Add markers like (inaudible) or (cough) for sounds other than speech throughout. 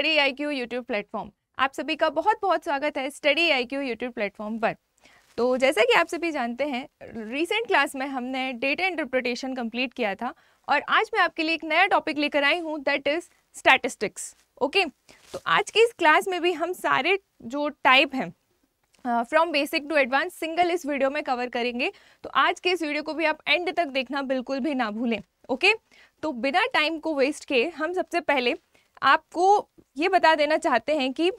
Study I Q YouTube platform आप सभी का बहुत बहुत स्वागत है study I Q YouTube platform पर तो जैसा कि आप सभी जानते हैं रिसेंट क्लास में हमने डेटा इंटरप्रिटेशन कंप्लीट किया था और आज मैं आपके लिए एक नया टॉपिक लेकर आई हूँ दैट इज़ स्टैटिस्टिक्स ओके तो आज की इस क्लास में भी हम सारे जो टाइप हैं from basic to advance single इस वीडियो में कवर करेंगे तो आज के इस वीडियो को भी आप एंड तक देखना बिल्कुल भी ना भूलें ओके okay? तो बिना टाइम को वेस्ट किए हम सबसे पहले आपको ये बता देना चाहते हैं कि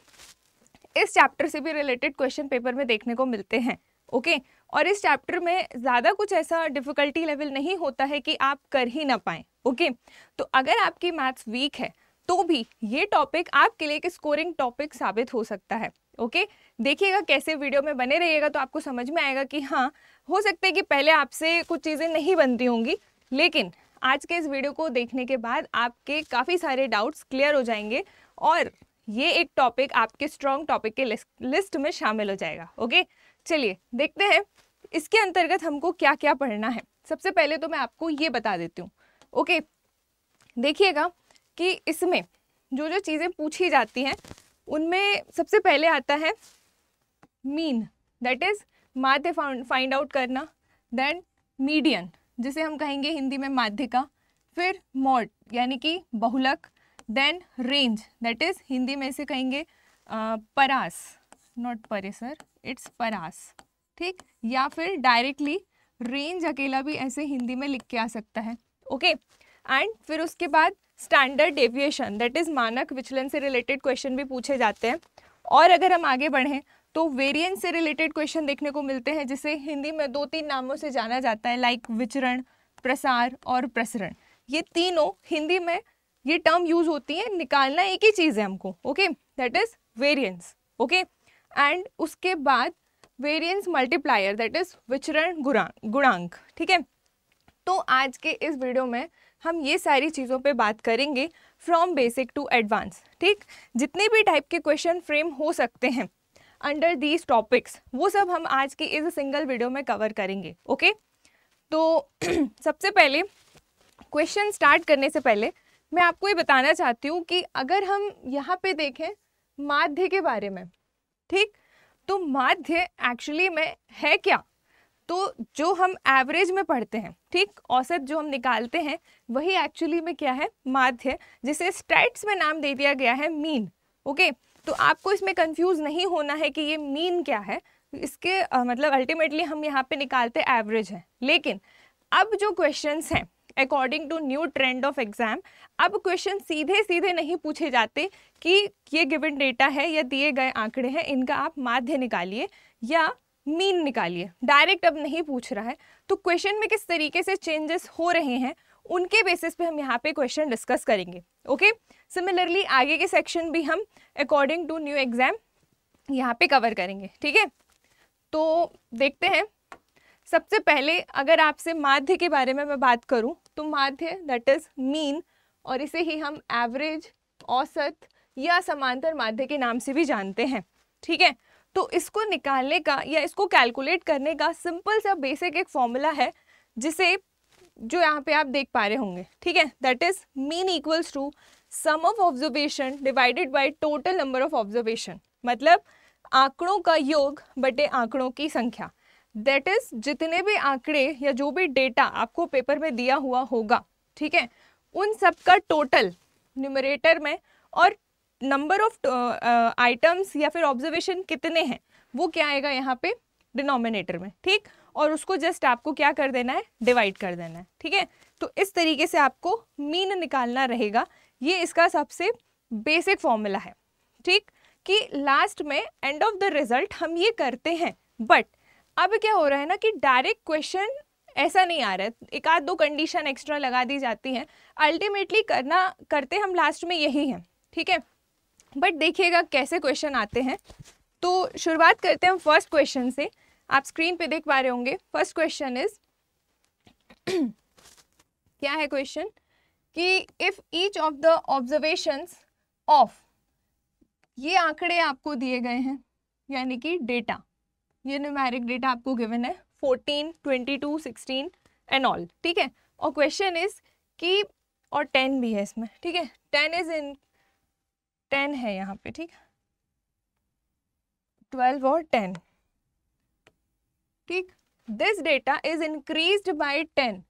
इस चैप्टर से भी रिलेटेड क्वेश्चन पेपर में देखने को मिलते हैं ओके और इस चैप्टर में ज़्यादा कुछ ऐसा डिफ़िकल्टी लेवल नहीं होता है कि आप कर ही ना पाएँ ओके तो अगर आपकी मैथ्स वीक है तो भी ये टॉपिक आपके लिए एक स्कोरिंग टॉपिक साबित हो सकता है ओके देखिएगा कैसे वीडियो में बने रहिएगा तो आपको समझ में आएगा कि हाँ हो सकता है कि पहले आपसे कुछ चीज़ें नहीं बनती होंगी लेकिन आज के इस वीडियो को देखने के बाद आपके काफ़ी सारे डाउट्स क्लियर हो जाएंगे और ये एक टॉपिक आपके स्ट्रॉन्ग टॉपिक के लिस्ट में शामिल हो जाएगा ओके चलिए देखते हैं इसके अंतर्गत हमको क्या क्या पढ़ना है सबसे पहले तो मैं आपको ये बता देती हूँ ओके देखिएगा कि इसमें जो जो चीज़ें पूछी जाती हैं उनमें सबसे पहले आता है मीन दैट इज़ माध्य फाइंड आउट करना देन मीडियन जिसे हम कहेंगे हिंदी में माध्यिका फिर मोड यानी कि बहुलक then range that is Hindi में इसे कहेंगे परास नॉट परिसर इट्स परास ठीक या फिर डायरेक्टली रेंज अकेला भी ऐसे हिंदी में लिख के आ सकता है ओके okay? एंड फिर उसके बाद स्टैंडर्ड डेविएशन दैट इज़ मानक विचलन से रिलेटेड क्वेश्चन भी पूछे जाते हैं और अगर हम आगे बढ़ें तो वेरिएंट से रिलेटेड क्वेश्चन देखने को मिलते हैं जिसे हिंदी में दो तीन नामों से जाना जाता है लाइक विचरण प्रसार और प्रसरण ये तीनों हिंदी में ये टर्म यूज होती है निकालना एक ही चीज़ है हमको okay that is variance okay and उसके बाद वेरियंस मल्टीप्लायर दैट इज़ विचरण गुणांक ठीक है तो आज के इस वीडियो में हम ये सारी चीज़ों पे बात करेंगे फ्रॉम बेसिक टू एडवांस ठीक जितने भी टाइप के क्वेश्चन फ्रेम हो सकते हैं अंडर दीज टॉपिक्स वो सब हम आज के इस सिंगल वीडियो में कवर करेंगे ओके तो (clears throat) सबसे पहले क्वेश्चन स्टार्ट करने से पहले मैं आपको ये बताना चाहती हूँ कि अगर हम यहाँ पे देखें माध्य के बारे में ठीक तो माध्य एक्चुअली में है क्या तो जो हम एवरेज में पढ़ते हैं ठीक औसत जो हम निकालते हैं वही एक्चुअली में क्या है माध्य जिसे स्टैट्स में नाम दे दिया गया है मीन ओके okay? तो आपको इसमें कंफ्यूज नहीं होना है कि ये मीन क्या है इसके आ, मतलब अल्टीमेटली हम यहाँ पे निकालते एवरेज है लेकिन अब जो क्वेश्चंस हैं according to new trend of exam अब क्वेश्चन सीधे सीधे नहीं पूछे जाते कि ये गिवन डेटा है या दिए गए आंकड़े हैं इनका आप माध्य निकालिए या मीन निकालिए डायरेक्ट अब नहीं पूछ रहा है तो क्वेश्चन में किस तरीके से चेंजेस हो रहे हैं उनके बेसिस पे हम यहाँ पे क्वेश्चन डिस्कस करेंगे ओके सिमिलरली आगे के सेक्शन भी हम अकॉर्डिंग टू न्यू एग्ज़ाम यहाँ पे कवर करेंगे ठीक है तो देखते हैं सबसे पहले अगर आपसे माध्य के बारे में मैं बात करूँ तो माध्य दैट इज़ मीन और इसे ही हम एवरेज औसत या समांतर माध्य के नाम से भी जानते हैं ठीक है तो इसको निकालने का या इसको कैलकुलेट करने का सिंपल सा बेसिक एक फॉर्मूला है जिसे जो यहाँ पे आप देख पा रहे होंगे ठीक है that is mean equals to sum of observation divided by total number of observation मतलब आंकड़ों का योग बटे आंकड़ों की संख्या दैट इज जितने भी आंकड़े या जो भी डेटा आपको पेपर में दिया हुआ होगा ठीक है उन सब का टोटल न्यूमरेटर में और नंबर ऑफ आइटम्स या फिर ऑब्जर्वेशन कितने हैं वो क्या आएगा यहाँ पे डिनोमिनेटर में ठीक और उसको जस्ट आपको क्या कर देना है डिवाइड कर देना है ठीक है तो इस तरीके से आपको मीन निकालना रहेगा ये इसका सबसे बेसिक फॉर्मूला है ठीक कि लास्ट में एंड ऑफ द रिजल्ट हम ये करते हैं बट अब क्या हो रहा है ना कि डायरेक्ट क्वेश्चन ऐसा नहीं आ रहा है एक आध दो कंडीशन एक्स्ट्रा लगा दी जाती हैं अल्टीमेटली करना करते हम लास्ट में यही हैं ठीक है बट देखिएगा कैसे क्वेश्चन आते हैं तो शुरुआत करते हैं हम फर्स्ट क्वेश्चन से आप स्क्रीन पे देख पा रहे होंगे फर्स्ट क्वेश्चन इज क्या है क्वेश्चन कि if each of the observation of ये आंकड़े आपको दिए गए हैं यानी कि डेटा ये न्यूमेरिक डेटा आपको गिवन है 14, 22, 16 एंड ऑल ठीक है और क्वेश्चन इज कि और 10 भी है इसमें ठीक है 10 इज इन 10 है यहाँ पे ठीक है 12 और टेन ठीक this data is increase by ten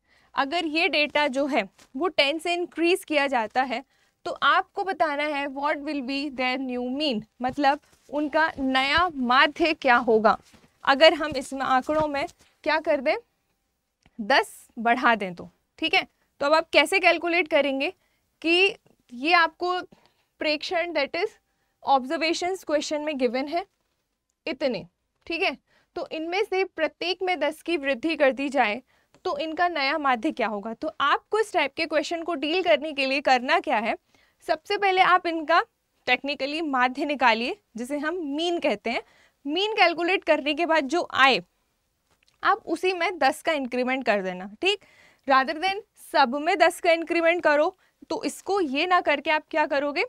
अगर ये डेटा जो है वो टेन से इंक्रीज किया जाता है तो आपको बताना है what will be their new mean मतलब उनका नया माध्य क्या होगा अगर हम इसमें आंकड़ों में क्या कर दें दस बढ़ा दें तो ठीक है तो अब आप कैसे कैलकुलेट करेंगे कि ये आपको प्रेक्षण दैट इज़ ऑब्जर्वेशन क्वेश्चन में गिवन है इतने ठीक है तो इनमें से प्रत्येक में दस की वृद्धि कर दी जाए तो इनका नया माध्य क्या होगा तो आपको इस टाइप के क्वेश्चन को डील करने के लिए करना क्या है सबसे पहले आप इनका टेक्निकली माध्य निकालिए जिसे हम मीन कहते हैं मीन कैलकुलेट करने के बाद जो आए आप उसी में दस का इंक्रीमेंट कर देना ठीक रादर देन सब में दस का इंक्रीमेंट करो तो इसको ये ना करके आप क्या करोगे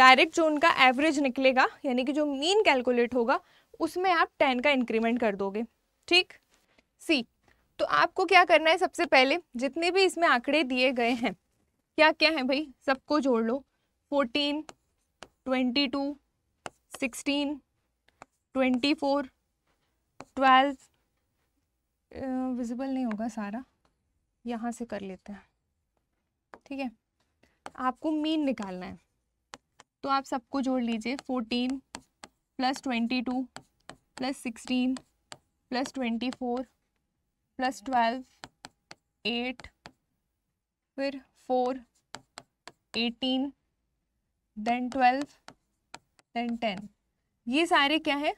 डायरेक्ट जो उनका एवरेज निकलेगा यानी कि जो मीन कैलकुलेट होगा उसमें आप टेन का इंक्रीमेंट कर दोगे ठीक सी तो आपको क्या करना है सबसे पहले जितने भी इसमें आंकड़े दिए गए हैं क्या क्या है भाई सबको जोड़ लो fourteen twenty two sixteen twenty four twelve visible नहीं होगा सारा यहाँ से कर लेते हैं ठीक है आपको मीन निकालना है तो आप सबको जोड़ लीजिए fourteen plus twenty two plus sixteen plus twenty four plus twelve eight फिर four eighteen then twelve then ten ये सारे क्या है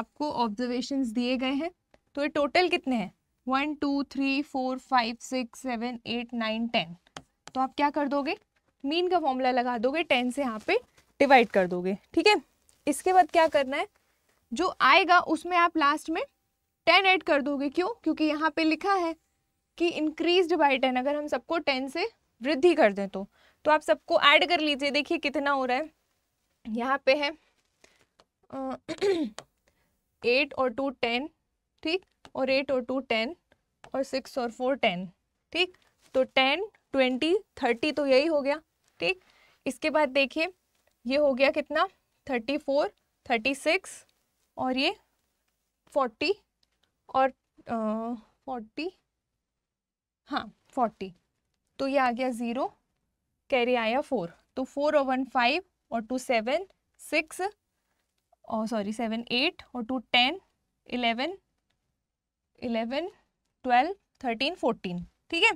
आपको ऑब्जर्वेशंस दिए गए हैं तो ये टोटल कितने हैं one two three four five six seven eight nine ten तो आप क्या कर दोगे मीन का फॉर्मूला लगा दोगे टेन से यहाँ पे डिवाइड कर दोगे ठीक है इसके बाद क्या करना है जो आएगा उसमें आप लास्ट में टेन ऐड कर दोगे क्यों क्योंकि यहाँ पे लिखा है कि इंक्रीज बाई टेन अगर हम सबको टेन से वृद्धि कर दें तो तो आप सबको ऐड कर लीजिए देखिए कितना हो रहा है यहाँ पे है एट (clears throat) और टू टेन ठीक और एट और टू टेन और सिक्स और फोर टेन ठीक तो टेन ट्वेंटी थर्टी तो यही हो गया ठीक इसके बाद देखिए ये हो गया कितना थर्टी फोर थर्टी सिक्स और ये फोर्टी और फोर्टी हाँ फोर्टी तो ये आ गया ज़ीरो कैरी आया फोर तो फोर और वन फाइव और टू सेवन सिक्स और सॉरी सेवन एट और two ten eleven eleven twelve thirteen fourteen ठीक है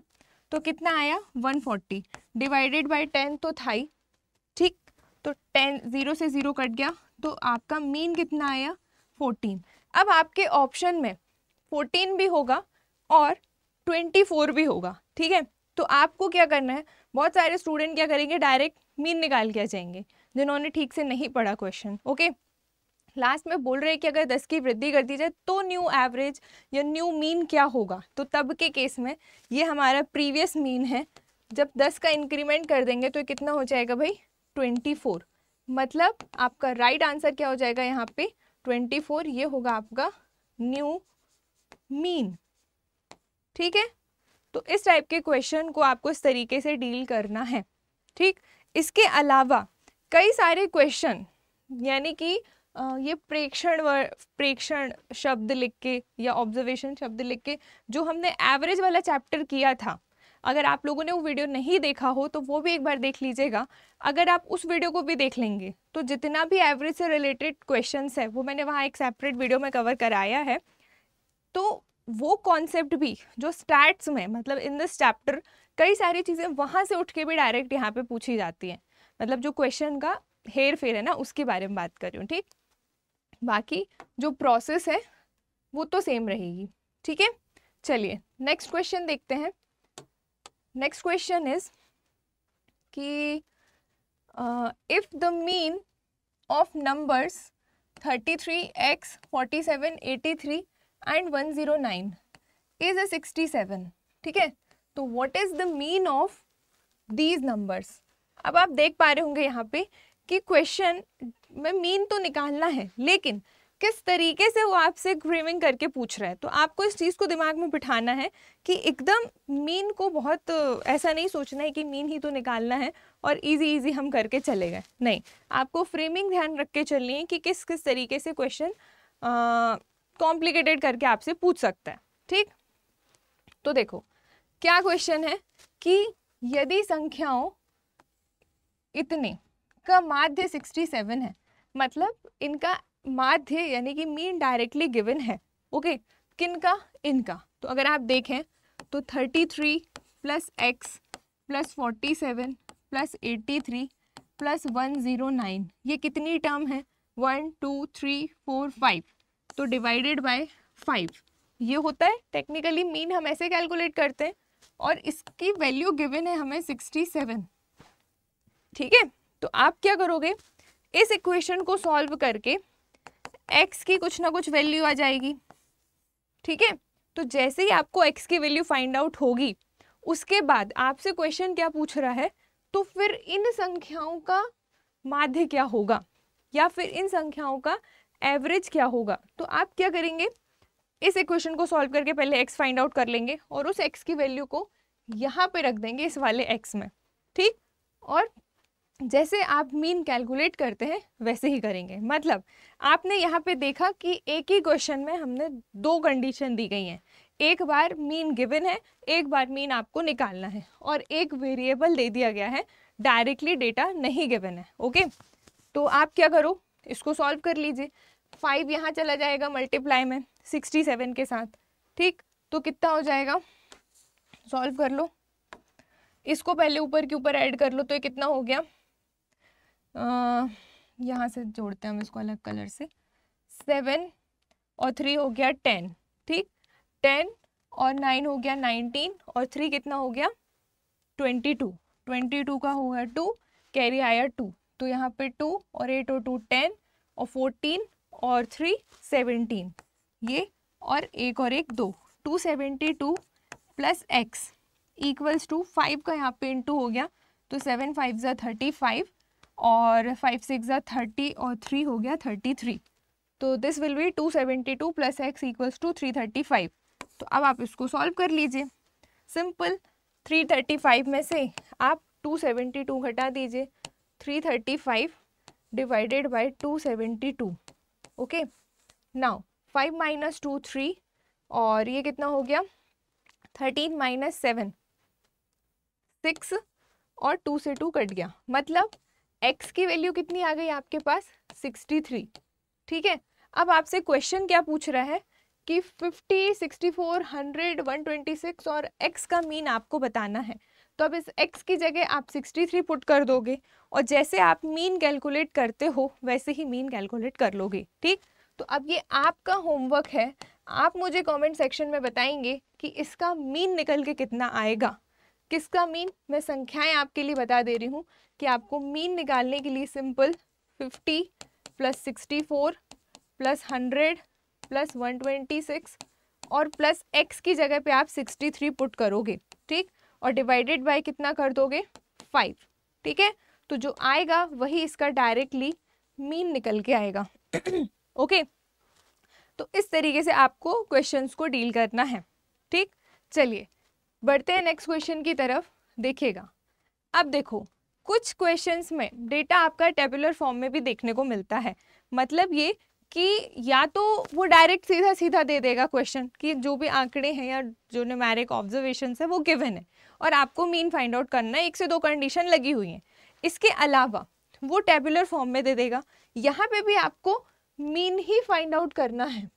तो कितना आया one forty divided by ten तो था ठीक तो टेन ज़ीरो से ज़ीरो कट गया तो आपका मीन कितना आया फोर्टीन अब आपके ऑप्शन में फोर्टीन भी होगा और ट्वेंटी फोर भी होगा ठीक है तो आपको क्या करना है बहुत सारे स्टूडेंट क्या करेंगे डायरेक्ट मीन निकाल के आ जाएंगे जिन्होंने ठीक से नहीं पढ़ा क्वेश्चन ओके लास्ट में बोल रहे हैं कि अगर दस की वृद्धि कर दी जाए तो न्यू एवरेज या न्यू मीन क्या होगा तो तब के केस में ये हमारा प्रीवियस मीन है जब दस का इंक्रीमेंट कर देंगे तो कितना हो जाएगा भाई ट्वेंटी फोर मतलब आपका राइट right आंसर क्या हो जाएगा यहाँ पे ट्वेंटी फोर ये होगा आपका न्यू मीन ठीक है तो इस टाइप के क्वेश्चन को आपको इस तरीके से डील करना है ठीक इसके अलावा कई सारे क्वेश्चन यानी कि ये प्रेक्षण व प्रेक्षण शब्द लिख के या ऑब्जर्वेशन शब्द लिख के जो हमने एवरेज वाला चैप्टर किया था अगर आप लोगों ने वो वीडियो नहीं देखा हो तो वो भी एक बार देख लीजिएगा अगर आप उस वीडियो को भी देख लेंगे तो जितना भी एवरेज से रिलेटेड क्वेश्चन है वो मैंने वहाँ एक सेपरेट वीडियो में कवर कराया है तो वो कॉन्सेप्ट भी जो स्टैट्स में मतलब इन दिस चैप्टर कई सारी चीज़ें वहाँ से उठ के भी डायरेक्ट यहाँ पर पूछी जाती हैं मतलब जो क्वेश्चन का हेर फेर है ना उसके बारे में बात कर रही हूँ ठीक बाकी जो प्रोसेस है वो तो सेम रहेगी ठीक है चलिए नेक्स्ट क्वेश्चन देखते हैं नेक्स्ट क्वेश्चन इज कि if the mean of numbers thirty three x forty seven eighty three and one zero nine is a seven ठीक है तो what is the mean of these numbers अब आप देख पा रहे होंगे यहाँ पे कि क्वेश्चन में मीन तो निकालना है लेकिन किस तरीके से वो आपसे ग्रीमिंग करके पूछ रहा है तो आपको इस चीज़ को दिमाग में बिठाना है कि एकदम मीन को बहुत ऐसा नहीं सोचना है कि मीन ही तो निकालना है और इजी इजी हम करके चले गए नहीं आपको फ्रेमिंग ध्यान रख के चलनी है कि किस किस तरीके से क्वेश्चन कॉम्प्लिकेटेड करके आपसे पूछ सकता है ठीक तो देखो क्या क्वेश्चन है कि यदि संख्याओं इतने का माध्य सिक्सटी है मतलब इनका माध्य यानी कि मीन डायरेक्टली गिवन है ओके किन का इनका तो अगर आप देखें तो thirty three plus x plus forty seven plus eighty three plus one zero nine ये कितनी टर्म है one two three four five तो डिवाइडेड बाय फाइव ये होता है टेक्निकली मीन हम ऐसे कैलकुलेट करते हैं और इसकी वैल्यू गिवन है हमें सिक्सटी सेवन ठीक है तो आप क्या करोगे इस इक्वेशन को सॉल्व करके एक्स की कुछ ना कुछ वैल्यू आ जाएगी ठीक है तो जैसे ही आपको एक्स की वैल्यू फाइंड आउट होगी उसके बाद आपसे क्वेश्चन क्या पूछ रहा है तो फिर इन संख्याओं का माध्य क्या होगा या फिर इन संख्याओं का एवरेज क्या होगा तो आप क्या करेंगे इस इक्वेशन को सॉल्व करके पहले एक्स फाइंड आउट कर लेंगे और उस एक्स की वैल्यू को यहाँ पे रख देंगे इस वाले एक्स में ठीक और जैसे आप मीन कैलकुलेट करते हैं वैसे ही करेंगे मतलब आपने यहाँ पे देखा कि एक ही क्वेश्चन में हमने दो कंडीशन दी गई हैं एक बार मीन गिवन है एक बार मीन आपको निकालना है और एक वेरिएबल दे दिया गया है डायरेक्टली डेटा नहीं गिवन है ओके तो आप क्या करो इसको सॉल्व कर लीजिए फाइव यहाँ चला जाएगा मल्टीप्लाई में सिक्सटी सेवन के साथ ठीक तो कितना हो जाएगा सॉल्व कर लो इसको पहले ऊपर के ऊपर ऐड कर लो तो ये कितना हो गया यहाँ से जोड़ते हैं हम इसको अलग कलर से सेवन और थ्री हो गया टेन ठीक टेन और नाइन हो गया नाइनटीन और थ्री कितना हो गया ट्वेंटी टू ट्वेंटी टू का होगा टू कैरी आया टू तो यहाँ पे टू और एट और टू टेन और फोर्टीन और थ्री सेवेंटीन ये और एक और एक दो two seventy two plus x equals to five का यहाँ पे इंटू हो गया तो सेवन फाइव ज़ा थर्टी फाइव और फाइव सिक्स या थर्टी और थ्री हो गया थर्टी थ्री तो this will be two seventy two plus x equals to three thirty five तो अब आप इसको सॉल्व कर लीजिए सिंपल थ्री थर्टी फाइव में से आप टू सेवेंटी टू घटा दीजिए three thirty five divided by two seventy two okay now five minus two three और ये कितना हो गया थर्टीन माइनस सेवन सिक्स और टू से टू कट गया मतलब एक्स की वैल्यू कितनी आ गई आपके पास सिक्सटी थ्री ठीक है अब आपसे क्वेश्चन क्या पूछ रहा है कि fifty sixty four hundred one twenty six और एक्स का मीन आपको बताना है तो अब इस एक्स की जगह आप सिक्सटी थ्री पुट कर दोगे और जैसे आप मीन कैलकुलेट करते हो वैसे ही मीन कैलकुलेट कर लोगे ठीक तो अब ये आपका होमवर्क है आप मुझे कमेंट सेक्शन में बताएंगे कि इसका मीन निकल के कितना आएगा किसका मीन मैं संख्याएं आपके लिए बता दे रही हूँ कि आपको मीन निकालने के लिए simple fifty plus sixty four plus hundred plus one twenty six और प्लस एक्स की जगह पे आप सिक्सटी थ्री पुट करोगे ठीक और डिवाइडेड बाय कितना कर दोगे फाइव ठीक है तो जो आएगा वही इसका डायरेक्टली मीन निकल के आएगा ओके (clears throat) तो इस तरीके से आपको क्वेश्चंस को डील करना है ठीक चलिए बढ़ते हैं नेक्स्ट क्वेश्चन की तरफ देखिएगा अब देखो कुछ क्वेश्चंस में डेटा आपका टेबुलर फॉर्म में भी देखने को मिलता है मतलब ये कि या तो वो डायरेक्ट सीधा सीधा दे देगा क्वेश्चन कि जो भी आंकड़े हैं या जो न्यूमेरिक ऑब्जर्वेशन है वो गिवन है और आपको मीन फाइंड आउट करना है एक से दो कंडीशन लगी हुई हैं इसके अलावा वो टेबुलर फॉर्म में दे देगा यहाँ पे भी आपको मीन ही फाइंड आउट करना है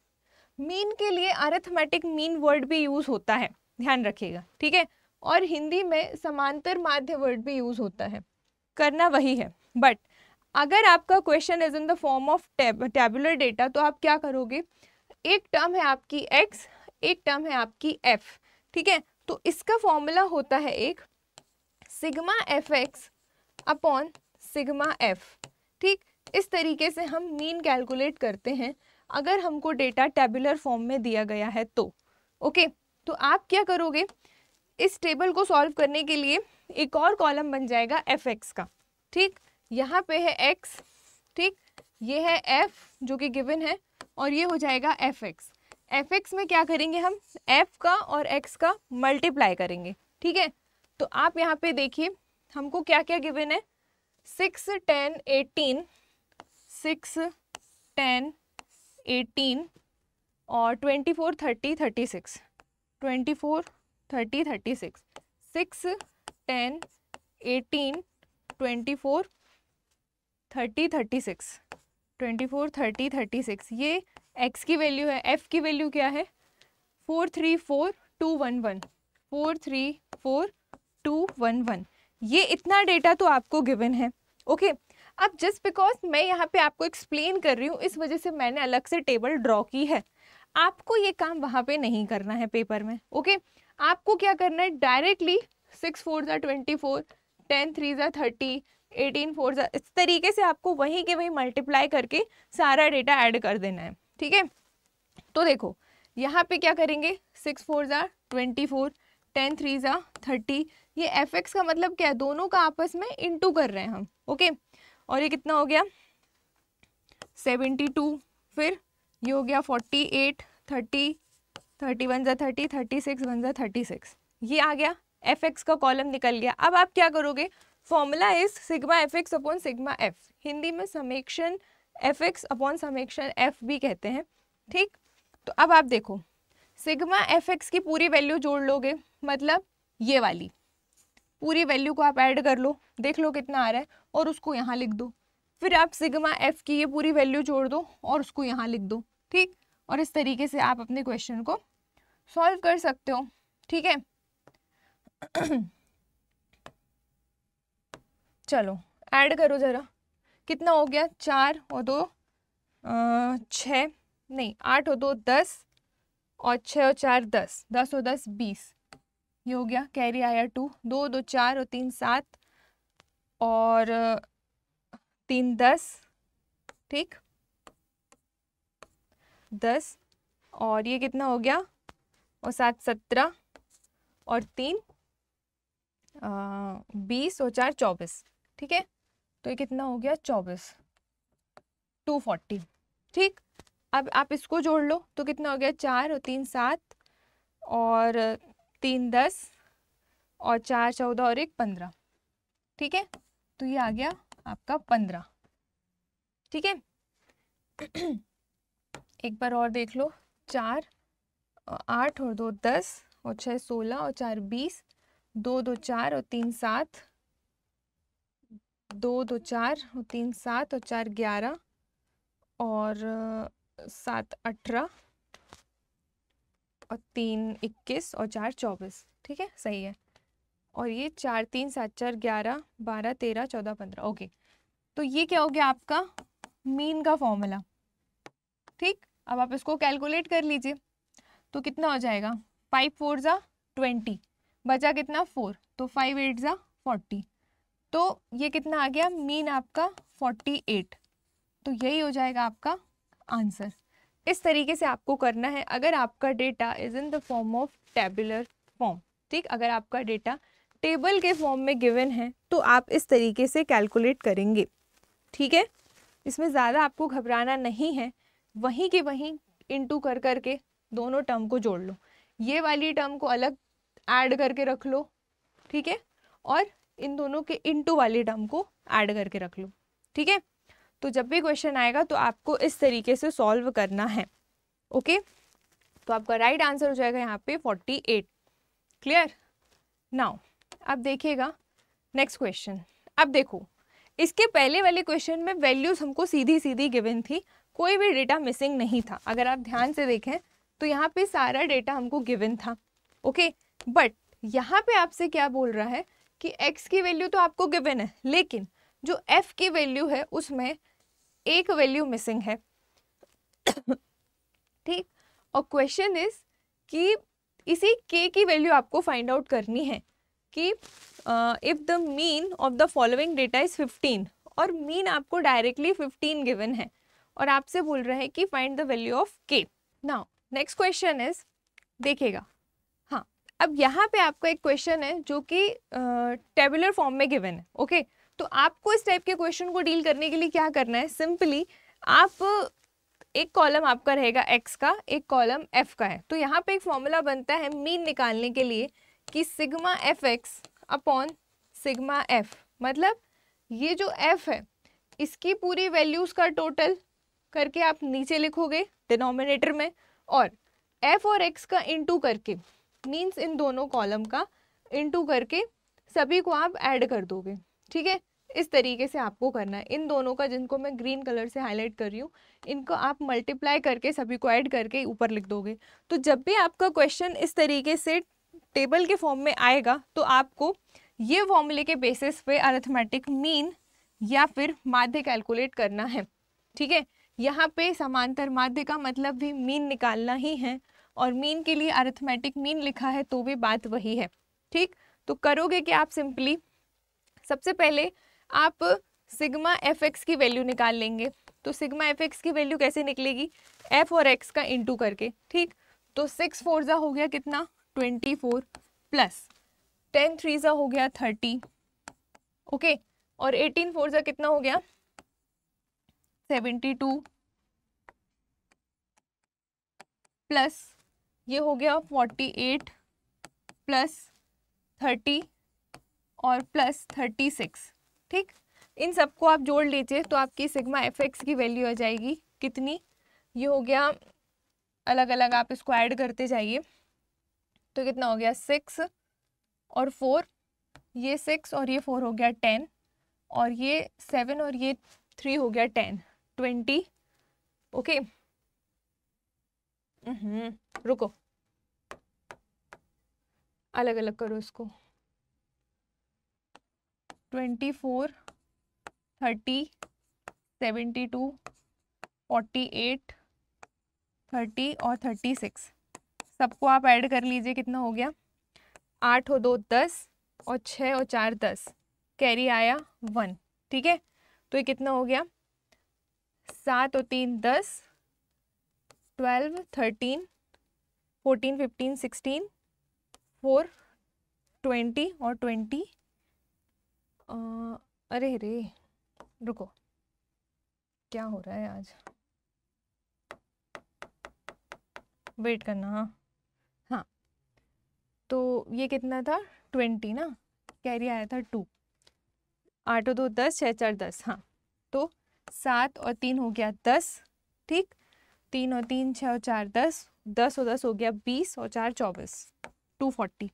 मीन के लिए अरेथमेटिक मीन वर्ड भी यूज़ होता है ध्यान रखिएगा ठीक है और हिंदी में समांतर माध्य वर्ड भी यूज होता है करना वही है बट अगर आपका question is in the form of tabular data तो आप क्या करोगे एक टर्म है आपकी एक्स एक टर्म है आपकी एफ ठीक है तो इसका फॉर्मूला होता है एक sigma F x upon sigma f ठीक इस तरीके से हम मीन कैलकुलेट करते हैं अगर हमको डेटा टेबुलर फॉर्म में दिया गया है तो ओके okay, तो आप क्या करोगे इस टेबल को सॉल्व करने के लिए एक और कॉलम बन जाएगा एफ एक्स का ठीक यहाँ पे है एक्स ठीक ये है एफ जो कि गिवन है और ये हो जाएगा एफ एक्स एफ एक्स में क्या करेंगे हम एफ का और एक्स का मल्टीप्लाई करेंगे ठीक है तो आप यहाँ पे देखिए हमको क्या क्या गिवन है six ten eighteen six ten eighteen और twenty four thirty thirty six twenty four thirty thirty six six ten eighteen twenty four thirty thirty six twenty four thirty thirty six ये एक्स की value है f की value क्या है four three four two one one four three four two one one ये इतना data तो आपको गिवन है ओके अब जस्ट बिकॉज मैं यहाँ पे आपको एक्सप्लेन कर रही हूँ इस वजह से मैंने अलग से टेबल ड्रॉ की है आपको ये काम वहाँ पे नहीं करना है पेपर में ओके आपको क्या करना है डायरेक्टली सिक्स फोर ज़ा ट्वेंटी फोर टेन थ्री ज़ा थर्टी एटीन फोर ज़ा इस तरीके से आपको वहीं के वहीं मल्टीप्लाई करके सारा डेटा ऐड कर देना है ठीक है तो देखो यहाँ पे क्या करेंगे सिक्स फोर ज़ा ट्वेंटी फोर टेन थ्री ज़ा थर्टी ये एफ एक्स का मतलब क्या है दोनों का आपस में इंटू कर रहे हैं हम ओके और ये कितना हो गया सेवेंटी टू फिर ये हो गया forty eight thirty thirty one जै थर्टी थर्टी सिक्स वन जै थर्टी सिक्स ये आ गया एफ एक्स का कॉलम निकल गया अब आप क्या करोगे formula is sigma F x upon sigma f Hindi में summation f x upon summation f भी कहते हैं ठीक तो अब आप देखो सिग्मा एफ एक्स की पूरी वैल्यू जोड़ लोगे मतलब ये वाली पूरी वैल्यू को आप ऐड कर लो देख लो कितना आ रहा है और उसको यहाँ लिख दो फिर आप सिग्मा एफ की ये पूरी वैल्यू जोड़ दो और उसको यहाँ लिख दो ठीक और इस तरीके से आप अपने क्वेश्चन को सॉल्व कर सकते हो ठीक है (clears throat) चलो ऐड करो ज़रा कितना हो गया चार और दो छ नहीं आठ और दो दस और छ और चार दस दस और दस बीस ये हो गया कैरी आया टू दो दो चार और तीन सात और तीन दस ठीक दस और ये कितना हो गया और सात सत्रह और तीन बीस और चार चौबीस ठीक है तो ये कितना हो गया चौबीस टू फोर्टी ठीक अब आप इसको जोड़ लो तो कितना हो गया चार और तीन सात और तीन दस और चार चौदह और एक पंद्रह ठीक है तो ये आ गया आपका पंद्रह ठीक है (clears throat) एक बार और देख लो चार आठ और दो दस और छः सोलह और चार बीस दो दो चार और तीन सात दो दो चार और तीन सात और चार ग्यारह और सात अठारह और तीन इक्कीस और चार चौबीस ठीक है सही है और ये चार तीन सात चार ग्यारह बारह तेरह चौदह पंद्रह ओके तो ये क्या हो गया आपका मीन का फॉर्मूला ठीक अब आप इसको कैलकुलेट कर लीजिए तो कितना हो जाएगा फाइव फोर ज़ा ट्वेंटी बचा कितना फोर तो फाइव एट ज़ा फोर्टी तो ये कितना आ गया मीन आपका फोर्टी एट तो यही हो जाएगा आपका आंसर इस तरीके से आपको करना है अगर आपका data is in the form of tabular form ठीक अगर आपका डेटा टेबल के फॉर्म में गिवन है तो आप इस तरीके से कैलकुलेट करेंगे ठीक है इसमें ज़्यादा आपको घबराना नहीं है वहीं के वहीं इन कर कर करके दोनों टर्म को जोड़ लो ये वाली टर्म को अलग ऐड करके रख लो ठीक है और इन दोनों के टू वाली टर्म को ऐड करके रख लो ठीक है तो जब भी क्वेश्चन आएगा तो आपको इस तरीके से सॉल्व करना है ओके तो आपका राइट आंसर हो जाएगा यहाँ पे फोर्टी एट क्लियर नाउ अब देखिएगा नेक्स्ट क्वेश्चन अब देखो इसके पहले वाले क्वेश्चन में वैल्यूज़ हमको सीधी सीधी गिवन थी कोई भी डेटा मिसिंग नहीं था अगर आप ध्यान से देखें तो यहाँ पे सारा डेटा हमको गिवन था ओके बट यहाँ पे आपसे क्या बोल रहा है कि x की वैल्यू तो आपको गिवन है लेकिन जो f की वैल्यू है उसमें एक वैल्यू मिसिंग है (coughs) ठीक और क्वेश्चन इज कि इसी k की वैल्यू आपको फाइंड आउट करनी है कि if the mean of the following data is 15 और मीन आपको डायरेक्टली 15 गिवन है और आपसे बोल रहे हैं कि find the value of k now next question is देखेगा हाँ अब यहाँ पे आपका एक क्वेश्चन है जो कि टेबुलर फॉर्म में गिवन है ओके okay? तो आपको इस टाइप के क्वेश्चन को डील करने के लिए क्या करना है सिंपली आप एक कॉलम आपका रहेगा एक्स का एक कॉलम एफ का है तो यहाँ पे एक फॉर्मूला बनता है मीन निकालने के लिए कि sigma F x upon sigma f मतलब ये जो एफ है इसकी पूरी वैल्यूज़ का टोटल करके आप नीचे लिखोगे डिनोमिनेटर में और एफ और एक्स का इंटू करके मीन्स इन दोनों कॉलम का इंटू करके सभी को आप ऐड कर दोगे ठीक है इस तरीके से आपको करना है इन दोनों का जिनको मैं ग्रीन कलर से हाईलाइट कर रही हूँ इनको आप मल्टीप्लाई करके सभी को ऐड करके ऊपर लिख दोगे तो जब भी आपका क्वेश्चन इस तरीके से टेबल के फॉर्म में आएगा तो आपको ये फॉर्मूले के बेसिस पे अरिथमेटिक मीन या फिर माध्य कैलकुलेट करना है ठीक है यहाँ पे समांतर माध्य का मतलब भी मीन निकालना ही है और मीन के लिए अरिथमेटिक मीन लिखा है तो भी बात वही है ठीक तो करोगे कि आप सिंपली सबसे पहले आप सिग्मा एफ एक्स की वैल्यू निकाल लेंगे तो सिग्मा एफ एक्स की वैल्यू कैसे निकलेगी एफ और एक्स का इंटू करके ठीक तो सिक्स फोर ज़ा हो गया कितना twenty four plus ten three ज़ा हो गया थर्टी ओके और एटीन फोर ज़ा कितना हो गया सेवेंटी टू प्लस ये हो गया फोर्टी एट प्लस थर्टी और प्लस थर्टी सिक्स ठीक इन सबको आप जोड़ लीजिए तो आपकी सिग्मा एफ एक्स की वैल्यू आ जाएगी कितनी ये हो गया अलग अलग आप इसको ऐड करते जाइए तो कितना हो गया सिक्स और फोर ये सिक्स और ये फोर हो गया टेन और ये सेवन और ये थ्री हो गया टेन ट्वेंटी ओके हम्म, रुको अलग अलग करो इसको twenty four thirty seventy two forty eight thirty और थर्टी सिक्स सबको आप ऐड कर लीजिए कितना हो गया आठ और दो दस और छः और चार दस कैरी आया वन ठीक है तो ये कितना हो गया सात और तीन दस twelve thirteen fourteen fifteen sixteen four twenty और ट्वेंटी अरे रे रुको क्या हो रहा है आज वेट करना हाँ।, हाँ तो ये कितना था ट्वेंटी ना कैरी आया था टू आठ और दो दस छः चार दस हाँ तो सात और तीन हो गया दस ठीक तीन और तीन छः और चार दस दस और दस हो गया बीस और चार चौबीस टू फोर्टी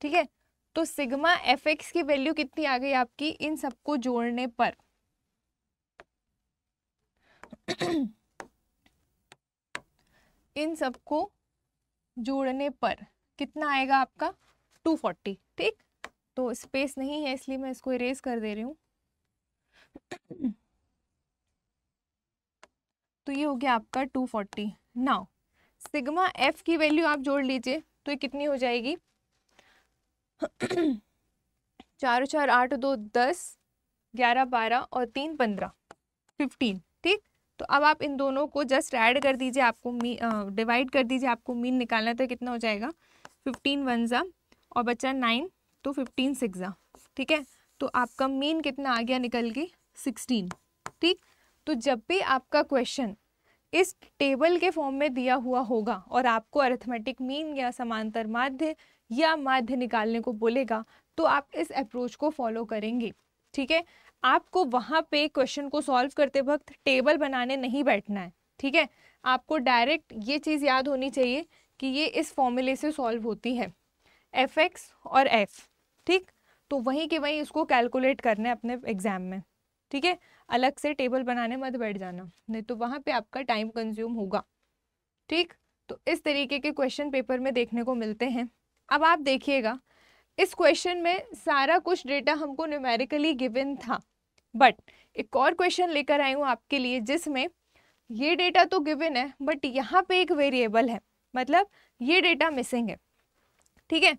ठीक है तो सिग्मा एफ एक्स की वैल्यू कितनी आ गई आपकी इन सबको जोड़ने पर इन सबको जोड़ने पर कितना आएगा आपका 240 ठीक तो स्पेस नहीं है इसलिए मैं इसको इरेज कर दे रही हूँ तो ये हो गया आपका two forty now sigma f की वैल्यू आप जोड़ लीजिए तो ये कितनी हो जाएगी (clears throat) चार चार आठ दो दस ग्यारह बारह और तीन पंद्रह फिफ्टीन ठीक तो अब आप इन दोनों को जस्ट ऐड कर दीजिए आपको मी डिवाइड कर दीजिए आपको मीन निकालना था तो कितना हो जाएगा फिफ्टीन वन ज़ा और बच्चा नाइन तो फिफ्टीन सिक्स ज़ा ठीक है तो आपका मीन कितना आ गया निकल के सिक्सटीन ठीक तो जब भी आपका क्वेश्चन इस टेबल के फॉर्म में दिया हुआ होगा और आपको अरिथमेटिक मीन या समांतर माध्य या माध्य निकालने को बोलेगा तो आप इस अप्रोच को फॉलो करेंगे ठीक है आपको वहाँ पे क्वेश्चन को सॉल्व करते वक्त टेबल बनाने नहीं बैठना है ठीक है आपको डायरेक्ट ये चीज़ याद होनी चाहिए कि ये इस फॉर्मूले से सॉल्व होती है एफ एक्स और एफ ठीक तो वहीं के वहीं इसको कैलकुलेट करना है अपने एग्ज़ाम में ठीक है अलग से टेबल बनाने मत बैठ जाना नहीं तो वहाँ पे आपका टाइम कंज्यूम होगा ठीक तो इस तरीके के क्वेश्चन पेपर में देखने को मिलते हैं अब आप देखिएगा इस क्वेश्चन में सारा कुछ डेटा हमको न्यूमेरिकली गिवन था बट एक और क्वेश्चन लेकर आई हूँ आपके लिए जिसमें ये डेटा तो गिवन है बट यहाँ पे एक वेरिएबल है मतलब ये डेटा मिसिंग है ठीक है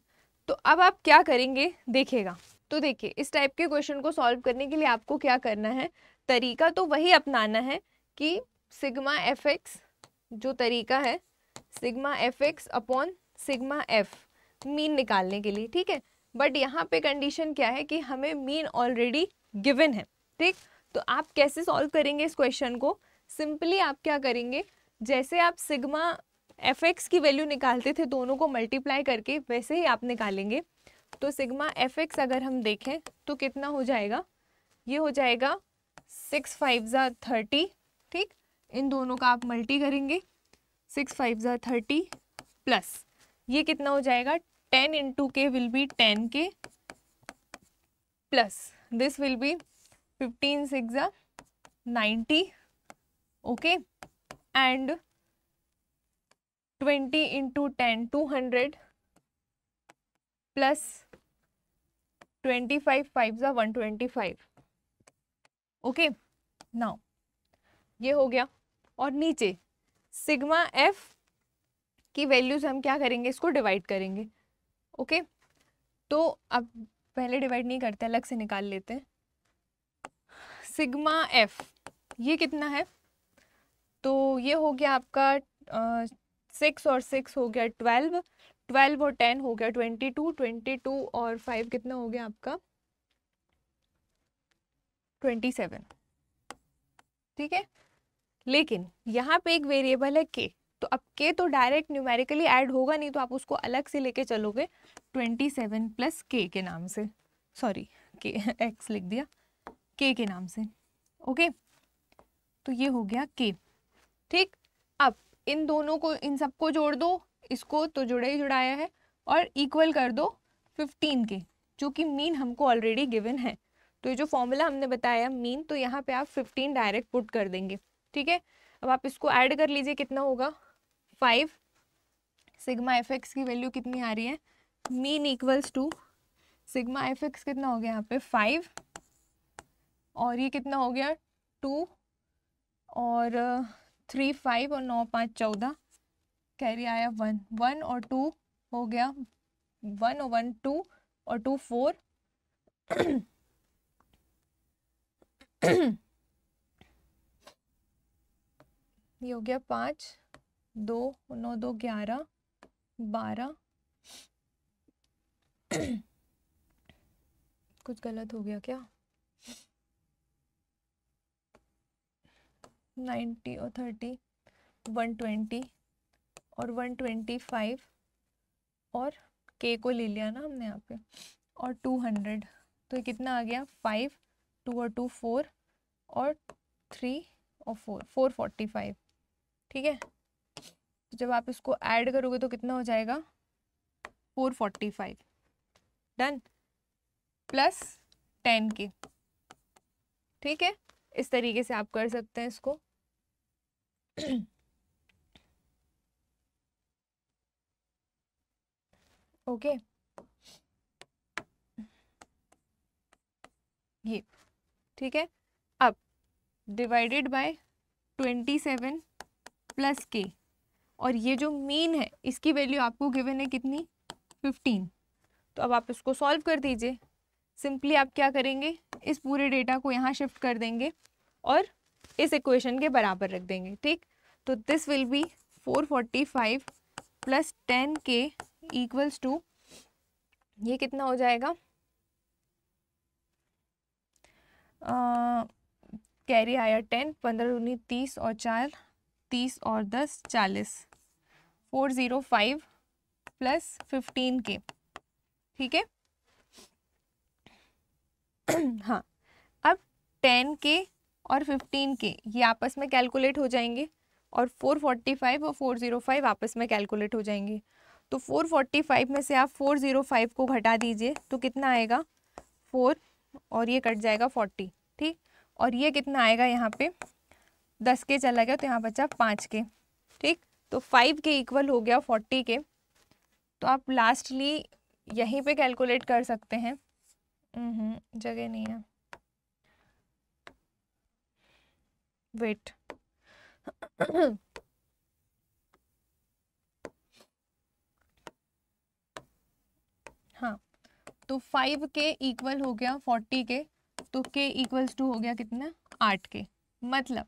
तो अब आप क्या करेंगे देखिएगा तो देखिए इस टाइप के क्वेश्चन को सॉल्व करने के लिए आपको क्या करना है तरीका तो वही अपनाना है कि सिग्मा एफ एक्स जो तरीका है sigma F x upon sigma f mean निकालने के लिए ठीक है बट यहाँ पे कंडीशन क्या है कि हमें मीन ऑलरेडी गिवन है ठीक तो आप कैसे सॉल्व करेंगे इस क्वेश्चन को सिंपली आप क्या करेंगे जैसे आप सिग्मा एफ एक्स की वैल्यू निकालते थे दोनों को मल्टीप्लाई करके वैसे ही आप निकालेंगे तो सिग्मा एफ एक्स अगर हम देखें तो कितना हो जाएगा ये हो जाएगा सिक्स फाइव ज़ा थर्टी ठीक इन दोनों का आप मल्टी करेंगे सिक्स फाइव ज़ा थर्टी प्लस ये कितना हो जाएगा ten into two k will be ten k plus this will be fifteen six ज़ा ninety okay and twenty into ten two hundred plus twenty five five ज़ा one twenty five okay now ये हो गया और नीचे sigma f की values हम क्या करेंगे इसको डिवाइड करेंगे ओके तो अब पहले डिवाइड नहीं करते अलग से निकाल लेते सिग्मा एफ ये कितना है तो ये हो गया आपका सिक्स और सिक्स हो गया ट्वेल्व ट्वेल्व और टेन हो गया ट्वेंटी टू ट्वेंटी टू और फाइव कितना हो गया आपका ट्वेंटी सेवन ठीक है लेकिन यहाँ पे एक वेरिएबल है के तो अब के तो डायरेक्ट न्यूमेरिकली ऐड होगा नहीं तो आप उसको अलग से लेके चलोगे ट्वेंटी सेवन प्लस के के नाम से सॉरी के एक्स लिख दिया के के नाम से ओके तो ये हो गया के ठीक अब इन दोनों को इन सबको जोड़ दो इसको तो जुड़ा ही जुड़ाया है और इक्वल कर दो फिफ्टीन के जो कि मीन हमको ऑलरेडी गिवन है तो ये जो फॉर्मूला हमने बताया मीन तो यहाँ पे आप फिफ्टीन डायरेक्ट पुट कर देंगे ठीक है अब आप इसको ऐड कर लीजिए कितना होगा फाइव सिग्मा एफ एक्स की वैल्यू कितनी आ रही है mean equals to sigma F x कितना हो गया यहाँ पे फाइव और ये कितना हो गया टू और थ्री uh, फाइव और नौ पाँच चौदह कैरी आया वन वन और टू हो गया वन और वन टू और टू फोर ये हो गया पाँच दो नौ दो ग्यारह बारह कुछ गलत हो गया क्या नाइन्टी और थर्टी वन ट्वेंटी और 125 और के को ले लिया ना हमने यहाँ पे और 200 तो कितना आ गया फाइव टू और टू फोर और थ्री और फोर फोर फोर्टी फाइव ठीक है तो जब आप इसको ऐड करोगे तो कितना हो जाएगा four forty five done plus ten k ठीक है इस तरीके से आप कर सकते हैं इसको (clears throat) ओके ये ठीक है अब divided by twenty seven plus k और ये जो मीन है इसकी वैल्यू आपको गिवन है कितनी फिफ्टीन तो अब आप इसको सॉल्व कर दीजिए सिंपली आप क्या करेंगे इस पूरे डेटा को यहाँ शिफ्ट कर देंगे और इस इक्वेशन के बराबर रख देंगे ठीक तो this will be four forty five plus ten k equals to ये कितना हो जाएगा कैरी आया टेन पंद्रह उन्नीस तीस और चार तीस और दस चालीस four zero five plus fifteen k ठीक है (clears throat) हाँ अब टेन के और फिफ्टीन के ये आपस में कैलकुलेट हो जाएंगे और फोर फोर्टी फाइव और फोर ज़ीरो फाइव आपस में कैलकुलेट हो जाएंगे तो 445 में से आप 405 को घटा दीजिए तो कितना आएगा फोर और ये कट जाएगा 40 ठीक और ये कितना आएगा यहाँ पे दस के चला गया तो यहाँ बचा पाँच के ठीक तो फाइव के इक्वल हो गया फोर्टी के तो आप लास्टली यहीं पे कैलकुलेट कर सकते हैं हम्म, जगह नहीं है वेट तो फाइव के इक्वल हो गया फोर्टी के तो के इक्वल्स टू हो गया कितना आठ के मतलब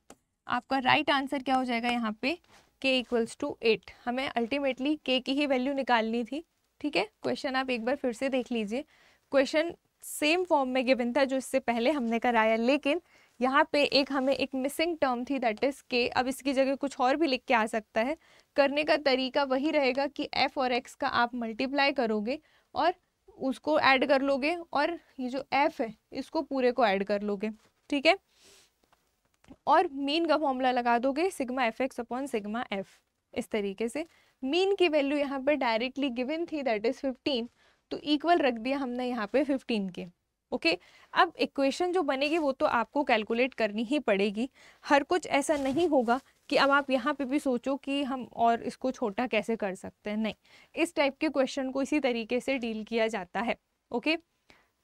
आपका राइट right आंसर क्या हो जाएगा यहाँ पे के इक्वल्स टू एट हमें अल्टीमेटली के की ही वैल्यू निकालनी थी ठीक है क्वेश्चन आप एक बार फिर से देख लीजिए क्वेश्चन सेम फॉर्म में गिवन था जो इससे पहले हमने कराया लेकिन यहाँ पे एक हमें एक मिसिंग टर्म थी दैट इज़ के अब इसकी जगह कुछ और भी लिख के आ सकता है करने का तरीका वही रहेगा कि एफ़ और एक्स का आप मल्टीप्लाई करोगे और उसको ऐड कर लोगे और ये जो एफ है इसको पूरे को ऐड कर लोगे ठीक है और मीन का फॉर्मूला लगा दोगे sigma F x upon sigma F इस तरीके से मीन की वैल्यू यहाँ पर डायरेक्टली गिवन थी दैट इज़ फिफ्टीन तो इक्वल रख दिया हमने यहाँ पे फिफ्टीन के ओके okay? अब इक्वेशन जो बनेगी वो तो आपको कैलकुलेट करनी ही पड़ेगी हर कुछ ऐसा नहीं होगा कि अब आप यहाँ पे भी सोचो कि हम और इसको छोटा कैसे कर सकते हैं नहीं इस टाइप के क्वेश्चन को इसी तरीके से डील किया जाता है ओके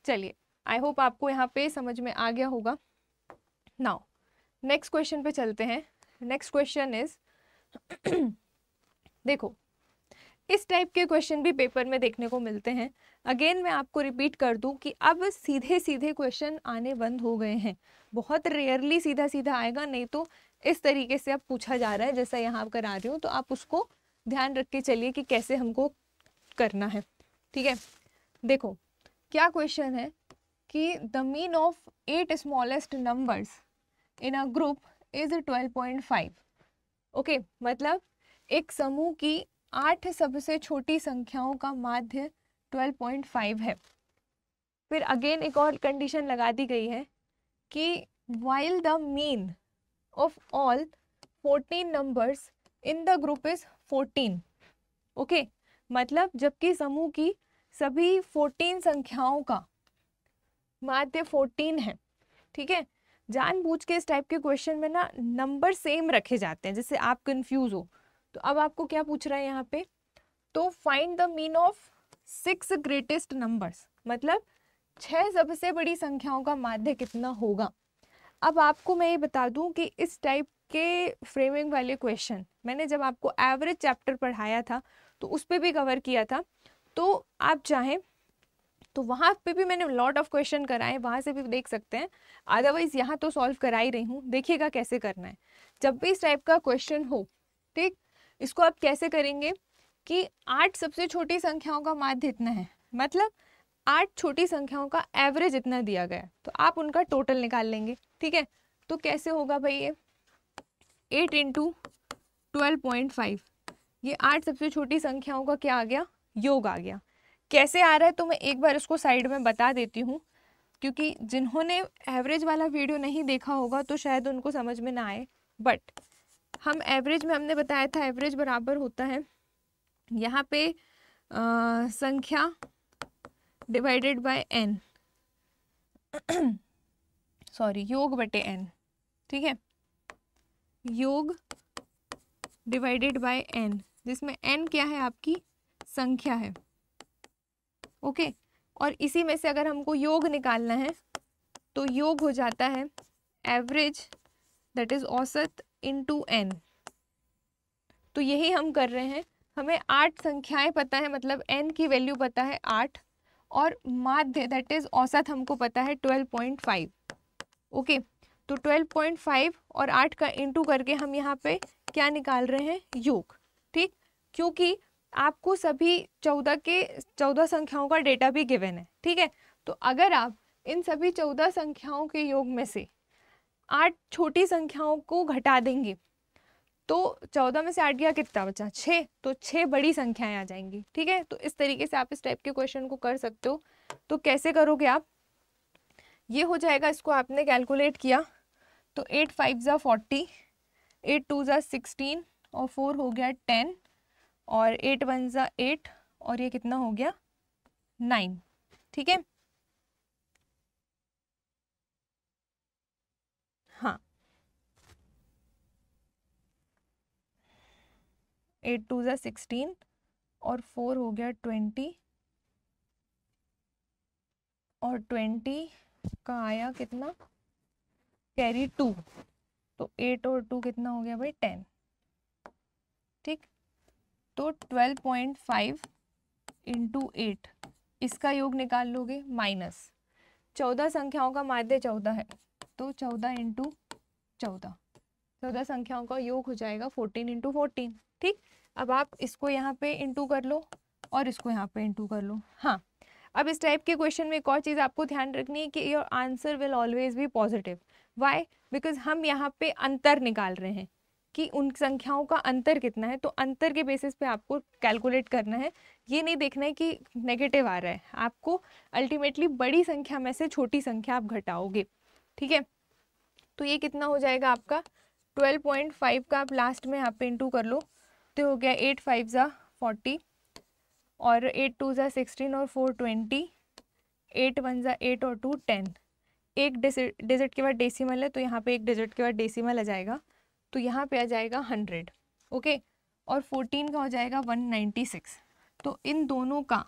चलिए आई होप आपको यहाँ पे समझ में आ गया होगा नाउ नेक्स्ट क्वेश्चन पे चलते हैं नेक्स्ट क्वेश्चन इज देखो इस टाइप के क्वेश्चन भी पेपर में देखने को मिलते हैं अगेन मैं आपको रिपीट कर दूं कि अब सीधे सीधे क्वेश्चन आने बंद हो गए हैं बहुत रेयरली सीधा सीधा आएगा नहीं तो इस तरीके से अब पूछा जा रहा है जैसा यहाँ करा रही हूँ तो आप उसको ध्यान रख के चलिए कि कैसे हमको करना है ठीक है देखो क्या क्वेश्चन है कि the mean of eight smallest numbers in a group is 12.5 okay मतलब एक समूह की आठ सबसे छोटी संख्याओं का माध्य 12.5 है फिर अगेन एक और कंडीशन लगा दी गई है कि while the mean of all 14 numbers in the group is 14 okay okay? मतलब जबकि समूह की सभी 14 संख्याओं का माध्य 14 है ठीक है जानबूझ के इस टाइप के क्वेश्चन में ना नंबर सेम रखे जाते हैं जैसे आप कंफ्यूज हो तो अब आपको क्या पूछ रहा है यहाँ पे तो find the mean of six greatest numbers मतलब छह सबसे बड़ी संख्याओं का माध्य कितना होगा अब आपको मैं ये बता दूं कि इस टाइप के फ्रेमिंग वाले क्वेश्चन मैंने जब आपको एवरेज चैप्टर पढ़ाया था तो उस पर भी कवर किया था तो आप चाहें तो वहाँ पे भी मैंने लॉट ऑफ क्वेश्चन कराए वहाँ से भी देख सकते हैं अदरवाइज़ यहाँ तो सॉल्व करा ही रही हूँ देखिएगा कैसे करना है जब भी इस टाइप का क्वेश्चन हो ठीक इसको आप कैसे करेंगे कि आठ सबसे छोटी संख्याओं का माध्य इतना है मतलब आठ छोटी संख्याओं का एवरेज इतना दिया गया तो आप उनका टोटल निकाल लेंगे ठीक है तो कैसे होगा भाई ये eight into twelve point five ये आठ सबसे छोटी संख्याओं का क्या आ गया योग आ गया कैसे आ रहा है तो मैं एक बार उसको साइड में बता देती हूँ क्योंकि जिन्होंने एवरेज वाला वीडियो नहीं देखा होगा तो शायद उनको समझ में ना आए बट हम एवरेज में हमने बताया था एवरेज बराबर होता है यहाँ पे आ, संख्या डिवाइडेड बाय एन सॉरी योग बटे एन ठीक है योग डिवाइडेड बाय एन जिसमें एन क्या है आपकी संख्या है ओके okay? और इसी में से अगर हमको योग निकालना है तो योग हो जाता है एवरेज दैट इज औसत इनटू एन तो यही हम कर रहे हैं हमें आठ संख्याएं पता है मतलब एन की वैल्यू पता है आठ और माध्य दैट इज औसत हमको पता है 12.5 ओके तो 12.5 और 8 का इंटू करके हम यहाँ पे क्या निकाल रहे हैं योग ठीक क्योंकि आपको सभी 14 के 14 संख्याओं का डेटा भी गिवन है ठीक है तो अगर आप इन सभी 14 संख्याओं के योग में से आठ छोटी संख्याओं को घटा देंगे तो चौदह में से आठ गया कितना बचा छः तो छः बड़ी संख्याएं आ जाएंगी ठीक है तो इस तरीके से आप इस टाइप के क्वेश्चन को कर सकते हो तो कैसे करोगे आप ये हो जाएगा इसको आपने कैलकुलेट किया तो एट फाइव ज़ा फोर्टी एट टू ज़ा सिक्सटीन और फोर हो गया टेन और एट वन ज़ा एट और ये कितना हो गया नाइन ठीक है एट टू ज़ा सिक्सटीन और फोर हो गया ट्वेंटी और ट्वेंटी का आया कितना कैरी टू तो एट और टू कितना हो गया भाई टेन ठीक तो twelve point five into eight इसका योग निकाल लोगे माइनस चौदह संख्याओं का माध्य चौदह है तो चौदह इंटू चौदह चौदह संख्याओं का योग हो जाएगा फोर्टीन इंटू फोर्टीन ठीक अब आप इसको यहाँ पे इंटू कर लो और इसको यहाँ पे इंटू कर लो हाँ अब इस टाइप के क्वेश्चन में एक और चीज़ आपको ध्यान रखनी है कि your answer will always be positive why because हम यहाँ पे अंतर निकाल रहे हैं कि उन संख्याओं का अंतर कितना है तो अंतर के बेसिस पे आपको कैलकुलेट करना है ये नहीं देखना है कि नेगेटिव आ रहा है आपको अल्टीमेटली बड़ी संख्या में से छोटी संख्या आप घटाओगे ठीक है तो ये कितना हो जाएगा आपका 12.5 का आप लास्ट में यहाँ पे इंटू कर लो तो हो गया एट फाइव ज़ा फोर्टी और एट टू ज़ा सिक्सटीन और फोर ट्वेंटी एट वन ज़ा एट और टू टेन एक डिजिट के बाद डेसिमल है तो यहाँ पे एक डिजिट के बाद डेसिमल आ जाएगा तो यहाँ पे आ जाएगा हंड्रेड ओके और फोर्टीन का हो जाएगा वन नाइन्टी सिक्स तो इन दोनों का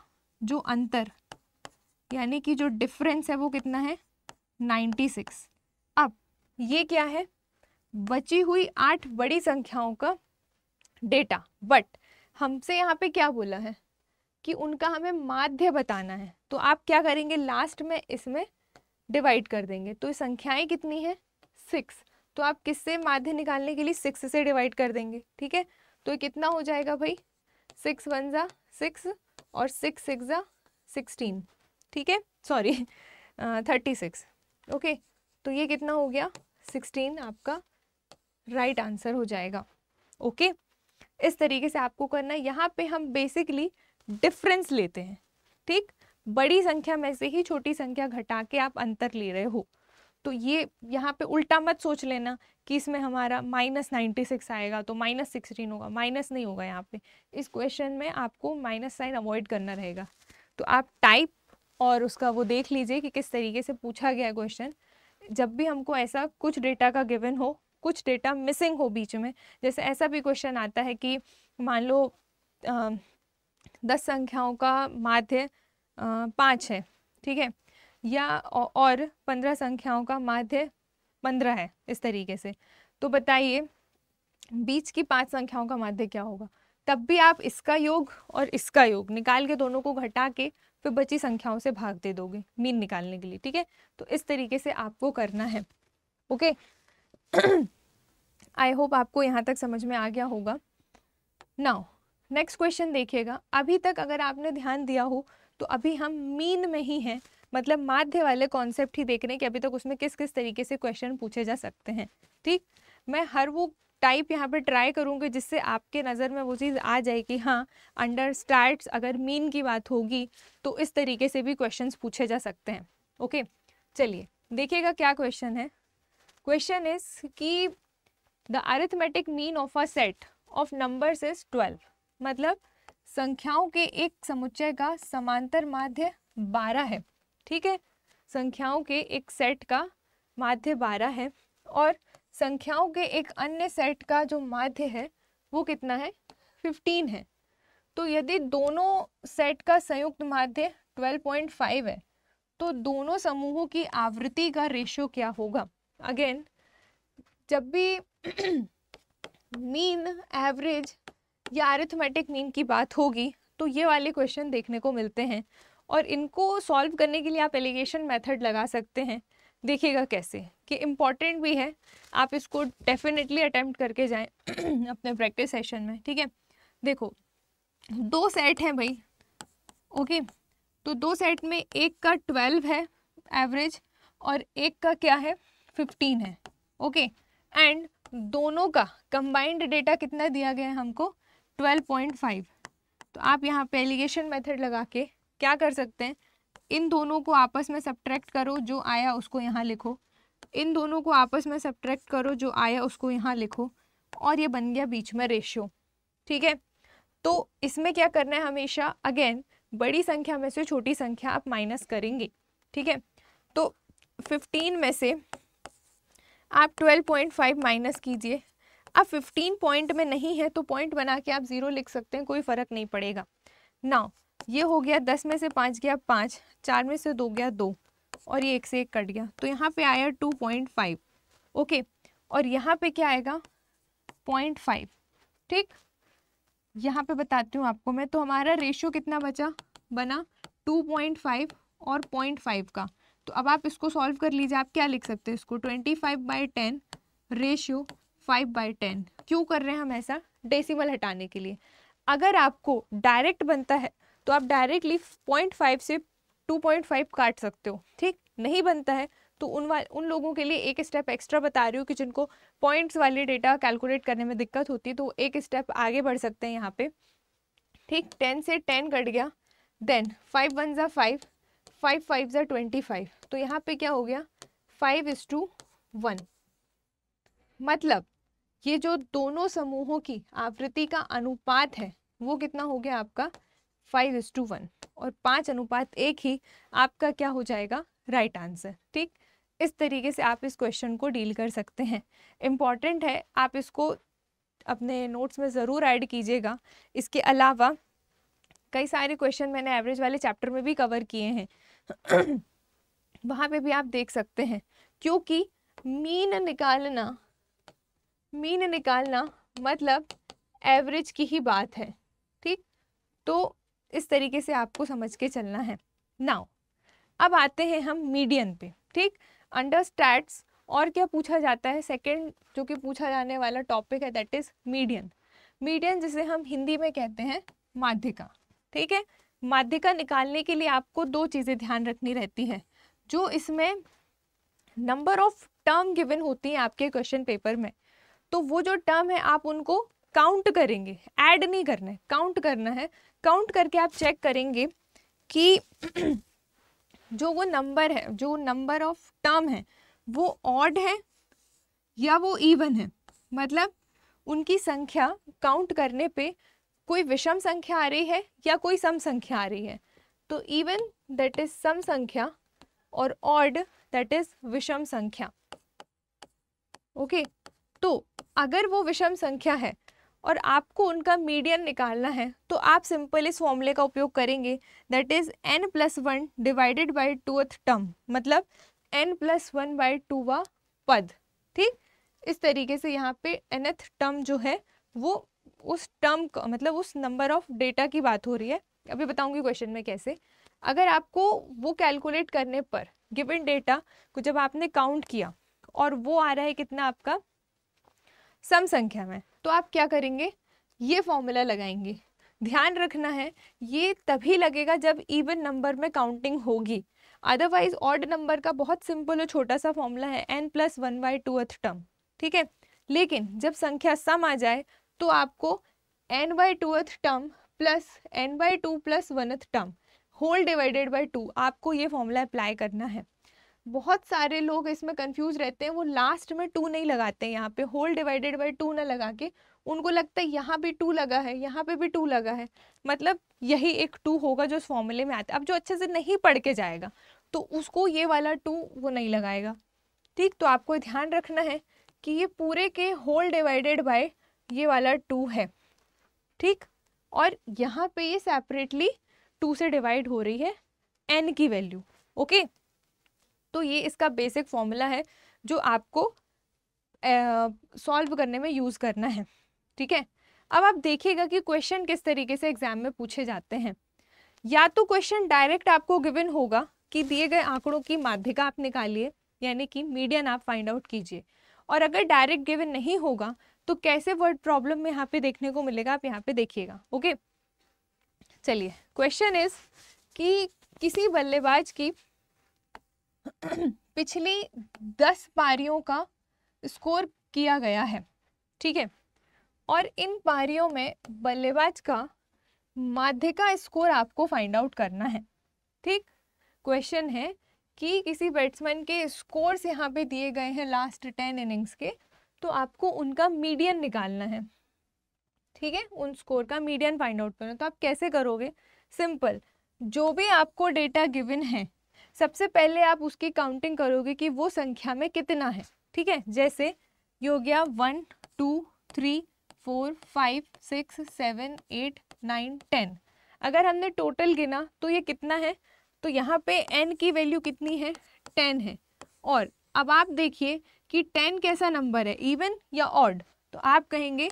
जो अंतर यानी कि जो डिफरेंस है वो कितना है नाइन्टी सिक्स अब ये क्या है बची हुई आठ बड़ी संख्याओं का डेटा बट हमसे यहाँ पे क्या बोला है कि उनका हमें माध्य बताना है तो आप क्या करेंगे लास्ट में इसमें डिवाइड कर देंगे तो संख्याएं कितनी है सिक्स तो आप किससे माध्य निकालने के लिए सिक्स से डिवाइड कर देंगे ठीक है तो कितना हो जाएगा भाई सिक्स वन ज़ा सिक्स और सिक्स सिक्स ज़ा सिक्सटीन ठीक है सॉरी थर्टी सिक्स ओके तो ये कितना हो गया सिक्सटीन आपका राइट right आंसर हो जाएगा ओके okay? इस तरीके से आपको करना है यहाँ पे हम बेसिकली डिफरेंस लेते हैं ठीक बड़ी संख्या में से ही छोटी संख्या घटा के आप अंतर ले रहे हो तो ये यहाँ पे उल्टा मत सोच लेना कि इसमें हमारा माइनस नाइन्टी सिक्स आएगा तो माइनस सिक्सटीन होगा माइनस नहीं होगा यहाँ पे इस क्वेश्चन में आपको माइनस साइन अवॉइड करना रहेगा तो आप टाइप और उसका वो देख लीजिए कि किस तरीके से पूछा गया क्वेश्चन जब भी हमको ऐसा कुछ डेटा का गिवन हो कुछ डेटा मिसिंग हो बीच में जैसे ऐसा भी क्वेश्चन आता है कि मान लो दस संख्याओं का माध्य पाँच है ठीक है या और पंद्रह संख्याओं का माध्य पंद्रह है इस तरीके से तो बताइए बीच की पांच संख्याओं का माध्य क्या होगा तब भी आप इसका योग और इसका योग निकाल के दोनों को घटा के फिर बची संख्याओं से भाग दे दोगे मीन निकालने के लिए ठीक है तो इस तरीके से आपको करना है ओके आई होप आपको यहाँ तक समझ में आ गया होगा नाउ नेक्स्ट क्वेश्चन देखिएगा अभी तक अगर आपने ध्यान दिया हो तो अभी हम मीन में ही हैं मतलब माध्य वाले कॉन्सेप्ट ही देख रहे हैं कि अभी तक उसमें किस किस तरीके से क्वेश्चन पूछे जा सकते हैं ठीक मैं हर वो टाइप यहाँ पर ट्राई करूँगी जिससे आपके नज़र में वो चीज़ आ जाए कि हाँ अंडर स्टार्ट अगर मीन की बात होगी तो इस तरीके से भी क्वेश्चन पूछे जा सकते हैं ओके चलिए देखिएगा क्या क्वेश्चन है क्वेश्चन इज कि the arithmetic mean of a set of numbers is twelve मतलब संख्याओं के एक समुच्चय का समांतर माध्य बारह है ठीक है संख्याओं के एक सेट का माध्य बारह है और संख्याओं के एक अन्य सेट का जो माध्य है वो कितना है फिफ्टीन है तो यदि दोनों सेट का संयुक्त माध्य फाइव है तो दोनों समूहों की आवृत्ति का रेशियो क्या होगा अगेन जब भी मीन एवरेज या अरिथमेटिक मीन की बात होगी तो ये वाले क्वेश्चन देखने को मिलते हैं और इनको सॉल्व करने के लिए आप एलिगेशन मेथड लगा सकते हैं देखिएगा कैसे कि इम्पॉर्टेंट भी है आप इसको डेफिनेटली अटैम्प्ट करके जाएं (clears throat) अपने प्रैक्टिस सेशन में ठीक है देखो दो सेट हैं भाई ओके तो दो सेट में एक का ट्वेल्व है एवरेज और एक का क्या है फिफ्टीन है ओके एंड दोनों का कंबाइंड डेटा कितना दिया गया है हमको ट्वेल्व पॉइंट फाइव तो आप यहाँ पे एलिगेशन मेथड लगा के क्या कर सकते हैं इन दोनों को आपस में सब्ट्रैक्ट करो जो आया उसको यहाँ लिखो इन दोनों को आपस में सब्ट्रैक्ट करो जो आया उसको यहाँ लिखो और ये बन गया बीच में रेशियो ठीक है तो इसमें क्या करना है हमेशा अगेन बड़ी संख्या में से छोटी संख्या आप माइनस करेंगे ठीक है तो फिफ्टीन में से आप 12.5 माइनस कीजिए अब 15 पॉइंट में नहीं है तो पॉइंट बना के आप ज़ीरो लिख सकते हैं कोई फ़र्क नहीं पड़ेगा ना ये हो गया दस में से पाँच गया पाँच चार में से दो गया दो और ये एक से एक कट गया तो यहाँ पे आया टू पॉइंट फाइव ओके और यहाँ पे क्या आएगा पॉइंट फाइव ठीक यहाँ पे बताती हूँ आपको मैं तो हमारा रेशियो कितना बचा बना टू पॉइंट फाइव और पॉइंट फाइव का तो अब आप इसको सॉल्व कर लीजिए आप क्या लिख सकते हैं इसको twenty five by ten ratio five by ten क्यों कर रहे हैं हम ऐसा डेसिमल हटाने के लिए अगर आपको डायरेक्ट बनता है तो आप डायरेक्टली पॉइंट फाइव से टू पॉइंट फाइव काट सकते हो ठीक नहीं बनता है तो उन उन लोगों के लिए एक स्टेप एक्स्ट्रा बता रही हूँ कि जिनको पॉइंट्स वाले डेटा कैलकुलेट करने में दिक्कत होती है तो एक स्टेप आगे बढ़ सकते हैं यहाँ पे ठीक टेन से टेन कट गया देन फाइव वन ज़ा फाइव फाइव फाइव ज़ा ट्वेंटी फाइव तो यहाँ पे क्या हो गया फाइव इज़ टू वन मतलब ये जो दोनों समूहों की आवृत्ति का अनुपात है वो कितना हो गया आपका फाइव इज टू वन और पांच अनुपात एक ही आपका क्या हो जाएगा राइट आंसर ठीक इस तरीके से आप इस क्वेश्चन को डील कर सकते हैं इम्पॉर्टेंट है आप इसको अपने नोट्स में ज़रूर ऐड कीजिएगा इसके अलावा कई सारे क्वेश्चन मैंने एवरेज वाले चैप्टर में भी कवर किए हैं वहां पे भी आप देख सकते हैं क्योंकि मीन निकालना मीन निकालना मतलब एवरेज की ही बात है ठीक तो इस तरीके से आपको समझ के चलना है नाउ अब आते हैं हम मीडियन पे ठीक अंडर स्टैट्स और क्या पूछा जाता है सेकंड जो कि पूछा जाने वाला टॉपिक है दैट इज़ मीडियन मीडियन जिसे हम हिंदी में कहते हैं माध्यिका ठीक है माध्यिका निकालने के लिए आपको दो चीज़ें ध्यान रखनी रहती हैं जो इसमें नंबर ऑफ टर्म गिवन होती हैं आपके क्वेश्चन पेपर में तो वो जो टर्म है आप उनको काउंट करेंगे ऐड नहीं करना है काउंट करना है काउंट करके आप चेक करेंगे कि (clears throat) जो वो नंबर है जो नंबर ऑफ टर्म है वो ऑड है या वो इवन है मतलब उनकी संख्या काउंट करने पे कोई विषम संख्या आ रही है या कोई सम संख्या आ रही है तो इवन दैट इज सम संख्या और ऑड दैट इज विषम संख्या ओके तो अगर वो विषम संख्या है और आपको उनका मीडियन निकालना है तो आप सिंपल इस फॉर्मूले का उपयोग करेंगे that is N plus one divided by twoth term मतलब N plus one by two पद ठीक इस तरीके से यहाँ पे एनथ टर्म जो है वो उस टर्म मतलब उस नंबर ऑफ डेटा की बात हो रही है अभी बताऊंगी क्वेश्चन में कैसे अगर आपको वो कैलकुलेट करने पर गिवन डेटा को जब आपने काउंट किया और वो आ रहा है कितना आपका सम संख्या में तो आप क्या करेंगे ये फॉर्मूला लगाएंगे ध्यान रखना है ये तभी लगेगा जब इवन नंबर में काउंटिंग होगी अदरवाइज ऑड नंबर का बहुत सिंपल और छोटा सा फॉर्मूला है N plus one by two term ठीक है लेकिन जब संख्या सम आ जाए तो आपको N by two term plus N by two plus oneth term whole divided by two आपको ये फॉर्मूला अप्लाई करना है बहुत सारे लोग इसमें कंफ्यूज रहते हैं वो लास्ट में टू नहीं लगाते हैं यहाँ पे होल डिवाइडेड बाई टू ना लगा के उनको लगता है यहाँ भी टू लगा है यहाँ पे भी टू लगा है मतलब यही एक टू होगा जो इस फॉर्मूले में आता है अब जो अच्छे से नहीं पढ़ के जाएगा तो उसको ये वाला टू वो नहीं लगाएगा ठीक तो आपको ध्यान रखना है कि ये पूरे के होल डिवाइडेड बाय ये वाला टू है ठीक और यहाँ पे ये सेपरेटली टू से डिवाइड हो रही है एन की वैल्यू ओके तो ये इसका बेसिक फॉर्मूला है जो आपको सॉल्व करने में यूज़ करना है ठीक है अब आप देखिएगा कि क्वेश्चन किस तरीके से एग्जाम में पूछे जाते हैं या तो क्वेश्चन डायरेक्ट आपको गिवन होगा कि दिए गए आंकड़ों की माध्यिका आप निकालिए यानी कि मीडियन आप फाइंड आउट कीजिए और अगर डायरेक्ट गिवन नहीं होगा तो कैसे वर्ड प्रॉब्लम यहाँ पे देखने को मिलेगा आप यहाँ पे देखिएगा ओके चलिए क्वेश्चन इज कि किसी बल्लेबाज की (clears throat) पिछली दस पारियों का स्कोर किया गया है ठीक है और इन पारियों में बल्लेबाज का माध्य का स्कोर आपको फाइंड आउट करना है ठीक क्वेश्चन है कि किसी बैट्समैन के स्कोर्स यहाँ पे दिए गए हैं लास्ट टेन इनिंग्स के तो आपको उनका मीडियन निकालना है ठीक है उन स्कोर का मीडियन फाइंड आउट करना तो आप कैसे करोगे सिंपल जो भी आपको डेटा गिवन है सबसे पहले आप उसकी काउंटिंग करोगे कि वो संख्या में कितना है ठीक है जैसे योग्या one two three four five six seven eight nine ten अगर हमने टोटल गिना तो ये कितना है तो यहाँ पे एन की वैल्यू कितनी है टेन है और अब आप देखिए कि टेन कैसा नंबर है इवन या ऑड तो आप कहेंगे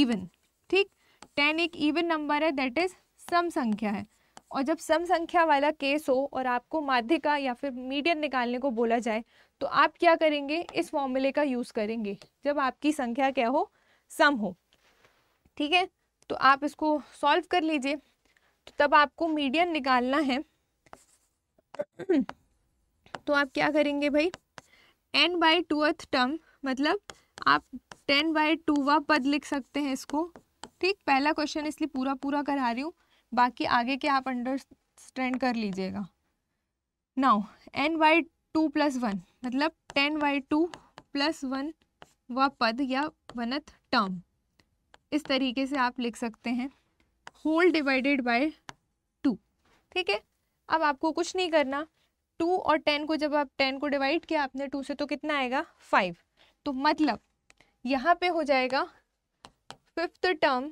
इवन ठीक टेन एक इवन नंबर है दैट इज सम संख्या है और जब सम संख्या वाला केस हो और आपको माध्यिका या फिर मीडियन निकालने को बोला जाए तो आप क्या करेंगे इस फॉर्मूले का यूज़ करेंगे जब आपकी संख्या क्या हो सम हो ठीक है तो आप इसको सॉल्व कर लीजिए तो तब आपको मीडियन निकालना है (clears throat) तो आप क्या करेंगे भाई एन बाई टूअर्थ टर्म मतलब आप टेन बाई टूवा पद लिख सकते हैं इसको ठीक पहला क्वेश्चन इसलिए पूरा पूरा करा रही हूँ बाकी आगे के आप अंडरस्टैंड कर लीजिएगा now N by two plus one मतलब ten by two plus one व पद या वनथ टर्म इस तरीके से आप लिख सकते हैं होल डिवाइडेड बाय टू ठीक है अब आपको कुछ नहीं करना टू और टेन को जब आप टेन को डिवाइड किया आपने टू से तो कितना आएगा फाइव तो मतलब यहाँ पे हो जाएगा फिफ्थ टर्म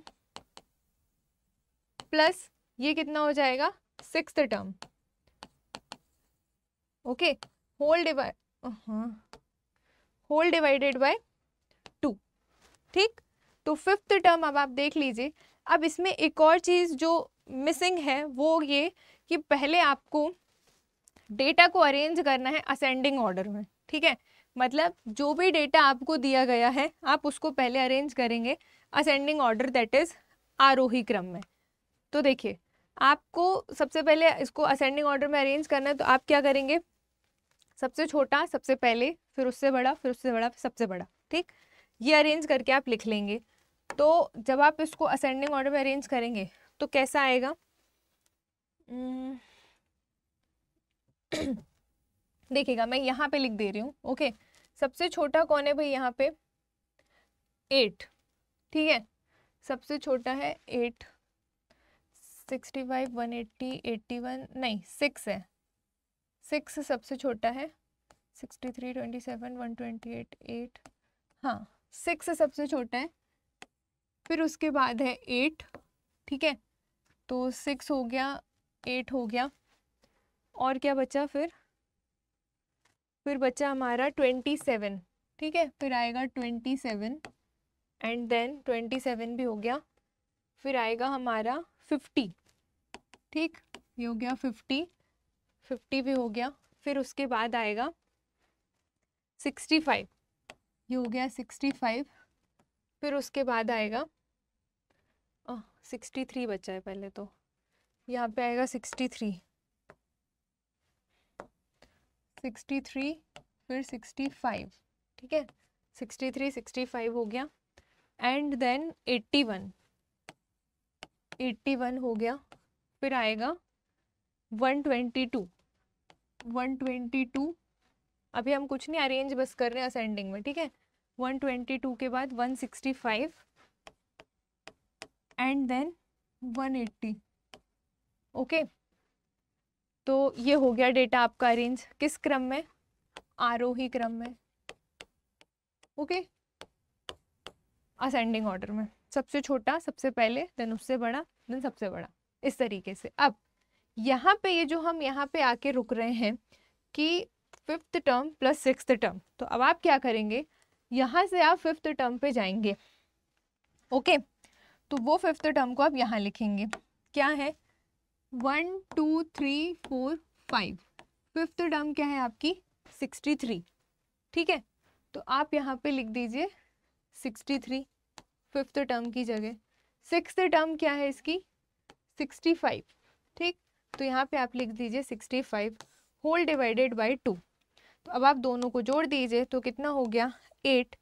प्लस ये कितना हो जाएगा six term okay whole divide whole divided by two ठीक तो फिफ्थ टर्म अब आप देख लीजिए अब इसमें एक और चीज़ जो मिसिंग है वो ये कि पहले आपको डेटा को अरेंज करना है असेंडिंग ऑर्डर में ठीक है मतलब जो भी डेटा आपको दिया गया है आप उसको पहले अरेंज करेंगे असेंडिंग ऑर्डर दैट इज़ आरोही क्रम में तो देखिए आपको सबसे पहले इसको असेंडिंग ऑर्डर में अरेंज करना है तो आप क्या करेंगे सबसे छोटा सबसे पहले फिर उससे बड़ा फिर उससे बड़ा फिर सबसे बड़ा ठीक ये अरेंज करके आप लिख लेंगे तो जब आप इसको असेंडिंग ऑर्डर में अरेंज करेंगे तो कैसा आएगा देखिएगा मैं यहाँ पे लिख दे रही हूँ ओके सबसे छोटा कौन है भाई यहाँ पे एट ठीक है सबसे छोटा है eight sixty five one eighty eighty one नहीं सिक्स है सिक्स सबसे छोटा है sixty three twenty seven one twenty eight eight हाँ सिक्स सबसे छोटा है फिर उसके बाद है एट ठीक है तो सिक्स हो गया एट हो गया और क्या बचा फिर फिर बचा हमारा ट्वेंटी सेवन ठीक है फिर आएगा twenty seven and then twenty seven भी हो गया फिर आएगा हमारा फिफ्टी ठीक ये हो गया फिफ्टी फिफ्टी भी हो गया फिर उसके बाद आएगा सिक्सटी फाइव ये हो गया सिक्सटी फाइव फिर उसके बाद आएगा सिक्सटी थ्री बचा है पहले तो यहाँ पे आएगा सिक्सटी थ्री सिक्सटी थ्री फिर सिक्सटी फाइव ठीक है सिक्सटी थ्री सिक्सटी फाइव हो गया and then eighty one eighty one हो गया फिर आएगा one twenty two one twenty two अभी हम कुछ नहीं अरेंज बस कर रहे हैं असेंडिंग में ठीक है वन ट्वेंटी टू के बाद one sixty five and then one eighty okay okay. तो ये हो गया डेटा आपका अरेंज किस क्रम में आरोही क्रम में ओके असेंडिंग ऑर्डर में सबसे छोटा सबसे पहले देन उससे बड़ा देन सबसे बड़ा इस तरीके से अब यहाँ पे ये जो हम यहाँ पे आके रुक रहे हैं कि fifth term plus six term तो अब आप क्या करेंगे यहाँ से आप फिफ्थ टर्म पे जाएंगे ओके तो वो फिफ्थ टर्म को आप यहाँ लिखेंगे क्या है one two three four five fifth term क्या है आपकी सिक्सटी थ्री ठीक है तो आप यहाँ पे लिख दीजिए सिक्सटी थ्री फिफ्थ टर्म की जगह सिक्स टर्म क्या है इसकी सिक्सटी फाइव ठीक तो यहाँ पे आप लिख दीजिए sixty five whole divided by two तो अब आप दोनों को जोड़ दीजिए तो कितना हो गया एट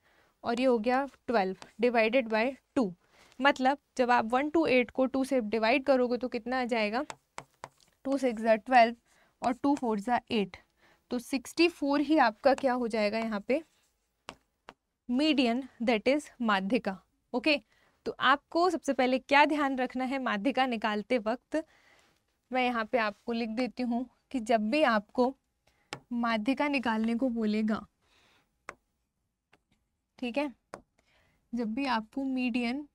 और ये हो गया ट्वेल्व डिवाइडेड बाई टू मतलब जब आप वन टू एट को टू से डिवाइड करोगे तो कितना आ जाएगा टू सिक्स ज़ा ट्वेल्व और टू फोर ज़ा एट तो सिक्सटी फोर ही आपका क्या हो जाएगा यहाँ पे मीडियन दैट इज़ माध्यिका ओके तो आपको सबसे पहले क्या ध्यान रखना है माध्यिका निकालते वक्त मैं यहाँ पे आपको लिख देती हूँ कि जब भी आपको माध्यिका निकालने को बोलेगा ठीक है जब भी आपको मीडियन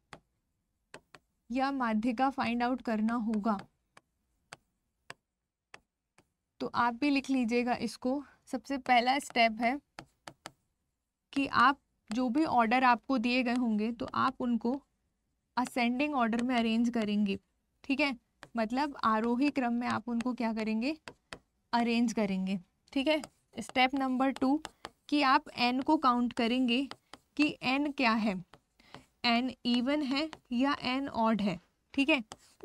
या माध्यिका फाइंड आउट करना होगा तो आप भी लिख लीजिएगा इसको सबसे पहला स्टेप है कि आप जो भी ऑर्डर आपको दिए गए होंगे तो आप उनको असेंडिंग ऑर्डर में अरेंज करेंगे ठीक है मतलब आरोही क्रम में आप उनको क्या करेंगे अरेंज करेंगे ठीक है स्टेप नंबर टू कि आप एन को काउंट करेंगे कि एन क्या है एन इवन है या एन ऑड है ठीक है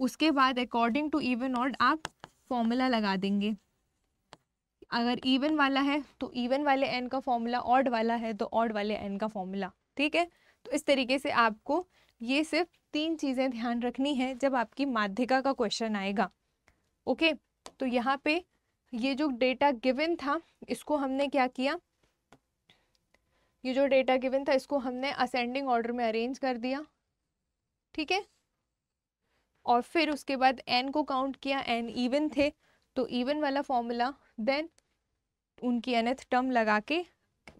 उसके बाद अकॉर्डिंग टू इवन ऑड आप फॉर्मूला लगा देंगे अगर इवन वाला है तो इवन वाले एन का फॉर्मूला ऑड वाला है तो ऑड वाले एन का फॉर्मूला ठीक है तो इस तरीके से आपको ये सिर्फ तीन चीज़ें ध्यान रखनी है जब आपकी माध्यिका का क्वेश्चन आएगा ओके तो यहाँ पे ये जो डेटा गिवन था इसको हमने क्या किया ये जो डेटा गिवन था इसको हमने असेंडिंग ऑर्डर में अरेंज कर दिया ठीक है और फिर उसके बाद एन को काउंट किया एन इवन थे तो इवन वाला फॉर्मूला देन उनकी एनथ टर्म लगा के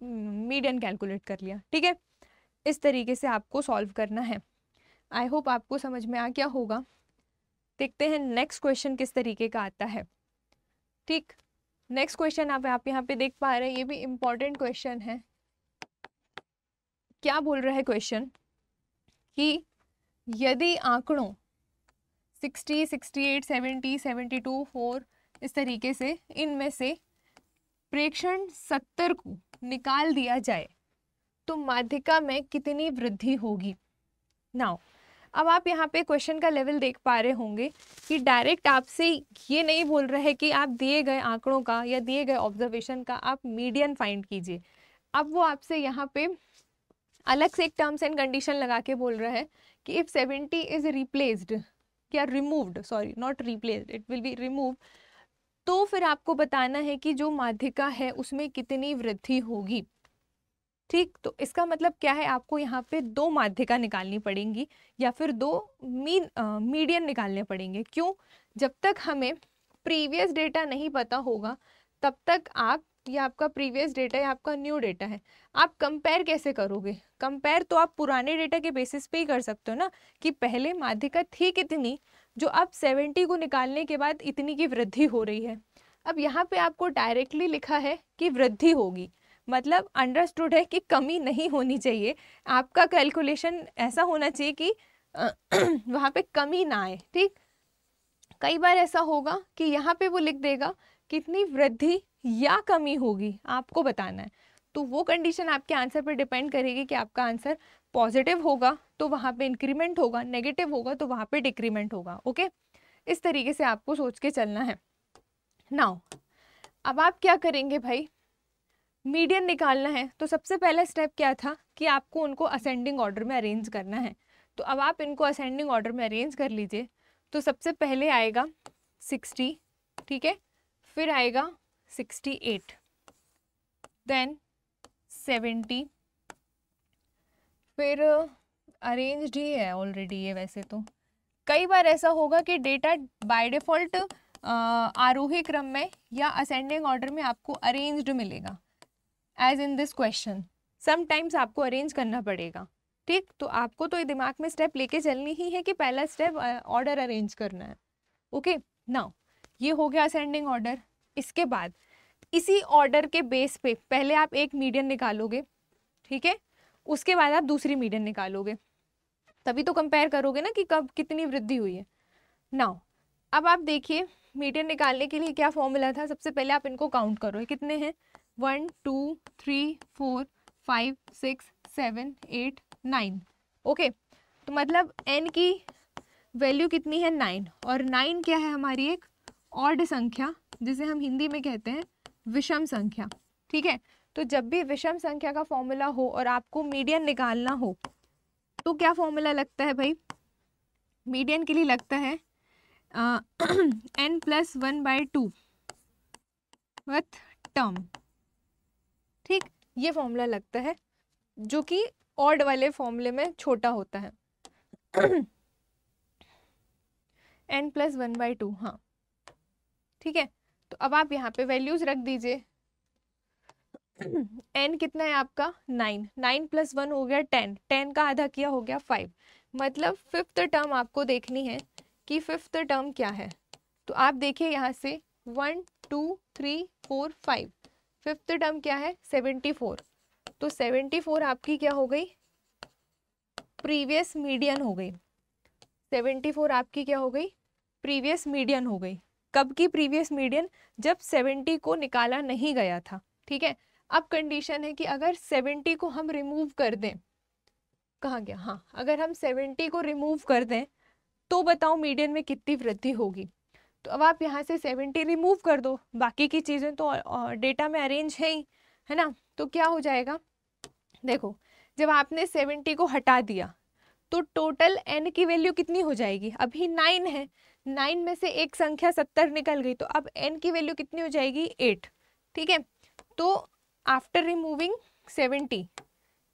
मीडियन हम्म, कैलकुलेट कर लिया ठीक है इस तरीके से आपको सॉल्व करना है आई होप आपको समझ में आ क्या होगा देखते हैं नेक्स्ट क्वेश्चन किस तरीके का आता है ठीक नेक्स्ट क्वेश्चन आप आप यहाँ पे देख पा रहे हैं ये भी इम्पॉर्टेंट क्वेश्चन है क्या बोल रहा है क्वेश्चन कि यदि आंकड़ों 60, 68, 70, 72, फोर इस तरीके से इनमें से प्रेक्षण सत्तर को निकाल दिया जाए तो माध्यिका में कितनी वृद्धि होगी नाउ अब आप यहाँ पे क्वेश्चन का लेवल देख पा रहे होंगे कि डायरेक्ट आपसे ये नहीं बोल रहा है कि आप दिए गए आंकड़ों का या दिए गए ऑब्जर्वेशन का आप मीडियन फाइंड कीजिए अब वो आपसे यहाँ पे अलग से एक टर्म्स एंड कंडीशन लगा के बोल रहा है कि इफ़ सेवेंटी इज़ रिप्लेस्ड या removed sorry not replaced it will be remove तो फिर आपको बताना है कि जो माध्यिका है उसमें कितनी वृद्धि होगी ठीक तो इसका मतलब क्या है आपको यहाँ पे दो माध्यिका निकालनी पड़ेंगी या फिर दो मीन मीडियन निकालने पड़ेंगे क्यों जब तक हमें प्रीवियस डेटा नहीं पता होगा तब तक आप ये आपका प्रीवियस डेटा है आपका न्यू डेटा है आप कंपेयर कैसे करोगे कंपेयर तो आप पुराने डेटा के बेसिस पे ही कर सकते हो ना कि पहले माध्यिका थी कितनी जो अब 70 को निकालने के बाद इतनी की वृद्धि हो रही है अब यहाँ पे आपको डायरेक्टली लिखा है कि वृद्धि होगी मतलब अंडरस्टूड है कि कमी नहीं होनी चाहिए आपका कैलकुलेशन ऐसा होना चाहिए कि (clears throat) वहाँ पे कमी ना आए ठीक कई बार ऐसा होगा कि यहाँ पे वो लिख देगा कितनी वृद्धि या कमी होगी आपको बताना है तो वो कंडीशन आपके आंसर पर डिपेंड करेगी कि आपका आंसर पॉजिटिव होगा तो वहाँ पे इंक्रीमेंट होगा नेगेटिव होगा तो वहाँ पे डिक्रीमेंट होगा ओके इस तरीके से आपको सोच के चलना है नाउ अब आप क्या करेंगे भाई मीडियम निकालना है तो सबसे पहला स्टेप क्या था कि आपको उनको असेंडिंग ऑर्डर में अरेंज करना है तो अब आप इनको असेंडिंग ऑर्डर में अरेंज कर लीजिए तो सबसे पहले आएगा सिक्सटी ठीक है फिर आएगा सिक्सटी एट देन सेवेंटी फिर अरेंज ही है ऑलरेडी ये वैसे तो कई बार ऐसा होगा कि डेटा बाय डिफ़ॉल्ट आरोही क्रम में या असेंडिंग ऑर्डर में आपको अरेंज्ड मिलेगा as in this question sometimes आपको अरेंज करना पड़ेगा ठीक तो आपको तो ये दिमाग में स्टेप लेके चलनी ही है कि पहला स्टेप ऑर्डर अरेंज करना है ओके okay? नाउ ये हो गया असेंडिंग ऑर्डर इसके बाद इसी ऑर्डर के बेस पे पहले आप एक मीडियन निकालोगे ठीक है उसके बाद आप दूसरी मीडियन निकालोगे तभी तो कंपेयर करोगे ना कि कब कितनी वृद्धि हुई है नाउ अब आप देखिए मीडियन निकालने के लिए क्या फॉर्मूला था सबसे पहले आप इनको काउंट करो कितने हैं one two three four five six seven eight nine okay तो मतलब एन की वैल्यू कितनी है नाइन और नाइन क्या है हमारी एक ऑड संख्या जिसे हम हिंदी में कहते हैं विषम संख्या ठीक है तो जब भी विषम संख्या का फॉर्मूला हो और आपको मीडियन निकालना हो तो क्या फॉर्मूला लगता है भाई मीडियन के लिए लगता है N plus one by two with term ठीक ये फॉर्मूला लगता है जो कि ऑड वाले फॉर्मूले में छोटा होता है N plus one by two हाँ ठीक है तो अब आप यहाँ पे वैल्यूज रख दीजिए एन (clears throat) कितना है आपका नाइन नाइन प्लस वन हो गया टेन टेन का आधा किया हो गया फाइव मतलब फिफ्थ टर्म आपको देखनी है कि फिफ्थ टर्म क्या है तो आप देखिए यहाँ से one two three four five fifth term क्या है सेवेंटी फोर तो सेवेंटी फोर आपकी क्या हो गई प्रीवियस मीडियन हो गई सेवेंटी फोर आपकी क्या हो गई प्रीवियस मीडियन हो गई कब की प्रीवियस मीडियन जब 70 को निकाला नहीं गया था ठीक है अब कंडीशन है कि अगर 70 को हम रिमूव कर दें कहाँ गया हाँ अगर हम 70 को रिमूव कर दें तो बताओ मीडियन में कितनी वृद्धि होगी तो अब आप यहाँ से 70 रिमूव कर दो बाकी की चीज़ें तो डेटा में अरेंज है ही है ना तो क्या हो जाएगा देखो जब आपने सेवेंटी को हटा दिया तो टोटल एन की वैल्यू कितनी हो जाएगी अभी नाइन है नाइन में से एक संख्या सत्तर निकल गई तो अब एन की वैल्यू कितनी हो जाएगी एट ठीक है तो आफ्टर रिमूविंग सेवेंटी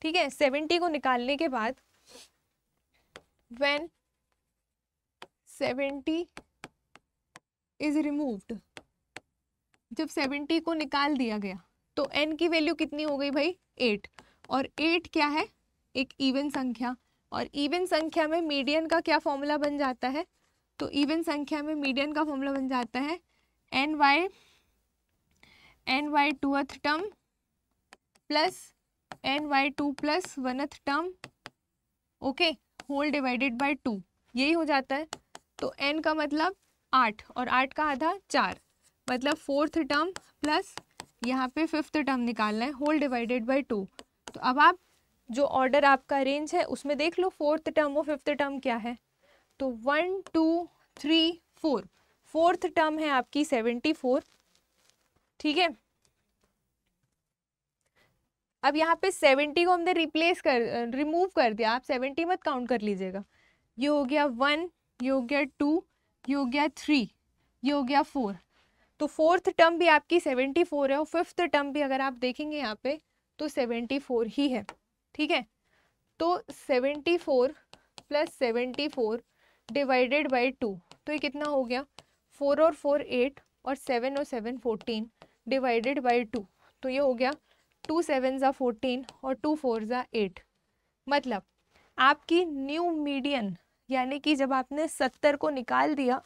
ठीक है सेवेंटी को निकालने के बाद वेन सेवेंटी इज removed जब सेवेंटी को निकाल दिया गया तो एन की वैल्यू कितनी हो गई भाई एट और एट क्या है एक इवन संख्या और इवन संख्या में मीडियन का क्या फॉर्मूला बन जाता है तो इवन संख्या में मीडियन का फॉर्मूला बन जाता है N by N by twoth term plus N by two plus oneth term okay whole divided by two यही हो जाता है तो एन का मतलब आठ और आठ का आधा चार मतलब फोर्थ टर्म प्लस यहाँ पे फिफ्थ टर्म निकालना है होल डिवाइडेड बाय टू तो अब आप जो ऑर्डर आपका रेंज है उसमें देख लो फोर्थ टर्म और फिफ्थ टर्म क्या है तो one two three four fourth term है आपकी सेवेंटी फोर ठीक है अब यहाँ पे सेवेंटी को हमने रिप्लेस कर रिमूव कर दिया आप सेवेंटी मत काउंट कर लीजिएगा ये हो गया वन ये हो गया टू ये हो गया थ्री ये हो गया फोर तो फोर्थ टर्म भी आपकी सेवेंटी फोर है और फिफ्थ टर्म भी अगर आप देखेंगे यहाँ पे तो सेवेंटी फोर ही है ठीक है तो seventy four plus seventy four divided by two तो ये कितना हो गया फोर और फोर एट और सेवन और seven fourteen divided by two तो ये हो गया टू सेवन ज़ा फोर्टीन और टू फोर ज़ा एट मतलब आपकी न्यू मीडियन यानी कि जब आपने सत्तर को निकाल दिया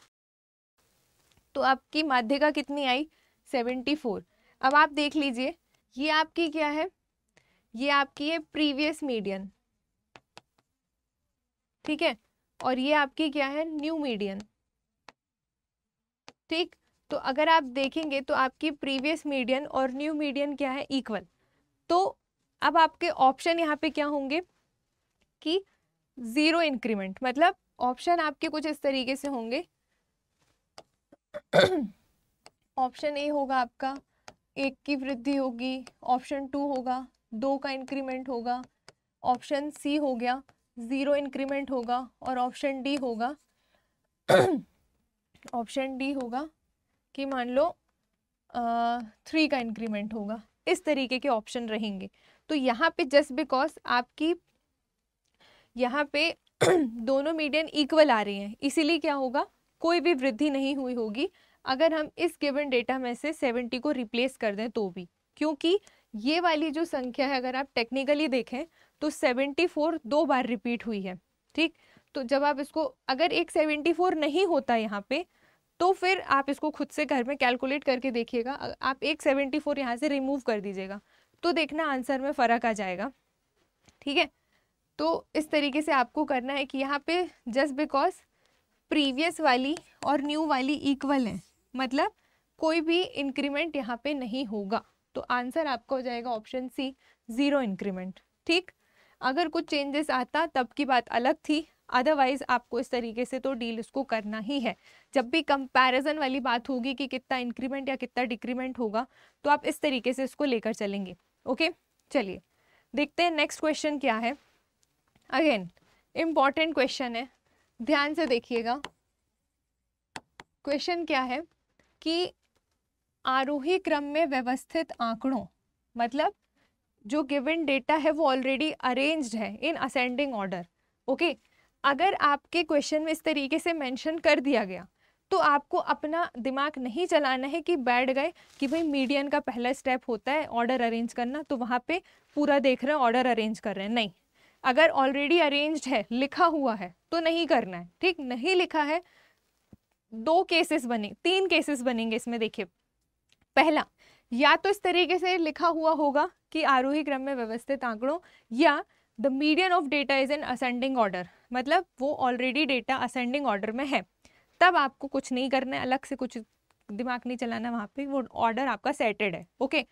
तो आपकी माध्यिका कितनी आई सेवेंटी फोर अब आप देख लीजिए ये आपकी क्या है ये आपकी है प्रीवियस मीडियन ठीक है और ये आपकी क्या है न्यू मीडियन ठीक तो अगर आप देखेंगे तो आपकी प्रीवियस मीडियन और न्यू मीडियन क्या है इक्वल तो अब आपके ऑप्शन यहाँ पे क्या होंगे कि ज़ीरो इंक्रीमेंट मतलब ऑप्शन आपके कुछ इस तरीके से होंगे ऑप्शन (coughs) ए होगा आपका एक की वृद्धि होगी ऑप्शन टू होगा दो का इंक्रीमेंट होगा ऑप्शन सी हो गया ज़ीरो इंक्रीमेंट होगा और ऑप्शन डी होगा (clears throat) ऑप्शन डी होगा कि मान लो थ्री का इंक्रीमेंट होगा इस तरीके के ऑप्शन रहेंगे तो यहाँ पे जस्ट बिकॉज आपकी यहाँ पे (clears throat) दोनों मीडियन इक्वल आ रही हैं इसीलिए क्या होगा कोई भी वृद्धि नहीं हुई होगी अगर हम इस गिवन डेटा में से सेवेंटी को रिप्लेस कर दें तो भी क्योंकि ये वाली जो संख्या है अगर आप टेक्निकली देखें तो 74 दो बार रिपीट हुई है ठीक तो जब आप इसको अगर एक 74 नहीं होता यहाँ पे तो फिर आप इसको खुद से घर में कैलकुलेट करके देखिएगा आप एक 74 फोर यहाँ से रिमूव कर दीजिएगा तो देखना आंसर में फ़र्क आ जाएगा ठीक है तो इस तरीके से आपको करना है कि यहाँ पे जस्ट बिकॉज प्रीवियस वाली और न्यू वाली इक्वल है मतलब कोई भी इंक्रीमेंट यहाँ पे नहीं होगा तो आंसर आपका हो जाएगा ऑप्शन सी ज़ीरो इंक्रीमेंट ठीक अगर कुछ चेंजेस आता तब की बात अलग थी अदरवाइज आपको इस तरीके से तो डील इसको करना ही है जब भी कंपैरिजन वाली बात होगी कि कितना इंक्रीमेंट या कितना डिक्रीमेंट होगा तो आप इस तरीके से इसको लेकर चलेंगे ओके चलिए देखते हैं नेक्स्ट क्वेश्चन क्या है अगेन इम्पॉर्टेंट क्वेश्चन है ध्यान से देखिएगा क्वेश्चन क्या है कि आरोही क्रम में व्यवस्थित आंकड़ों मतलब जो गिवन डेटा है वो ऑलरेडी अरेंज है इन असेंडिंग ऑर्डर ओके अगर आपके क्वेश्चन में इस तरीके से मैंशन कर दिया गया तो आपको अपना दिमाग नहीं चलाना है कि बैठ गए कि भाई मीडियन का पहला स्टेप होता है ऑर्डर अरेंज करना तो वहाँ पे पूरा देख रहे हैं ऑर्डर अरेंज कर रहे हैं नहीं अगर ऑलरेडी अरेंज्ड है लिखा हुआ है तो नहीं करना है ठीक नहीं लिखा है दो केसेस बने तीन केसेस बनेंगे इसमें देखिए पहला या तो इस तरीके से लिखा हुआ होगा कि आरोही क्रम में व्यवस्थित आंकड़ों या the median of data is in ascending order मतलब वो ऑलरेडी डेटा असेंडिंग ऑर्डर में है तब आपको कुछ नहीं करना है अलग से कुछ दिमाग नहीं चलाना वहाँ पे वो ऑर्डर आपका सेटेड है ओके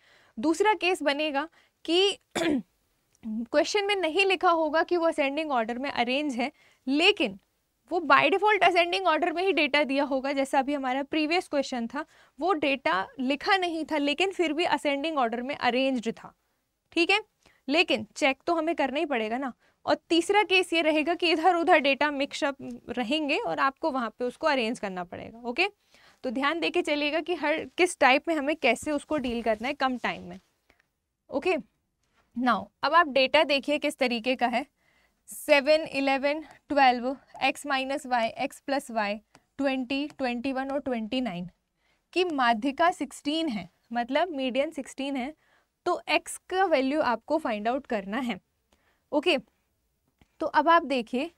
दूसरा केस बनेगा कि क्वेश्चन (clears throat) में नहीं लिखा होगा कि वो असेंडिंग ऑर्डर में अरेंज है लेकिन वो बाय डिफॉल्ट असेंडिंग ऑर्डर में ही डेटा दिया होगा जैसा अभी हमारा प्रीवियस क्वेश्चन था वो डेटा लिखा नहीं था लेकिन फिर भी असेंडिंग ऑर्डर में अरेंज्ड था ठीक है लेकिन चेक तो हमें करना ही पड़ेगा ना और तीसरा केस ये रहेगा कि इधर उधर डेटा मिक्सअप रहेंगे और आपको वहाँ पे उसको अरेंज करना पड़ेगा ओके तो ध्यान दे के चलिएगा कि हर किस टाइप में हमें कैसे उसको डील करना है कम टाइम में ओके नाउ अब आप डेटा देखिए किस तरीके का है seven eleven twelve X minus Y X plus Y twenty twenty one और ट्वेंटी नाइन की माध्यिका सिक्सटीन है मतलब मीडियम सिक्सटीन है तो x का वैल्यू आपको फाइंड आउट करना है ओके तो अब आप देखिए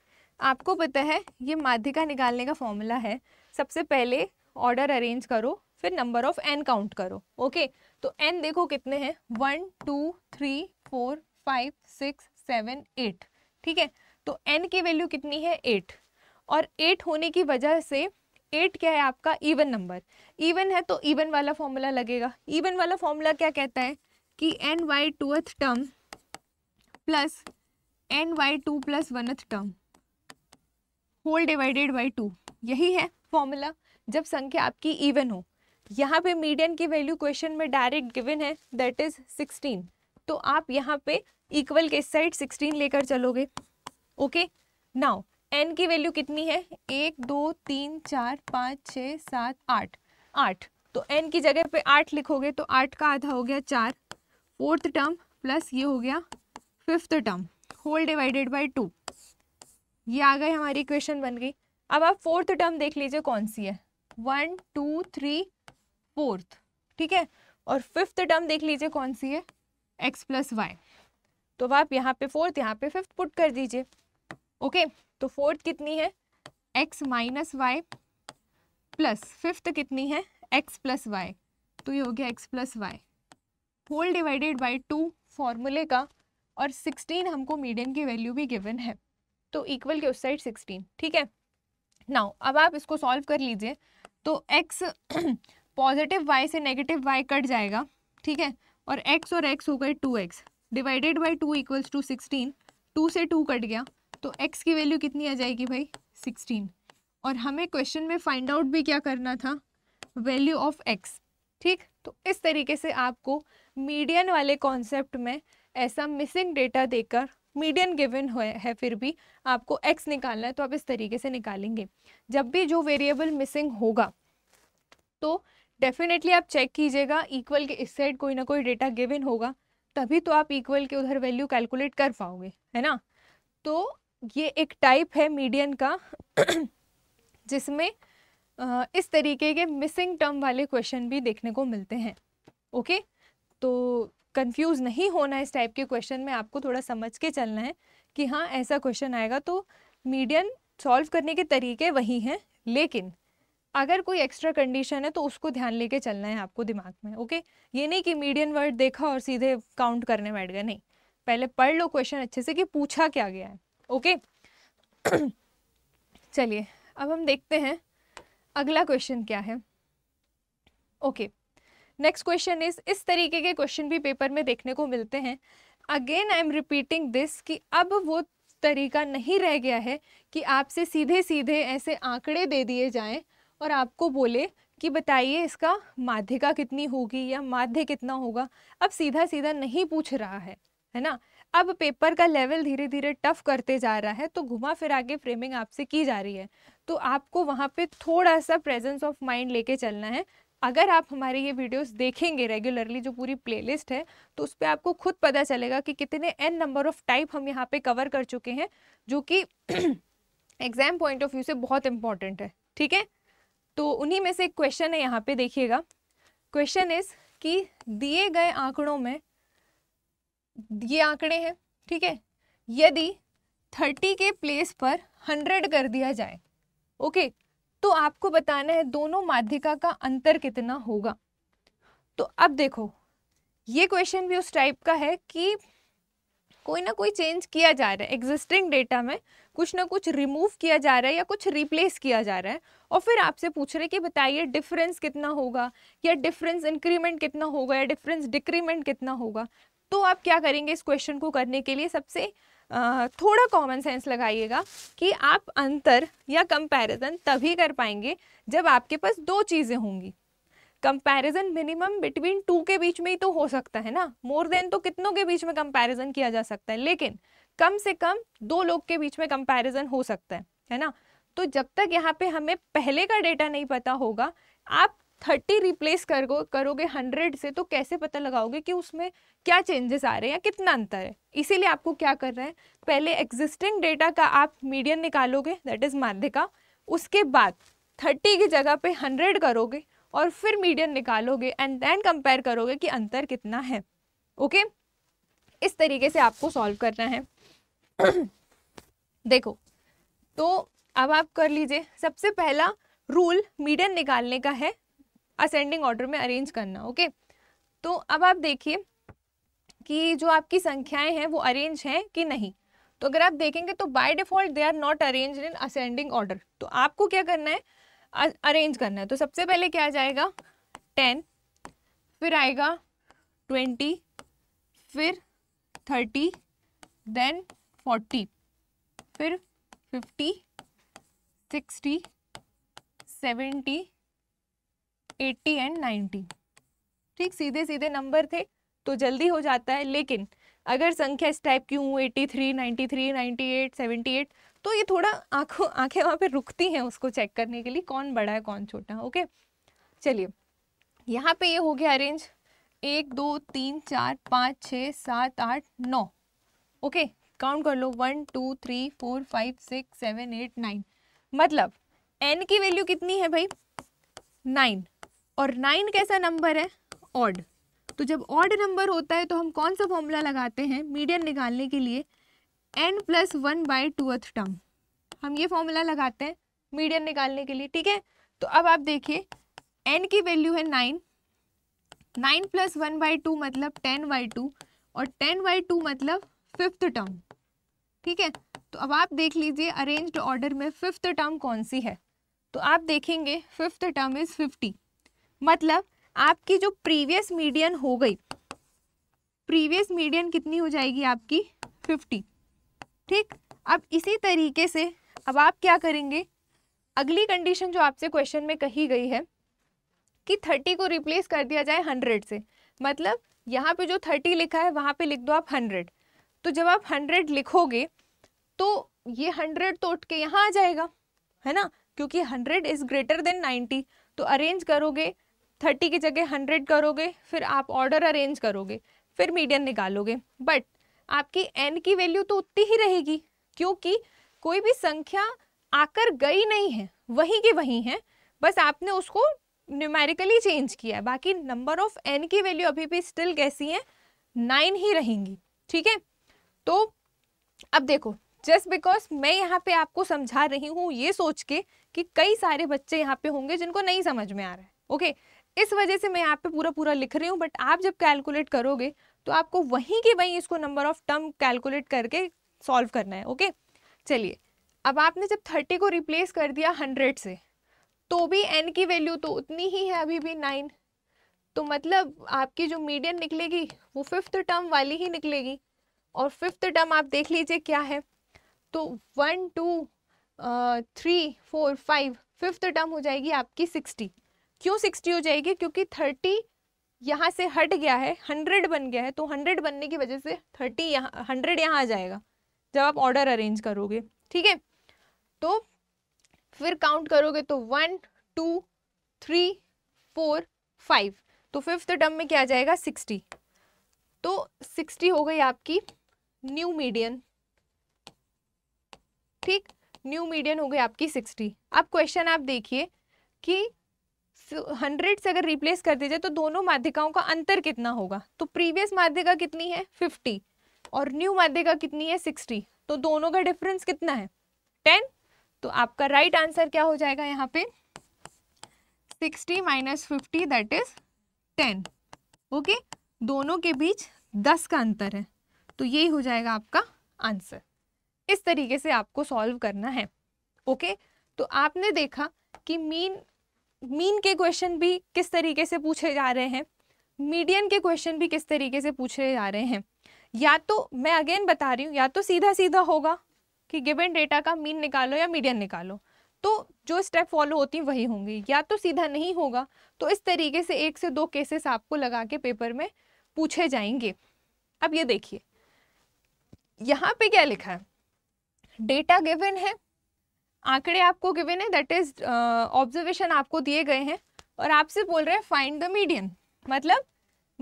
आपको पता है ये माध्यिका निकालने का फॉर्मूला है सबसे पहले ऑर्डर अरेंज करो फिर नंबर ऑफ एन काउंट करो ओके तो एन देखो कितने हैं one two three four five six seven eight ठीक है तो एन की वैल्यू कितनी है एट और एट होने की वजह से एट क्या है आपका इवन नंबर इवन है तो इवन वाला फॉर्मूला लगेगा इवन वाला फॉर्मूला क्या कहता है कि N by eth term plus N by two plus eth term whole divided by two यही है फॉर्मूला जब संख्या आपकी इवन हो यहाँ पे मीडियन की वैल्यू क्वेश्चन में डायरेक्ट गिवन है दैट इज सिक्सटीन तो आप यहाँ पे इक्वल के साइड सिक्सटीन लेकर चलोगे ओके नाउ एन की वैल्यू कितनी है एक दो तीन चार पाँच छ सात आठ आठ तो एन की जगह पे आठ लिखोगे तो आठ का आधा हो गया चार फोर्थ टर्म प्लस ये हो गया fifth term whole divided by two ये आ गए हमारी इक्वेशन बन गई अब आप फोर्थ टर्म देख लीजिए कौन सी है वन टू थ्री फोर्थ ठीक है और फिफ्थ टर्म देख लीजिए कौन सी है एक्स प्लस वाई तो आप यहाँ पे फोर्थ यहाँ पे फिफ्थ पुट कर दीजिए ओके तो फोर्थ कितनी है X minus Y plus fifth कितनी है एक्स प्लस वाई तो ये हो गया X plus Y whole divided by two फॉर्मूले का और सिक्सटीन हमको मीडियम की वैल्यू भी गिवन है तो इक्वल के उस साइड सिक्सटीन ठीक है नाउ अब आप इसको सॉल्व कर लीजिए तो एक्स पॉजिटिव वाई से नेगेटिव वाई कट जाएगा ठीक है और एक्स और एक्स हो गए two X divided by two equals to sixteen two से टू कट गया तो एक्स की वैल्यू कितनी आ जाएगी भाई सिक्सटीन और हमें क्वेश्चन में फाइंड आउट भी क्या करना था वैल्यू ऑफ एक्स ठीक तो इस तरीके से आपको मीडियन वाले कॉन्सेप्ट में ऐसा मिसिंग डेटा देकर मीडियन गिवन है फिर भी आपको एक्स निकालना है तो आप इस तरीके से निकालेंगे जब भी जो वेरिएबल मिसिंग होगा तो डेफिनेटली आप चेक कीजिएगा इक्वल के इस साइड कोई ना कोई डेटा गिवन होगा तभी तो आप इक्वल के उधर वैल्यू कैलकुलेट कर पाओगे है ना तो ये एक टाइप है मीडियन का (clears throat) जिसमें इस तरीके के मिसिंग टर्म वाले क्वेश्चन भी देखने को मिलते हैं ओके तो कंफ्यूज नहीं होना इस टाइप के क्वेश्चन में आपको थोड़ा समझ के चलना है कि हाँ ऐसा क्वेश्चन आएगा तो मीडियन सॉल्व करने के तरीके वही हैं लेकिन अगर कोई एक्स्ट्रा कंडीशन है तो उसको ध्यान लेके चलना है आपको दिमाग में ओके ये नहीं कि मीडियन वर्ड देखा और सीधे काउंट करने बैठ गए नहीं पहले पढ़ लो क्वेश्चन अच्छे से कि पूछा क्या गया है ओके (clears throat) चलिए अब हम देखते हैं अगला क्वेश्चन क्या है ओके नेक्स्ट क्वेश्चन इज इस तरीके के क्वेश्चन भी पेपर में देखने को मिलते हैं again I am repeating this कि अब वो तरीका नहीं रह गया है कि आपसे सीधे सीधे ऐसे आंकड़े दे दिए जाएं और आपको बोले कि बताइए इसका माध्यिका कितनी होगी या माध्य कितना होगा अब सीधा सीधा नहीं पूछ रहा है है ना अब पेपर का लेवल धीरे धीरे टफ करते जा रहा है तो घुमा फिरा के फ्रेमिंग आपसे की जा रही है तो आपको वहाँ पे थोड़ा सा प्रेजेंस ऑफ माइंड लेके चलना है अगर आप हमारे ये वीडियोस देखेंगे रेगुलरली जो पूरी प्लेलिस्ट है तो उस पर आपको खुद पता चलेगा कि कितने एन नंबर ऑफ टाइप हम यहाँ पे कवर कर चुके हैं जो कि एग्जाम पॉइंट ऑफ व्यू से बहुत इंपॉर्टेंट है ठीक है तो उन्हीं में से एक क्वेश्चन है यहाँ पे देखिएगा क्वेश्चन इज कि दिए गए आंकड़ों में ये आंकड़े हैं ठीक है यदि थर्टी के प्लेस पर हंड्रेड कर दिया जाए ओके तो आपको बताना है दोनों माध्यिका का अंतर कितना होगा तो अब देखो ये क्वेश्चन भी उस टाइप का है कि कोई ना कोई चेंज किया जा रहा है एग्जिस्टिंग डेटा में कुछ ना कुछ रिमूव किया जा रहा है या कुछ रिप्लेस किया जा रहा है और फिर आपसे पूछ रहे कि बताइए डिफरेंस कितना होगा या डिफरेंस इंक्रीमेंट कितना होगा या डिफरेंस डिक्रीमेंट कितना होगा तो आप क्या करेंगे इस क्वेश्चन को करने के लिए सबसे थोड़ा कॉमन सेंस लगाइएगा कि आप अंतर या कंपैरिजन तभी कर पाएंगे जब आपके पास दो चीज़ें होंगी कंपैरिजन मिनिमम बिटवीन टू के बीच में ही तो हो सकता है ना मोर देन तो कितनों के बीच में कंपैरिजन किया जा सकता है लेकिन कम से कम दो लोग के बीच में कंपैरिजन हो सकता है है ना तो जब तक यहाँ पे हमें पहले का डेटा नहीं पता होगा आप थर्टी रिप्लेस करो करोगे हंड्रेड से तो कैसे पता लगाओगे कि उसमें क्या चेंजेस आ रहे हैं या कितना अंतर है इसीलिए आपको क्या कर रहे हैं पहले एग्जिस्टिंग डेटा का आप मीडियम निकालोगे दैट इज़ माध्यिका उसके बाद थर्टी की जगह पे हंड्रेड करोगे और फिर मीडियम निकालोगे एंड देन कंपेयर करोगे कि अंतर कितना है ओके okay? इस तरीके से आपको सॉल्व करना है देखो तो अब आप कर लीजिए सबसे पहला रूल मीडियम निकालने का है असेंडिंग ऑर्डर में अरेंज करना ओके तो अब आप देखिए कि जो आपकी संख्याएं हैं वो अरेंज हैं कि नहीं तो अगर आप देखेंगे तो by default they are not arrange in ascending order तो आपको क्या करना है अरेंज करना है तो सबसे पहले क्या आ जाएगा टेन फिर आएगा ट्वेंटी फिर थर्टी देन फोर्टी फिर fifty sixty seventy eighty and ninety ठीक सीधे सीधे नंबर थे तो जल्दी हो जाता है लेकिन अगर संख्या इस टाइप की हूँ eighty three ninety three ninety eight seventy eight तो ये थोड़ा आँखों आँखें वहाँ पे रुकती हैं उसको चेक करने के लिए कौन बड़ा है कौन छोटा है ओके चलिए यहाँ पे ये हो गया अरेंज एक दो तीन चार पाँच छः सात आठ नौ ओके काउंट कर लो one two three four five six seven eight nine मतलब एन की वैल्यू कितनी है भाई नाइन और नाइन कैसा नंबर है ऑड तो जब ऑड नंबर होता है तो हम कौन सा फॉर्मूला लगाते हैं मीडियन निकालने के लिए एन प्लस वन बाई टूअर्थ टर्म हम ये फॉर्मूला लगाते हैं मीडियन निकालने के लिए ठीक है तो अब आप देखिए एन की वैल्यू है nine nine plus one by two मतलब टेन बाई टू और टेन बाई टू मतलब फिफ्थ टर्म ठीक है तो अब आप देख लीजिए अरेंज्ड ऑर्डर में फिफ्थ टर्म कौन सी है तो आप देखेंगे फिफ्थ टर्म इज़ फिफ्टी मतलब आपकी जो प्रीवियस मीडियन हो गई प्रीवियस मीडियन कितनी हो जाएगी आपकी फिफ्टी ठीक अब इसी तरीके से अब आप क्या करेंगे अगली कंडीशन जो आपसे क्वेश्चन में कही गई है कि थर्टी को रिप्लेस कर दिया जाए हंड्रेड से मतलब यहाँ पे जो थर्टी लिखा है वहाँ पे लिख दो आप हंड्रेड तो जब आप हंड्रेड लिखोगे तो ये हंड्रेड तो उठ के यहाँ आ जाएगा है ना क्योंकि hundred is greater than ninety तो अरेंज करोगे थर्टी की जगह हंड्रेड करोगे फिर आप ऑर्डर अरेंज करोगे फिर मीडियन निकालोगे बट आपकी एन की वैल्यू तो उतनी ही रहेगी क्योंकि कोई भी संख्या आकर गई नहीं है वही की वही है बस आपने उसको न्यूमेरिकली चेंज किया है बाकी नंबर ऑफ एन की वैल्यू अभी भी स्टिल कैसी है नाइन ही रहेंगी ठीक है तो अब देखो जस्ट बिकॉज मैं यहाँ पे आपको समझा रही हूँ ये सोच के कि कई सारे बच्चे यहाँ पे होंगे जिनको नहीं समझ में आ रहा है ओके okay? इस वजह से मैं यहाँ पे पूरा पूरा लिख रही हूँ बट आप जब कैलकुलेट करोगे तो आपको वहीं के वहीं इसको नंबर ऑफ टर्म कैलकुलेट करके सॉल्व करना है ओके चलिए अब आपने जब थर्टी को रिप्लेस कर दिया हंड्रेड से तो भी एन की वैल्यू तो उतनी ही है अभी भी नाइन तो मतलब आपकी जो मीडियम निकलेगी वो फिफ्थ टर्म वाली ही निकलेगी और फिफ्थ टर्म आप देख लीजिए क्या है तो one two three four five fifth term हो जाएगी आपकी सिक्सटी क्यों सिक्सटी हो जाएगी क्योंकि थर्टी यहाँ से हट गया है हंड्रेड बन गया है तो हंड्रेड बनने की वजह से थर्टी यहाँ हंड्रेड यहाँ आ जाएगा जब आप ऑर्डर अरेंज करोगे ठीक है तो फिर काउंट करोगे तो one two three four five तो फिफ्थ टर्म में क्या आ जाएगा सिक्सटी तो सिक्सटी हो गई आपकी न्यू मीडियन ठीक न्यू मीडियन हो गई आपकी सिक्सटी अब क्वेश्चन आप देखिए कि हंड्रेड से अगर रिप्लेस कर दिया जाए तो दोनों माध्यिकाओं का अंतर कितना होगा तो प्रीवियस माध्यिका कितनी है फिफ्टी और न्यू माध्यिका कितनी है सिक्सटी तो दोनों का डिफरेंस कितना है टेन तो आपका राइट right आंसर क्या हो जाएगा यहाँ पे sixty minus fifty that is ten okay दोनों के बीच दस का अंतर है तो यही हो जाएगा आपका आंसर इस तरीके से आपको सॉल्व करना है ओके okay? तो आपने देखा कि मीन मीन के क्वेश्चन भी किस तरीके से पूछे जा रहे हैं मीडियन के क्वेश्चन भी किस तरीके से पूछे जा रहे हैं या तो मैं अगेन बता रही हूँ या तो सीधा सीधा होगा कि गिवन डेटा का मीन निकालो या मीडियन निकालो तो जो स्टेप फॉलो होती हैं वही होंगी या तो सीधा नहीं होगा तो इस तरीके से एक से दो केसेस आपको लगा के पेपर में पूछे जाएंगे अब ये देखिए यहाँ पे क्या लिखा है डेटा गिवन है आंकड़े आपको गिवन है दैट इज ऑब्जर्वेशन आपको दिए गए हैं और आपसे बोल रहे हैं फाइंड द मीडियन मतलब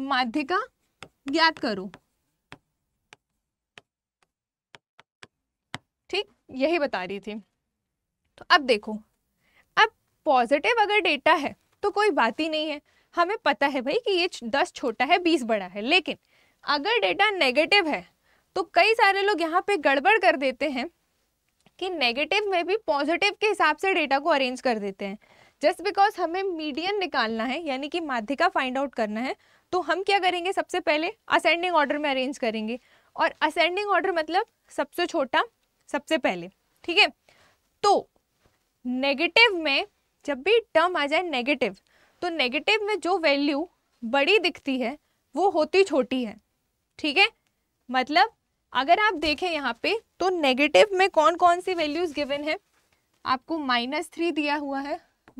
माध्यिका ज्ञात करो ठीक यही बता रही थी तो अब देखो अब पॉजिटिव अगर डेटा है तो कोई बात ही नहीं है हमें पता है भाई कि ये दस छोटा है बीस बड़ा है लेकिन अगर डेटा नेगेटिव है तो कई सारे लोग यहाँ पे गड़बड़ कर देते हैं कि नेगेटिव में भी पॉजिटिव के हिसाब से डेटा को अरेंज कर देते हैं जस्ट बिकॉज हमें मीडियन निकालना है यानी कि माध्यिका फाइंड आउट करना है तो हम क्या करेंगे सबसे पहले असेंडिंग ऑर्डर में अरेंज करेंगे और असेंडिंग ऑर्डर मतलब सबसे छोटा सबसे पहले ठीक है तो नेगेटिव में जब भी टर्म आ जाए नेगेटिव तो नेगेटिव में जो वैल्यू बड़ी दिखती है वो होती छोटी है ठीक है मतलब अगर आप देखें यहाँ पे तो नेगेटिव में कौन कौन सी वैल्यूज गिवन है आपको माइनस थ्री दिया हुआ है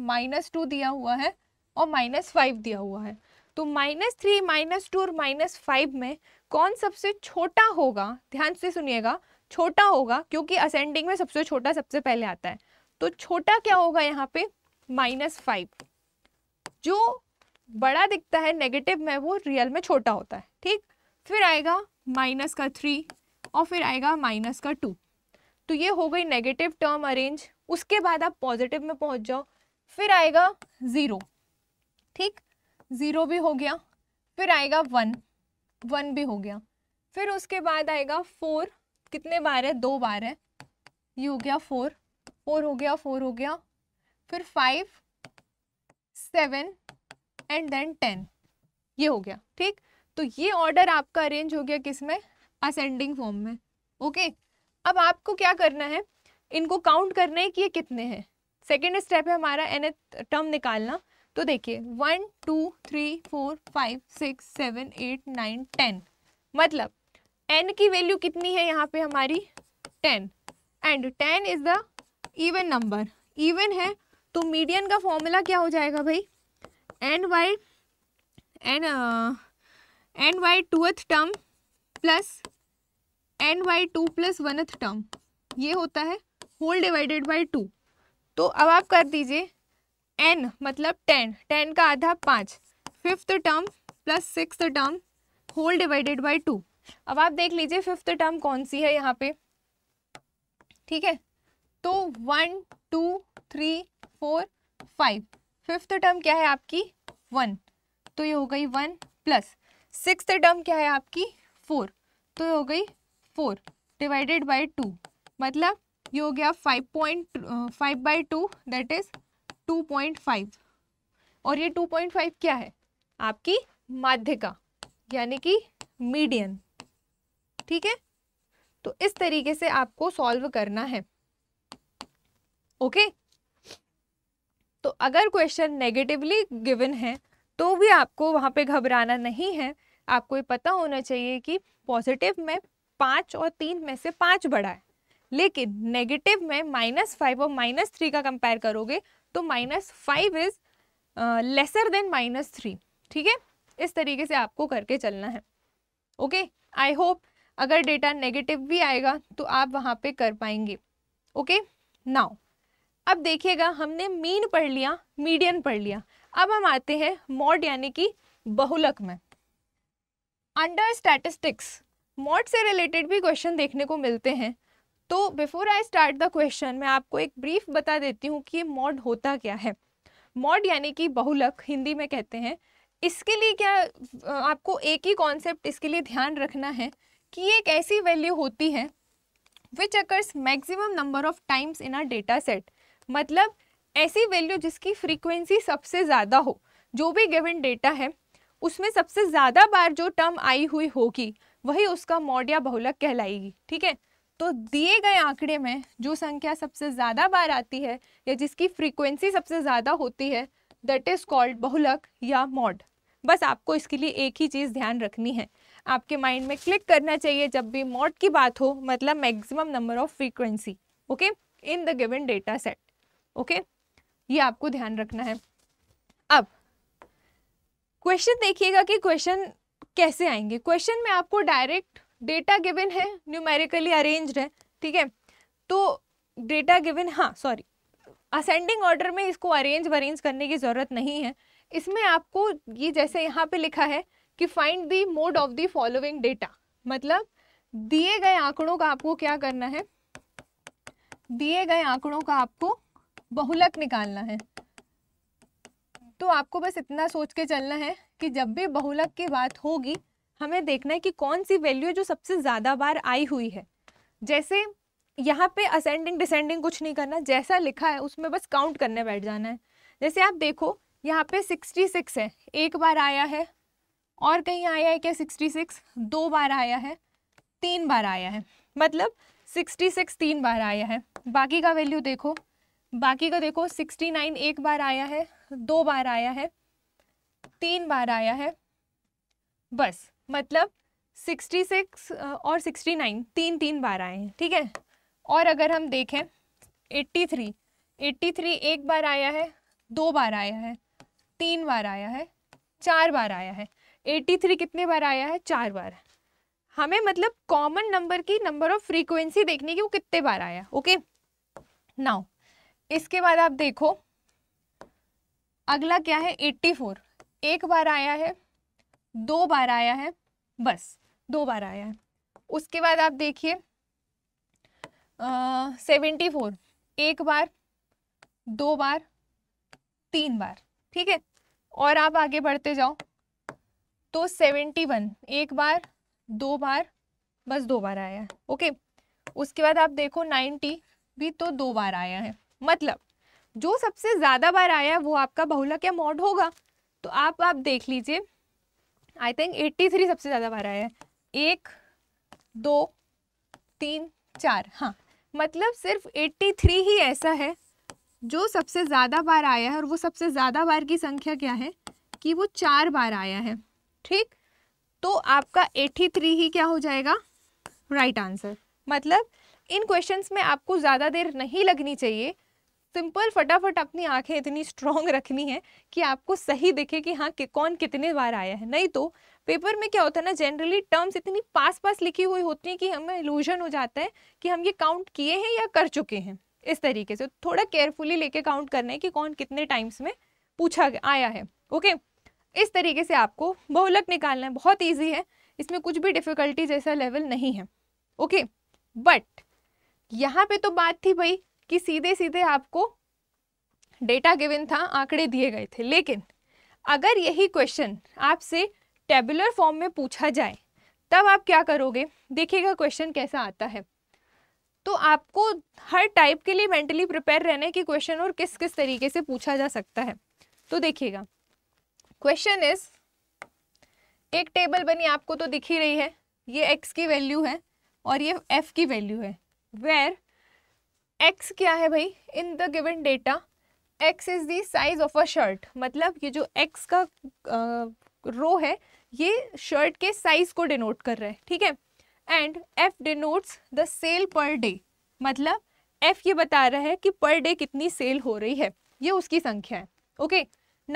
माइनस टू दिया हुआ है और माइनस फाइव दिया हुआ है तो माइनस थ्री माइनस टू और माइनस फाइव में कौन सबसे छोटा होगा ध्यान से सुनिएगा छोटा होगा क्योंकि असेंडिंग में सबसे छोटा सबसे पहले आता है तो छोटा क्या होगा यहाँ पे माइनस फाइव जो बड़ा दिखता है नेगेटिव में वो रियल में छोटा होता है ठीक फिर आएगा माइनस का थ्री और फिर आएगा माइनस का टू तो ये हो गई नेगेटिव टर्म अरेंज उसके बाद आप पॉजिटिव में पहुंच जाओ फिर आएगा ज़ीरो ठीक ज़ीरो भी हो गया फिर आएगा वन वन भी हो गया फिर उसके बाद आएगा फोर कितने बार है दो बार है ये हो गया फोर फोर हो गया फोर हो गया फिर five seven and then ten ये हो गया ठीक तो ये ऑर्डर आपका अरेंज हो गया किस में असेंडिंग फॉर्म में ओके अब आपको क्या करना है इनको काउंट करना है कि ये कितने हैं सेकेंड स्टेप है हमारा एन टर्म निकालना तो देखिए one two three four five six seven eight nine ten मतलब एन की वैल्यू कितनी है यहाँ पे हमारी ten and ten is the even number even है तो मीडियन का फॉर्मूला क्या हो जाएगा भाई n by n n by twoth term plus N by two plus oneth term ये होता है होल डिवाइडेड बाई टू तो अब आप कर दीजिए एन मतलब टेन टेन का आधा पाँच fifth term plus six term whole divided by two अब आप देख लीजिए फिफ्थ टर्म कौन सी है यहाँ पे ठीक है तो one two three four five fifth term क्या है आपकी वन तो ये हो गई वन प्लस सिक्स टर्म क्या है आपकी फोर तो ये हो गई फोर डिवाइडेड बाई टू मतलब ये हो गया five point five by two that is two point five और ये टू पॉइंट फाइव क्या है आपकी माध्यिका यानी कि मीडियन ठीक है तो इस तरीके से आपको सॉल्व करना है ओके तो अगर क्वेश्चन नेगेटिवली गिवन है तो भी आपको वहाँ पे घबराना नहीं है आपको ये पता होना चाहिए कि पॉजिटिव में पाँच और तीन में से पाँच बड़ा है लेकिन नेगेटिव में माइनस फाइव और माइनस थ्री का कंपेयर करोगे तो minus five is lesser than minus three ठीक है इस तरीके से आपको करके चलना है ओके आई होप अगर डेटा नेगेटिव भी आएगा तो आप वहाँ पे कर पाएंगे ओके नाउ अब देखिएगा हमने मीन पढ़ लिया मीडियन पढ़ लिया अब हम आते हैं मॉड यानी कि बहुलक में अंडर स्टैटिस्टिक्स मॉड से रिलेटेड भी क्वेश्चन देखने को मिलते हैं तो before I start the question मैं आपको एक ब्रीफ बता देती हूँ कि मॉड होता क्या है मॉड यानी कि बहुलक हिंदी में कहते हैं इसके लिए क्या आपको एक ही कॉन्सेप्ट इसके लिए ध्यान रखना है कि एक ऐसी वैल्यू होती है which occurs maximum number of times in our data set मतलब ऐसी वैल्यू जिसकी फ्रीक्वेंसी सबसे ज़्यादा हो जो भी गिवन डेटा है उसमें सबसे ज़्यादा बार जो टर्म आई हुई होगी वही उसका मौर्या बहुलक कहलाएगी ठीक है तो दिए गए आंकड़े में जो संख्या सबसे ज़्यादा बार आती है या जिसकी फ्रीक्वेंसी सबसे ज़्यादा होती है दैट इज़ कॉल्ड बहुलक या मॉड बस आपको इसके लिए एक ही चीज़ ध्यान रखनी है आपके माइंड में क्लिक करना चाहिए जब भी मॉड की बात हो मतलब maximum number of frequency okay in the given data set okay ये आपको ध्यान रखना है अब क्वेश्चन देखिएगा कि क्वेश्चन कैसे आएंगे क्वेश्चन में आपको डायरेक्ट डेटा गिवन है न्यूमेरिकली अरेंज्ड है ठीक है तो डेटा गिवन हाँ सॉरी असेंडिंग ऑर्डर में इसको अरेंज वरेंज करने की ज़रूरत नहीं है इसमें आपको ये जैसे यहाँ पे लिखा है कि find the mode of the following data मतलब दिए गए आंकड़ों का आपको क्या करना है दिए गए आंकड़ों का आपको बहुलक निकालना है तो आपको बस इतना सोच के चलना है कि जब भी बहुलक की बात होगी हमें देखना है कि कौन सी वैल्यू जो सबसे ज़्यादा बार आई हुई है जैसे यहाँ पे असेंडिंग डिसेंडिंग कुछ नहीं करना जैसा लिखा है उसमें बस काउंट करने बैठ जाना है जैसे आप देखो यहाँ पे 66 है एक बार आया है और कहीं आया है क्या 66 दो बार आया है तीन बार आया है मतलब 66 तीन बार आया है बाकी का वैल्यू देखो बाकी का देखो 69 एक बार आया है दो बार आया है तीन बार आया है बस मतलब 66 और 69 तीन तीन बार आए हैं ठीक है और अगर हम देखें 83 83 एक बार आया है दो बार आया है तीन बार आया है चार बार आया है 83 कितने बार आया है चार बार हमें मतलब कॉमन नंबर की नंबर ऑफ फ्रीक्वेंसी देखने की वो कितने बार आया ओके नाउ इसके बाद आप देखो अगला क्या है 84 एक बार आया है दो बार आया है बस दो बार आया है उसके बाद आप देखिए सेवेंटी फोर एक बार दो बार तीन बार ठीक है और आप आगे बढ़ते जाओ तो सेवेंटी वन एक बार दो बार बस दो बार आया है ओके उसके बाद आप देखो नाइन्टी भी तो दो बार आया है मतलब जो सबसे ज़्यादा बार आया है वो आपका बहुलक या मॉड होगा तो आप आप देख लीजिए आई थिंक 83 सबसे ज़्यादा बार आया है एक दो तीन चार हाँ मतलब सिर्फ 83 ही ऐसा है जो सबसे ज़्यादा बार आया है और वो सबसे ज़्यादा बार की संख्या क्या है कि वो चार बार आया है ठीक तो आपका 83 ही क्या हो जाएगा राइट right आंसर मतलब इन क्वेश्चंस में आपको ज़्यादा देर नहीं लगनी चाहिए सिंपल फटाफट अपनी आंखें इतनी स्ट्रांग (laughs) रखनी है कि आपको सही दिखे कि हाँ कि कौन कितने बार आया है नहीं तो पेपर में क्या होता है ना जनरली टर्म्स इतनी पास पास लिखी हुई होती हैं कि हमें इल्यूजन हो जाता है कि हम ये काउंट किए हैं या कर चुके हैं इस तरीके से थोड़ा केयरफुली लेके काउंट करना है कि कौन कितने टाइम्स में पूछा आया है ओके इस तरीके से आपको बहुलक निकालना है बहुत ईजी है इसमें कुछ भी डिफ़िकल्टी जैसा लेवल नहीं है ओके बट यहाँ पे तो बात थी भाई कि सीधे सीधे आपको डेटा गिवन था आंकड़े दिए गए थे लेकिन अगर यही क्वेश्चन आपसे टेबुलर फॉर्म में पूछा जाए तब आप क्या करोगे देखिएगा क्वेश्चन कैसा आता है तो आपको हर टाइप के लिए मेंटली प्रिपेयर रहने की क्वेश्चन और किस किस तरीके से पूछा जा सकता है तो देखिएगा क्वेश्चन इज एक टेबल बनी आपको तो दिख ही रही है ये एक्स की वैल्यू है और ये एफ की वैल्यू है वेर एक्स क्या है भाई in the given data x is the size of a shirt मतलब ये जो एक्स का रो है ये शर्ट के साइज को डिनोट कर रहा है ठीक है and f denotes the sale per day मतलब एफ ये बता रहा है कि पर डे कितनी सेल हो रही है ये उसकी संख्या है ओके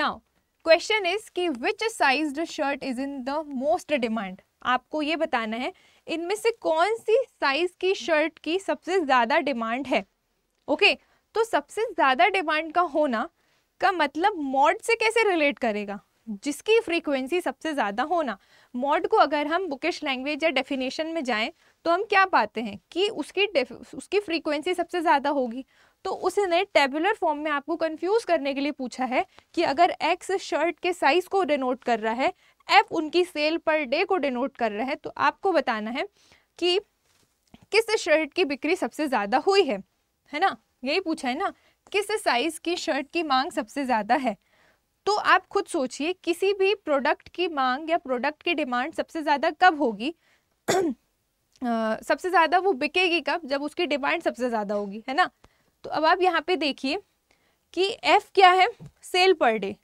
नाउ क्वेश्चन इज कि which size shirt is in the most demand आपको ये बताना है इनमें से कौन सी साइज की शर्ट की सबसे ज़्यादा डिमांड है ओके तो सबसे ज़्यादा डिमांड का होना का मतलब मॉड से कैसे रिलेट करेगा जिसकी फ्रीक्वेंसी सबसे ज़्यादा होना मॉड को अगर हम बुकिश लैंग्वेज या डेफिनेशन में जाएं तो हम क्या पाते हैं कि उसकी उसकी फ्रीक्वेंसी सबसे ज़्यादा होगी तो उसने टेबुलर फॉर्म में आपको कंफ्यूज करने के लिए पूछा है कि अगर एक्स शर्ट के साइज़ को डिनोट कर रहा है एफ उनकी सेल पर डे को डिनोट कर रहा है तो आपको बताना है कि किस शर्ट की बिक्री सबसे ज़्यादा हुई है है ना यही पूछा है ना किस साइज़ की शर्ट की मांग सबसे ज़्यादा है तो आप खुद सोचिए किसी भी प्रोडक्ट की मांग या प्रोडक्ट की डिमांड सबसे ज़्यादा कब होगी (clears throat) सबसे ज़्यादा वो बिकेगी कब जब उसकी डिमांड सबसे ज़्यादा होगी है ना तो अब आप यहाँ पे देखिए कि एफ़ क्या है सेल पर डे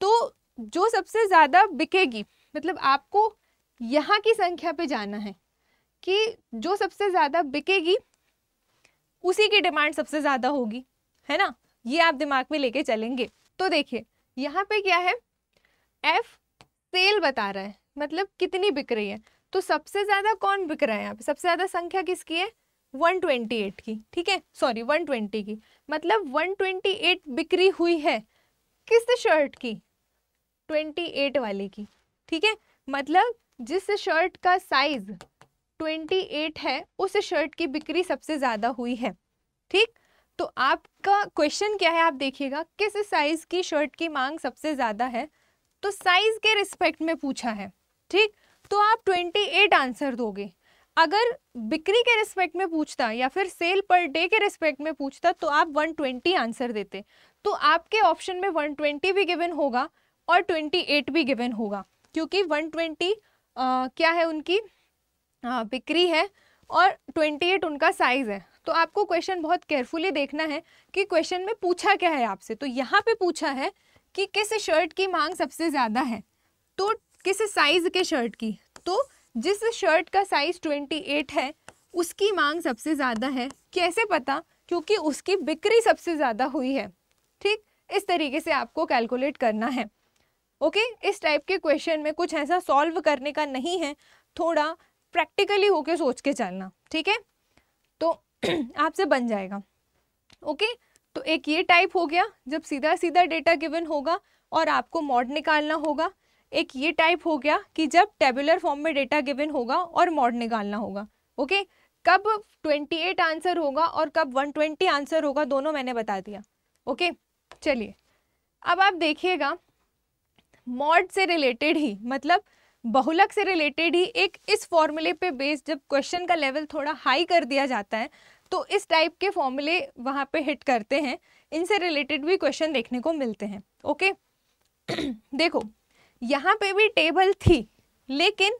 तो जो सबसे ज़्यादा बिकेगी मतलब आपको यहाँ की संख्या पे जाना है कि जो सबसे ज़्यादा बिकेगी उसी की डिमांड सबसे ज़्यादा होगी है ना ये आप दिमाग में लेके चलेंगे तो देखिए यहाँ पे क्या है एफ सेल बता रहा है मतलब कितनी बिक रही है तो सबसे ज़्यादा कौन बिक रहा है यहाँ पे सबसे ज़्यादा संख्या किसकी है 128 की ठीक है सॉरी 120 की मतलब 128 बिक्री हुई है किस शर्ट की 28 वाले की ठीक है मतलब जिस शर्ट का साइज 28 है उस शर्ट की बिक्री सबसे ज़्यादा हुई है ठीक तो आपका क्वेश्चन क्या है आप देखिएगा किस साइज़ की शर्ट की मांग सबसे ज़्यादा है तो साइज़ के रिस्पेक्ट में पूछा है ठीक तो आप 28 आंसर दोगे अगर बिक्री के रिस्पेक्ट में पूछता या फिर सेल पर डे के रिस्पेक्ट में पूछता तो आप 120 आंसर देते तो आपके ऑप्शन में 120 भी गिवन होगा और 28 भी गिवन होगा क्योंकि 120 आ, क्या है उनकी हाँ, बिक्री है और 28 उनका साइज़ है तो आपको क्वेश्चन बहुत केयरफुली देखना है कि क्वेश्चन में पूछा क्या है आपसे तो यहाँ पे पूछा है कि किस शर्ट की मांग सबसे ज़्यादा है तो किस साइज़ के शर्ट की तो जिस शर्ट का साइज़ 28 है उसकी मांग सबसे ज़्यादा है कैसे पता क्योंकि उसकी बिक्री सबसे ज़्यादा हुई है ठीक इस तरीके से आपको कैलकुलेट करना है ओके इस टाइप के क्वेश्चन में कुछ ऐसा सॉल्व करने का नहीं है थोड़ा प्रैक्टिकली होके सोच के चलना ठीक है तो (clears throat) आपसे बन जाएगा ओके तो एक ये टाइप हो गया जब सीधा सीधा डेटा गिवन होगा और आपको मॉड निकालना होगा एक ये टाइप हो गया कि जब टेबुलर फॉर्म में डेटा गिवन होगा और मॉड निकालना होगा ओके कब 28 आंसर होगा और कब 120 आंसर होगा दोनों मैंने बता दिया ओके चलिए अब आप देखिएगा मॉड से रिलेटेड ही मतलब बहुलक से रिलेटेड ही एक इस फॉर्मूले पे बेस्ड जब क्वेश्चन का लेवल थोड़ा हाई कर दिया जाता है तो इस टाइप के फॉर्मूले वहाँ पे हिट करते हैं इनसे रिलेटेड भी क्वेश्चन देखने को मिलते हैं ओके (clears throat) देखो यहाँ पे भी टेबल थी लेकिन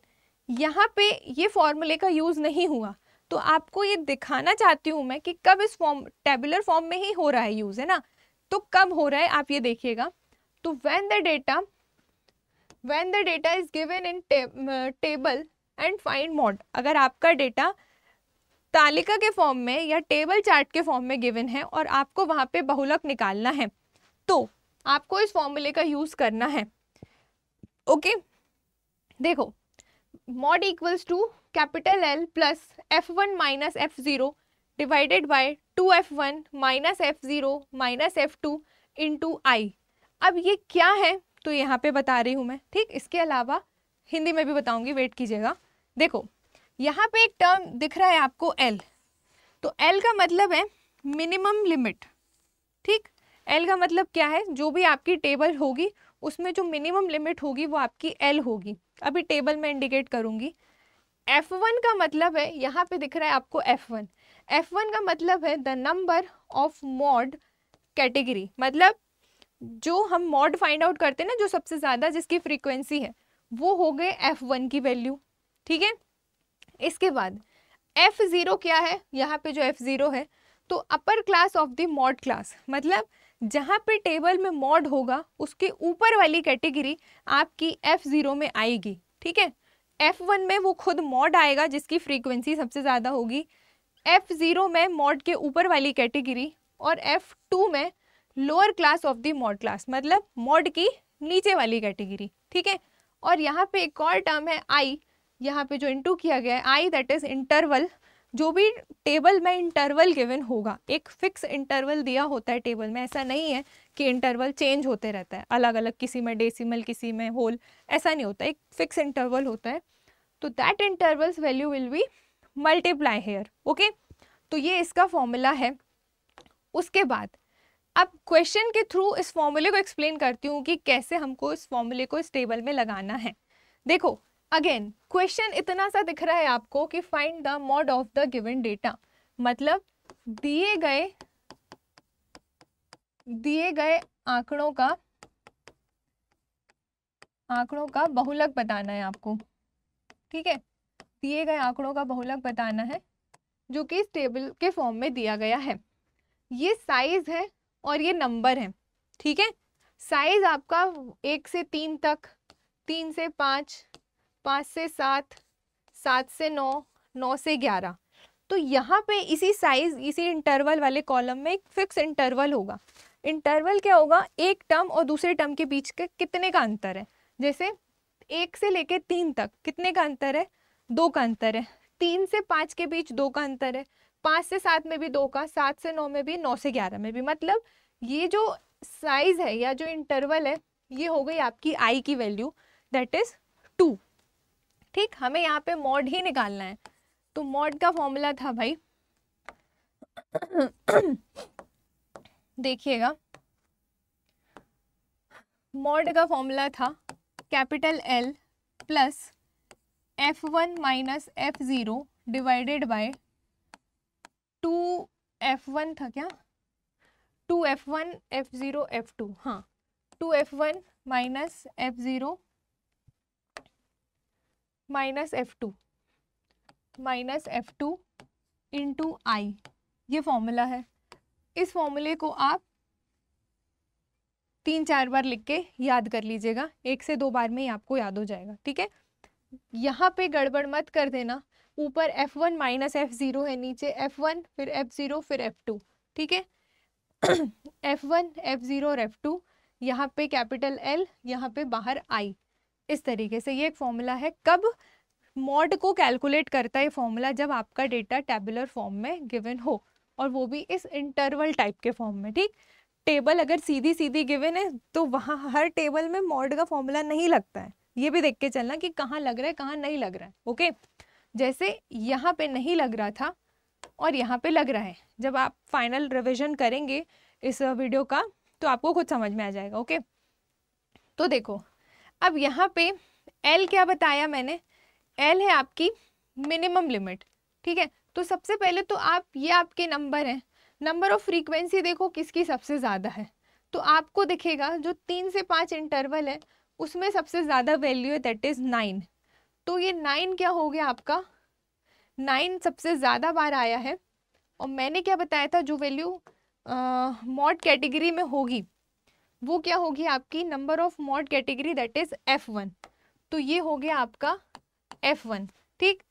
यहाँ पे ये फॉर्मूले का यूज़ नहीं हुआ तो आपको ये दिखाना चाहती हूँ मैं कि कब इस फॉर्म टेबुलर फॉर्म में ही हो रहा है यूज़ है ना तो कब हो रहा है आप ये देखिएगा तो when the data when the data is given in table and find mode अगर आपका डेटा तालिका के फॉर्म में या टेबल चार्ट के फॉर्म में गिवन है और आपको वहाँ पे बहुलक निकालना है तो आपको इस फॉर्मूले का यूज़ करना है ओके देखो mode equals to capital L plus f one minus f zero divided by two f one minus f zero minus f two into i अब ये क्या है तो यहाँ पे बता रही हूँ मैं ठीक इसके अलावा हिंदी में भी बताऊँगी वेट कीजिएगा देखो यहाँ पे एक टर्म दिख रहा है आपको एल तो एल का मतलब है मिनिमम लिमिट ठीक एल का मतलब क्या है जो भी आपकी टेबल होगी उसमें जो मिनिमम लिमिट होगी वो आपकी एल होगी अभी टेबल में इंडिकेट करूँगी एफ वन का मतलब है यहाँ पे दिख रहा है आपको एफ वन एफ वन का मतलब है the number of mode category मतलब जो हम मॉड फाइंड आउट करते हैं ना जो सबसे ज़्यादा जिसकी फ्रीक्वेंसी है वो हो गए एफ वन की वैल्यू ठीक है इसके बाद एफ ज़ीरो क्या है यहाँ पे जो एफ ज़ीरो है तो upper class of the mode class मतलब जहाँ पे टेबल में मॉड होगा उसके ऊपर वाली कैटेगरी आपकी एफ ज़ीरो में आएगी ठीक है एफ वन में वो खुद मॉड आएगा जिसकी फ्रीक्वेंसी सबसे ज़्यादा होगी एफ ज़ीरो में मॉड के ऊपर वाली कैटेगरी और एफ टू में lower class of the mode class मतलब मॉड की नीचे वाली कैटेगरी ठीक है और यहाँ पे एक और टर्म है आई यहाँ पे जो इंटू किया गया है आई दैट इज इंटरवल जो भी टेबल में इंटरवल गिवन होगा एक फिक्स इंटरवल दिया होता है टेबल में ऐसा नहीं है कि इंटरवल चेंज होते रहता है अलग अलग किसी में डेसिमल किसी में होल ऐसा नहीं होता एक फिक्स इंटरवल होता है तो that intervals value will be multiply here okay तो ये इसका फॉर्मूला है उसके बाद अब क्वेश्चन के थ्रू इस फॉर्मूले को एक्सप्लेन करती हूँ कि कैसे हमको इस फॉर्मूले को इस टेबल में लगाना है देखो अगेन क्वेश्चन इतना सा दिख रहा है आपको कि find the mode of the given data मतलब दिए गए दिए गए आंकड़ों का आंकड़ों का बहुलक बताना है आपको ठीक है दिए गए आंकड़ों का बहुलक बताना है जो कि इस टेबल के फॉर्म में दिया गया है ये साइज है और ये नंबर है ठीक है साइज आपका एक से तीन तक तीन से पाँच पाँच से सात सात से नौ नौ से ग्यारह तो यहाँ पे इसी साइज इसी इंटरवल वाले कॉलम में एक फिक्स इंटरवल होगा इंटरवल क्या होगा एक टर्म और दूसरे टर्म के बीच के कितने का अंतर है जैसे एक से लेके तीन तक कितने का अंतर है दो का अंतर है तीन से पाँच के बीच दो का अंतर है पाँच से सात में भी दो का सात से नौ में भी नौ से ग्यारह में भी मतलब ये जो साइज है या जो इंटरवल है ये हो गई आपकी आई की वैल्यू दैट इज टू ठीक हमें यहाँ पे मॉड ही निकालना है तो मॉड का फॉर्मूला था भाई देखिएगा मॉड का फॉर्मूला था capital L plus f one minus f zero divided by two f one था क्या two f one f zero f two हाँ two f one minus f zero minus f two minus f two into i ये formula है इस फॉर्मूले को आप तीन चार बार लिख के याद कर लीजिएगा एक से दो बार में ही आपको याद हो जाएगा ठीक है यहाँ पे गड़बड़ मत कर देना ऊपर f one minus f zero है नीचे एफ वन फिर एफ ज़ीरो फिर एफ टू ठीक है एफ वन एफ ज़ीरो और एफ टू यहाँ पे कैपिटल एल यहाँ पे बाहर आई इस तरीके से ये एक फॉर्मूला है कब मॉड को कैलकुलेट करता है फॉर्मूला जब आपका डेटा टेबुलर फॉर्म में गिवन हो और वो भी इस इंटरवल टाइप के फॉर्म में ठीक टेबल अगर सीधी सीधी गिवन है तो वहाँ हर टेबल में मॉड का फॉर्मूला नहीं लगता है ये भी देख के चलना कि कहाँ लग रहा है कहाँ नहीं लग रहा है ओके जैसे यहाँ पे नहीं लग रहा था और यहाँ पे लग रहा है जब आप फाइनल रिविजन करेंगे इस वीडियो का तो आपको खुद समझ में आ जाएगा ओके तो देखो अब यहाँ पे एल क्या बताया मैंने एल है आपकी मिनिमम लिमिट ठीक है तो सबसे पहले तो आप ये आपके नंबर हैं नंबर ऑफ फ्रीक्वेंसी देखो किसकी सबसे ज़्यादा है तो आपको दिखेगा जो तीन से पाँच इंटरवल है उसमें सबसे ज़्यादा वैल्यू है दैट इज़ नाइन तो ये नाइन क्या हो गया आपका नाइन सबसे ज़्यादा बार आया है और मैंने क्या बताया था जो वैल्यू मॉड कैटेगरी में होगी वो क्या होगी आपकी number of mode category that is f one तो ये हो गया आपका एफ़ वन ठीक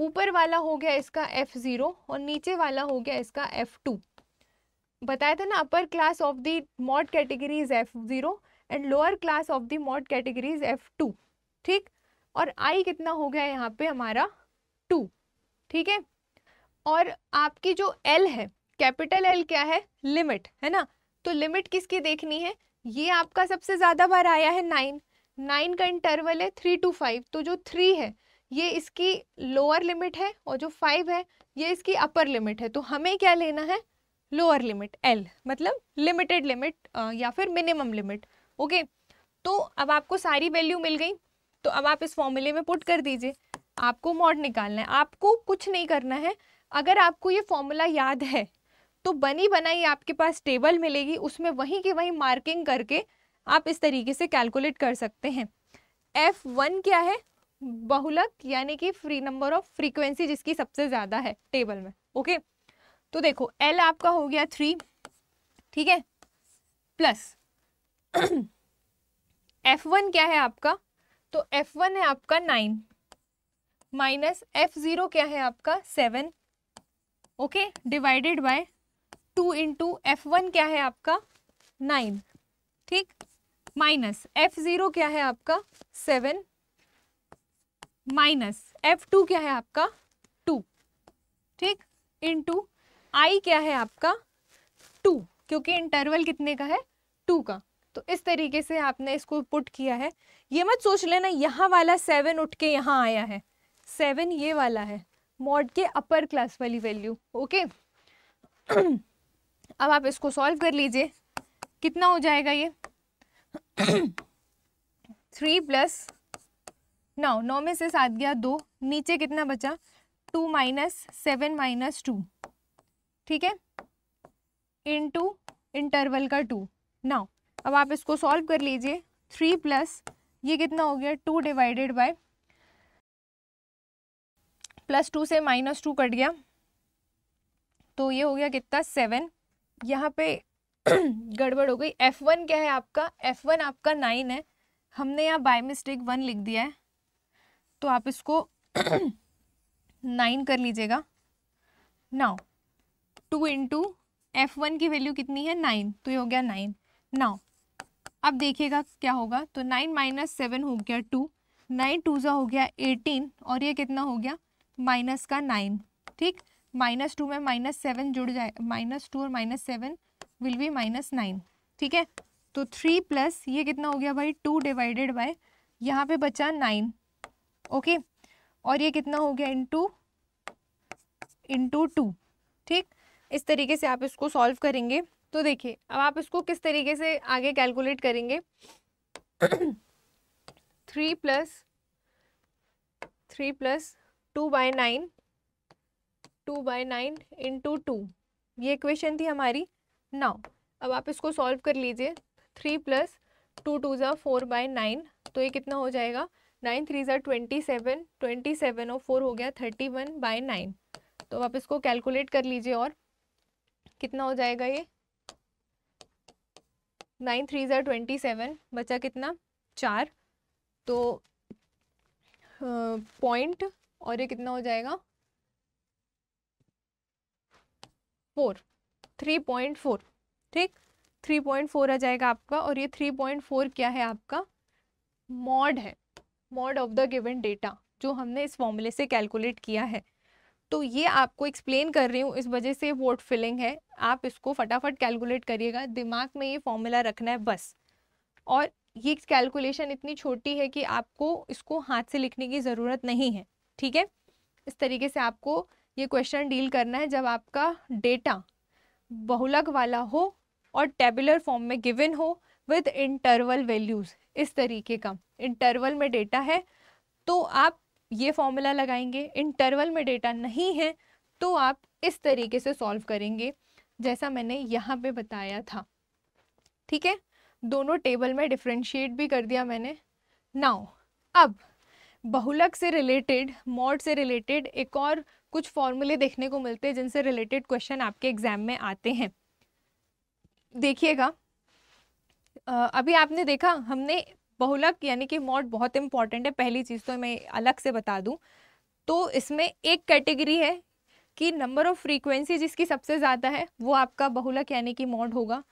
ऊपर वाला हो गया इसका एफ़ ज़ीरो और नीचे वाला हो गया इसका एफ़ टू बताया था ना upper class of the mode category is f zero and lower class of the mode category is f two ठीक और आई कितना हो गया यहाँ पे हमारा टू ठीक है और आपकी जो एल है कैपिटल एल क्या है लिमिट है ना तो लिमिट किसकी देखनी है ये आपका सबसे ज़्यादा बार आया है नाइन नाइन का इंटरवल है थ्री टू फाइव तो जो थ्री है ये इसकी लोअर लिमिट है और जो फाइव है ये इसकी अपर लिमिट है तो हमें क्या लेना है लोअर लिमिट एल मतलब लिमिटेड लिमिट या फिर मिनिमम लिमिट ओके तो अब आपको सारी वैल्यू मिल गई तो अब आप इस फॉर्मूले में पुट कर दीजिए आपको मॉड निकालना है आपको कुछ नहीं करना है अगर आपको ये फॉर्मूला याद है तो बनी बनाई आपके पास टेबल मिलेगी उसमें वहीं की वहीं मार्किंग करके आप इस तरीके से कैलकुलेट कर सकते हैं एफ वन क्या है बहुलक यानी कि फ्री नंबर ऑफ फ्रीक्वेंसी जिसकी सबसे ज़्यादा है टेबल में ओके तो देखो एल आपका हो गया थ्री ठीक है प्लस एफ वन क्या है आपका तो एफ वन है आपका नाइन माइनस एफ ज़ीरो क्या है आपका seven okay divided by two into f one क्या है आपका नाइन ठीक माइनस एफ ज़ीरो क्या है आपका सेवन माइनस एफ टू क्या है आपका टू ठीक इंटू आई क्या है आपका टू क्योंकि इंटरवल कितने का है टू का तो इस तरीके से आपने इसको पुट किया है ये मत सोच लेना यहाँ वाला सेवन उठ के यहाँ आया है सेवन ये वाला है मॉड के अपर क्लास वाली वैल्यू ओके अब आप इसको सॉल्व कर लीजिए कितना हो जाएगा ये थ्री प्लस नौ नौ में से सात गया दो नीचे कितना बचा two minus seven minus two ठीक है इन टू इंटरवल का टू नाउ अब आप इसको सॉल्व कर लीजिए थ्री प्लस ये कितना हो गया two divided by plus two से माइनस टू कट गया तो ये हो गया कितना सेवन यहाँ पे (clears throat) गड़बड़ हो गई एफ वन क्या है आपका एफ वन आपका नाइन है हमने यहाँ बाय मिस्टेक वन लिख दिया है तो आप इसको नाइन (clears throat) कर लीजिएगा now two into f one की वैल्यू कितनी है नाइन तो ये हो गया नाइन नाउ अब देखिएगा क्या होगा तो नाइन माइनस सेवन हो गया टू नाइन टू ज़ा हो गया एटीन और ये कितना हो गया माइनस का नाइन ठीक माइनस टू में माइनस सेवन जुड़ जाए माइनस टू और minus seven will be minus nine ठीक है तो थ्री प्लस ये कितना हो गया भाई टू डिवाइडेड बाय यहाँ पे बचा नाइन ओके और ये कितना हो गया इंटू इंटू टू ठीक इस तरीके से आप इसको सॉल्व करेंगे तो देखिए अब आप इसको किस तरीके से आगे कैलकुलेट करेंगे three plus three plus two by nine two by nine into two ये इक्वेशन थी हमारी नाउ अब आप इसको सॉल्व कर लीजिए थ्री प्लस टू टू ज़ा फोर बाय नाइन तो ये कितना हो जाएगा नाइन थ्री ज़ा ट्वेंटी सेवन ट्वेंटी सेवन और फोर हो गया थर्टी वन बाय नाइन तो आप इसको कैलकुलेट कर लीजिए और कितना हो जाएगा ये नाइन थ्री ज़ार ट्वेंटी सेवन बचा कितना चार तो पॉइंट और ये कितना हो जाएगा फोर थ्री पॉइंट फोर ठीक थ्री पॉइंट फोर आ जाएगा आपका और ये थ्री पॉइंट फोर क्या है आपका मॉड है mode of the given data जो हमने इस फॉर्मूले से कैलकुलेट किया है तो ये आपको एक्सप्लेन कर रही हूँ इस वजह से वोट फिलिंग है आप इसको फटाफट कैलकुलेट करिएगा दिमाग में ये फॉर्मूला रखना है बस और ये कैलकुलेशन इतनी छोटी है कि आपको इसको हाथ से लिखने की ज़रूरत नहीं है ठीक है इस तरीके से आपको ये क्वेश्चन डील करना है जब आपका डेटा बहुलक वाला हो और टेबुलर फॉर्म में गिवन हो विद इंटरवल वैल्यूज़ इस तरीके का इंटरवल में डेटा है तो आप ये फॉर्मूला लगाएंगे इंटरवल में डेटा नहीं है तो आप इस तरीके से सॉल्व करेंगे जैसा मैंने यहाँ पे बताया था ठीक है दोनों टेबल में डिफ्रेंशिएट भी कर दिया मैंने नाउ अब बहुलक से रिलेटेड मॉड से रिलेटेड एक और कुछ फॉर्मूले देखने को मिलते हैं जिनसे रिलेटेड क्वेश्चन आपके एग्ज़ाम में आते हैं देखिएगा अभी आपने देखा हमने बहुलक यानी कि मॉड बहुत इंपॉर्टेंट है पहली चीज़ तो मैं अलग से बता दूँ तो इसमें एक कैटेगरी है कि नंबर ऑफ फ्रीक्वेंसी जिसकी सबसे ज़्यादा है वो आपका बहुलक यानी कि मॉड होगा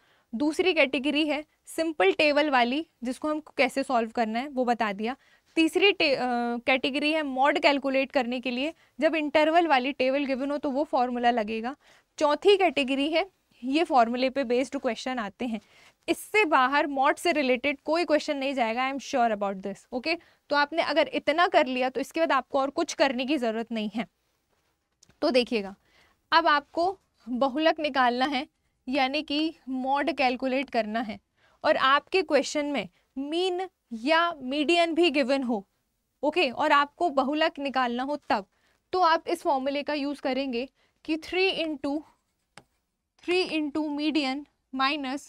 दूसरी कैटेगरी है सिंपल टेबल वाली जिसको हम कैसे सॉल्व करना है वो बता दिया तीसरी कैटेगरी है मॉड कैलकुलेट करने के लिए जब इंटरवल वाली टेबल गिवन हो तो वो फॉर्मूला लगेगा चौथी कैटेगरी है ये फॉर्मूले पे बेस्ड क्वेश्चन आते हैं इससे बाहर मॉड से रिलेटेड कोई क्वेश्चन नहीं जाएगा I am sure about this okay तो आपने अगर इतना कर लिया तो इसके बाद आपको और कुछ करने की ज़रूरत नहीं है तो देखिएगा अब आपको बहुलक निकालना है यानी कि मॉड कैलकुलेट करना है और आपके क्वेश्चन में मीन या मीडियन भी गिवन हो ओके okay, और आपको बहुलक निकालना हो तब तो आप इस फॉर्मूले का यूज़ करेंगे कि three into three into median minus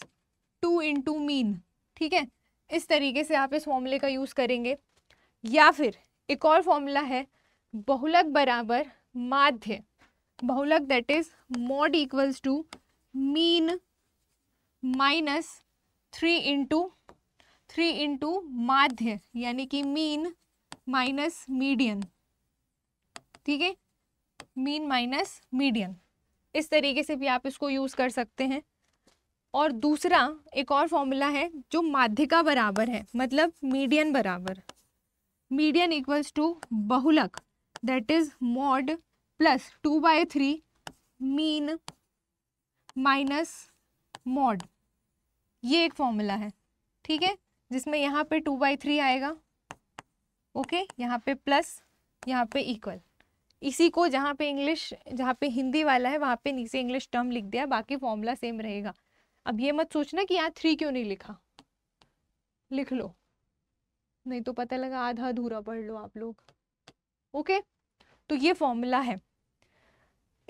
two into mean ठीक है इस तरीके से आप इस फॉर्मूले का यूज़ करेंगे या फिर एक और फॉर्मूला है बहुलक बराबर माध्य बहुलक that is mode equals to mean minus three into three into माध्य यानी कि मीन माइनस मीडियन ठीक है मीन माइनस मीडियन इस तरीके से भी आप इसको यूज़ कर सकते हैं और दूसरा एक और फॉर्मूला है जो माध्यिका बराबर है मतलब मीडियन बराबर मीडियन इक्वल्स टू बहुलक that is mode plus two by three mean minus mode ये एक फॉर्मूला है ठीक है जिसमें यहाँ पे टू बाई थ्री आएगा ओके यहाँ पे प्लस यहाँ पे इक्वल इसी को जहाँ पे इंग्लिश जहाँ पे हिंदी वाला है वहाँ पे नीचे इंग्लिश टर्म लिख दिया बाकी फॉर्मूला सेम रहेगा अब ये मत सोचना कि यहाँ थ्री क्यों नहीं लिखा लिख लो नहीं तो पता लगा आधा अधूरा पढ़ लो आप लोग ओके तो ये फॉर्मूला है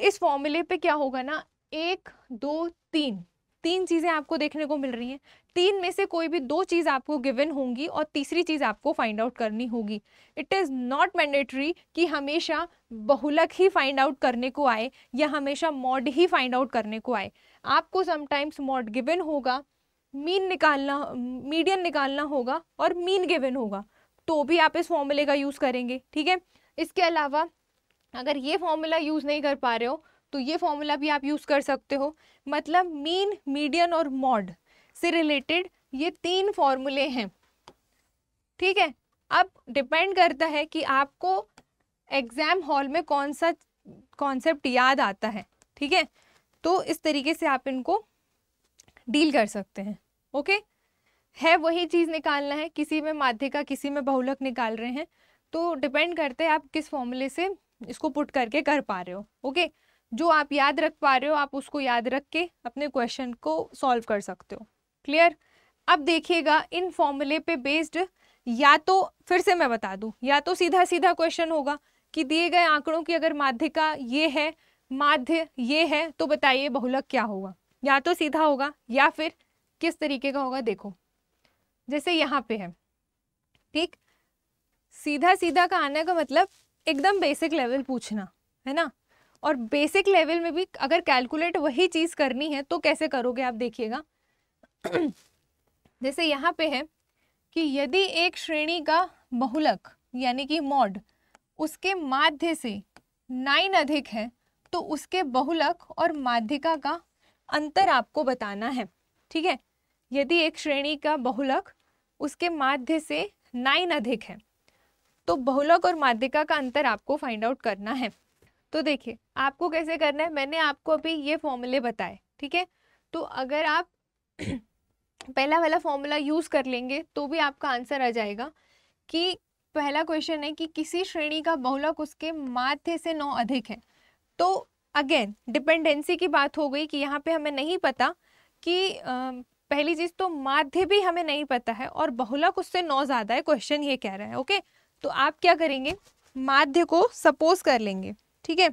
इस फॉर्मूले पे क्या होगा ना एक दो तीन तीन चीज़ें आपको देखने को मिल रही हैं तीन में से कोई भी दो चीज़ आपको गिवन होंगी और तीसरी चीज़ आपको फाइंड आउट करनी होगी इट इज़ नॉट मैंडेटरी कि हमेशा बहुलक ही फाइंड आउट करने को आए या हमेशा मॉड ही फाइंड आउट करने को आए आपको समटाइम्स मॉड गिवन होगा मीन निकालना मीडियम निकालना होगा और मीन गिवन होगा तो भी आप इस फॉर्मूले का यूज़ करेंगे ठीक है इसके अलावा अगर ये फॉर्मूला यूज़ नहीं कर पा रहे हो तो ये फॉर्मूला भी आप यूज़ कर सकते हो मतलब मीन मीडियन और मॉड से रिलेटेड ये तीन फॉर्मूले हैं ठीक है अब डिपेंड करता है कि आपको एग्ज़ाम हॉल में कौन सा कॉन्सेप्ट याद आता है ठीक है तो इस तरीके से आप इनको डील कर सकते हैं ओके है वही चीज़ निकालना है किसी में माध्यिका किसी में बहुलक निकाल रहे हैं तो डिपेंड करते हैं आप किस फॉर्मूले से इसको पुट करके कर पा रहे हो ओके जो आप याद रख पा रहे हो आप उसको याद रख के अपने क्वेश्चन को सॉल्व कर सकते हो क्लियर अब देखिएगा इन फॉर्मूले पे बेस्ड या तो फिर से मैं बता दूं या तो सीधा सीधा क्वेश्चन होगा कि दिए गए आंकड़ों की अगर माध्यिका ये है माध्य ये है तो बताइए बहुलक क्या होगा या तो सीधा होगा या फिर किस तरीके का होगा देखो जैसे यहाँ पे है ठीक सीधा सीधा का आने का मतलब एकदम बेसिक लेवल पूछना है ना और बेसिक लेवल में भी अगर कैलकुलेट वही चीज़ करनी है तो कैसे करोगे आप देखिएगा (clears throat) जैसे यहाँ पे है कि यदि एक श्रेणी का बहुलक यानी कि मॉड उसके माध्य से नाइन अधिक है तो उसके बहुलक और माध्यिका का अंतर आपको बताना है ठीक है यदि एक श्रेणी का बहुलक उसके माध्य से नाइन अधिक है तो बहुलक और माध्यिका का अंतर आपको फाइंड आउट करना है तो देखिए आपको कैसे करना है मैंने आपको अभी ये फॉर्मूले बताए ठीक है तो अगर आप (clears throat) पहला वाला फॉर्मूला यूज़ कर लेंगे तो भी आपका आंसर आ जाएगा कि पहला क्वेश्चन है कि किसी श्रेणी का बहुलक उसके माध्य से नौ अधिक है तो अगेन डिपेंडेंसी की बात हो गई कि यहाँ पे हमें नहीं पता कि पहली चीज़ तो माध्य भी हमें नहीं पता है और बहुलक उससे नौ ज़्यादा है क्वेश्चन ये कह रहा है ओके तो आप क्या करेंगे माध्य को सपोज कर लेंगे ठीक है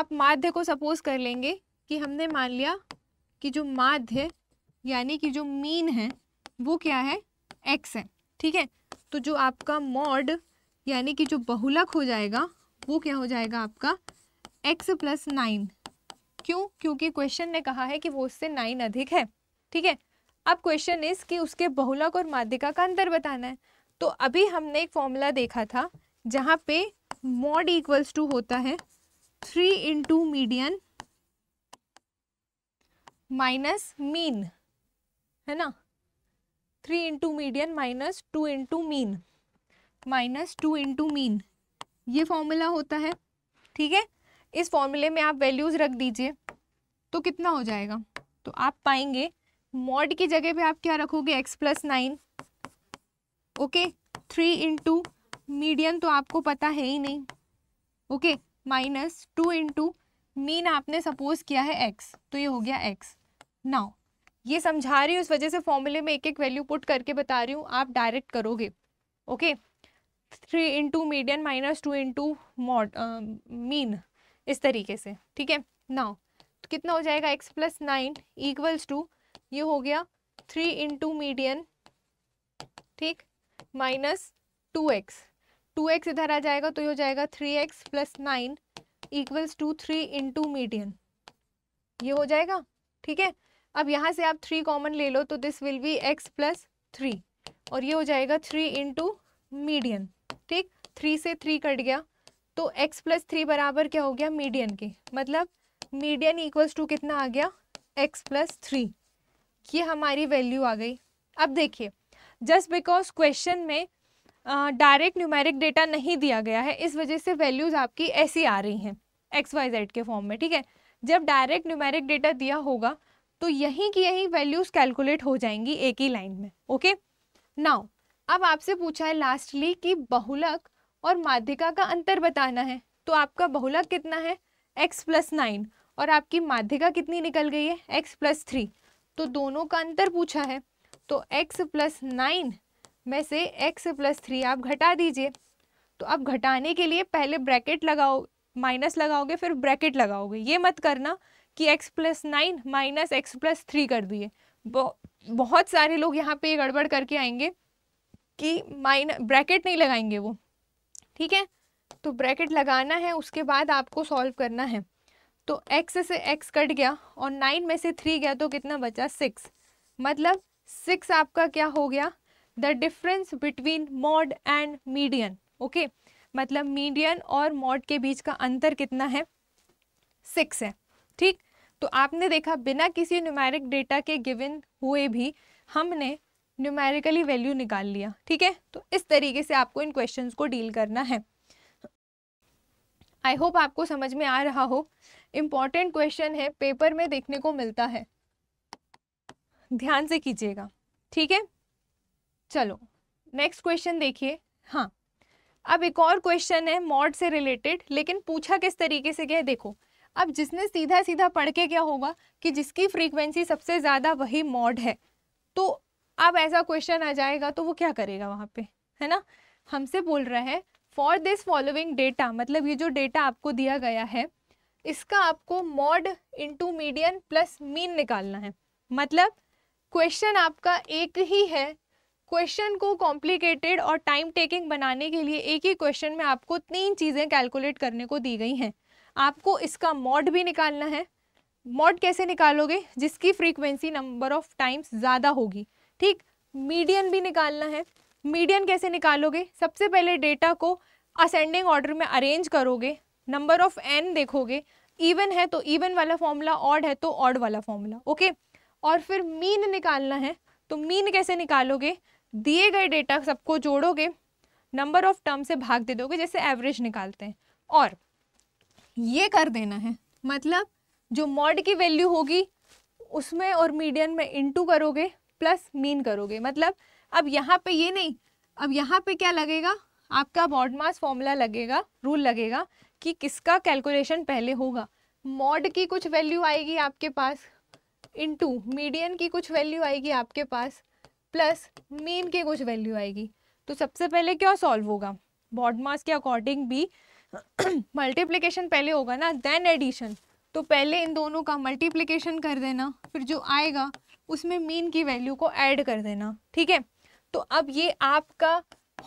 आप माध्य को सपोज कर लेंगे कि हमने मान लिया कि जो माध्य यानी कि जो मीन है वो क्या है एक्स है ठीक है तो जो आपका मॉड यानी कि जो बहुलक हो जाएगा वो क्या हो जाएगा आपका एक्स प्लस नाइन क्यों क्योंकि क्वेश्चन ने कहा है कि वो उससे नाइन अधिक है ठीक है अब क्वेश्चन इस कि उसके बहुलक और माध्यिका का अंतर बताना है तो अभी हमने एक फॉर्मूला देखा था जहाँ पे मॉड इक्वल्स टू होता है three into median minus mean है ना three into median minus two into mean minus two into mean ये फॉर्मूला होता है ठीक है इस फॉर्मूले में आप वैल्यूज़ रख दीजिए तो कितना हो जाएगा तो आप पाएंगे मॉड की जगह पे आप क्या रखोगे X plus nine okay three into median तो आपको पता है ही नहीं okay minus two into mean आपने सपोज किया है एक्स तो ये हो गया एक्स नाउ ये समझा रही हूँ इस वजह से फॉर्मूले में एक एक वैल्यू पुट करके बता रही हूँ आप डायरेक्ट करोगे okay three into median minus two into mode mean इस तरीके से ठीक है नाउ तो कितना हो जाएगा X plus nine equals to ये हो गया थ्री इंटू मीडियन ठीक minus two X two X इधर आ जाएगा तो ये हो जाएगा three X plus nine equals to three into median ये हो जाएगा ठीक है अब यहाँ से आप थ्री कॉमन ले लो तो this will be X plus three और ये हो जाएगा थ्री टू मीडियन ठीक थ्री से थ्री कट गया तो एक्स प्लस थ्री बराबर क्या हो गया मीडियन के मतलब मीडियन इक्वल्स टू कितना आ गया एक्स प्लस थ्री ये हमारी वैल्यू आ गई अब देखिए जस्ट बिकॉज क्वेश्चन में डायरेक्ट न्यूमेरिक डेटा नहीं दिया गया है इस वजह से वैल्यूज़ आपकी ऐसी आ रही हैं एक्स वाई जेड के फॉर्म में ठीक है जब डायरेक्ट न्यूमेरिक डेटा दिया होगा तो यहीं की यहीं वैल्यूज़ कैलकुलेट हो जाएंगी एक ही लाइन में ओके नाउ अब आपसे पूछा है लास्टली कि बहुलक और माध्यिका का अंतर बताना है तो आपका बहुलक कितना है एक्स प्लस नाइन और आपकी माध्यिका कितनी निकल गई है एक्स प्लस थ्री तो दोनों का अंतर पूछा है तो एक्स प्लस नाइन में से एक्स प्लस थ्री आप घटा दीजिए तो आप घटाने के लिए पहले ब्रैकेट लगाओ माइनस लगाओगे फिर ब्रैकेट लगाओगे ये मत करना कि X plus nine minus X plus three कर दिए बहुत सारे लोग यहाँ पे गड़बड़ करके आएंगे कि माइन ब्रैकेट नहीं लगाएंगे वो ठीक है तो ब्रैकेट लगाना है उसके बाद आपको सॉल्व करना है तो x से x कट गया और नाइन में से थ्री गया तो कितना बचा सिक्स मतलब सिक्स आपका क्या हो गया the difference between mode and median okay मतलब मीडियन और मॉड के बीच का अंतर कितना है सिक्स है ठीक तो आपने देखा बिना किसी न्यूमेरिक डेटा के गिवन हुए भी हमने न्यूमेरिकली वैल्यू निकाल लिया ठीक है तो इस तरीके से आपको इन क्वेश्चन को डील करना है आई होप आपको समझ में आ रहा हो इम्पॉर्टेंट क्वेश्चन है पेपर में देखने को मिलता है ध्यान से कीजिएगा ठीक है चलो नेक्स्ट क्वेश्चन देखिए हाँ अब एक और क्वेश्चन है मॉड से रिलेटेड लेकिन पूछा किस तरीके से है देखो अब जिसने सीधा सीधा पढ़ के क्या होगा कि जिसकी फ्रीक्वेंसी सबसे ज़्यादा वही मॉड है तो अब ऐसा क्वेश्चन आ जाएगा तो वो क्या करेगा वहाँ पे है ना हमसे बोल रहा है फॉर दिस फॉलोइंग डेटा मतलब ये जो डेटा आपको दिया गया है इसका आपको mode into median plus mean निकालना है मतलब क्वेश्चन आपका एक ही है क्वेश्चन को कॉम्प्लिकेटेड और टाइम टेकिंग बनाने के लिए एक ही क्वेश्चन में आपको तीन चीज़ें कैलकुलेट करने को दी गई हैं आपको इसका मॉड भी निकालना है मॉड कैसे निकालोगे जिसकी फ्रीक्वेंसी नंबर ऑफ टाइम्स ज़्यादा होगी ठीक मीडियन भी निकालना है मीडियन कैसे निकालोगे सबसे पहले डेटा को असेंडिंग ऑर्डर में अरेंज करोगे नंबर ऑफ एन देखोगे इवन है तो इवन वाला फॉर्मूला ऑड है तो ऑड वाला फॉर्मूला ओके और फिर मीन निकालना है तो मीन कैसे निकालोगे दिए गए डेटा सबको जोड़ोगे नंबर ऑफ टर्म से भाग दे दोगे जैसे एवरेज निकालते हैं और ये कर देना है मतलब जो मॉड की वैल्यू होगी उसमें और मीडियन में इनटू करोगे प्लस मीन करोगे मतलब अब यहाँ पे ये नहीं अब यहाँ पे क्या लगेगा आपका मॉड मास फॉर्मूला लगेगा रूल लगेगा कि किसका कैलकुलेशन पहले होगा मॉड की कुछ वैल्यू आएगी आपके पास इनटू मीडियन की कुछ वैल्यू आएगी आपके पास प्लस मीन के कुछ वैल्यू आएगी तो सबसे पहले क्या सॉल्व होगा बॉड मास के अकॉर्डिंग भी मल्टीप्लीकेशन (clears throat) पहले होगा ना देन एडिशन तो पहले इन दोनों का मल्टीप्लीकेशन कर देना फिर जो आएगा उसमें मीन की वैल्यू को ऐड कर देना ठीक है तो अब ये आपका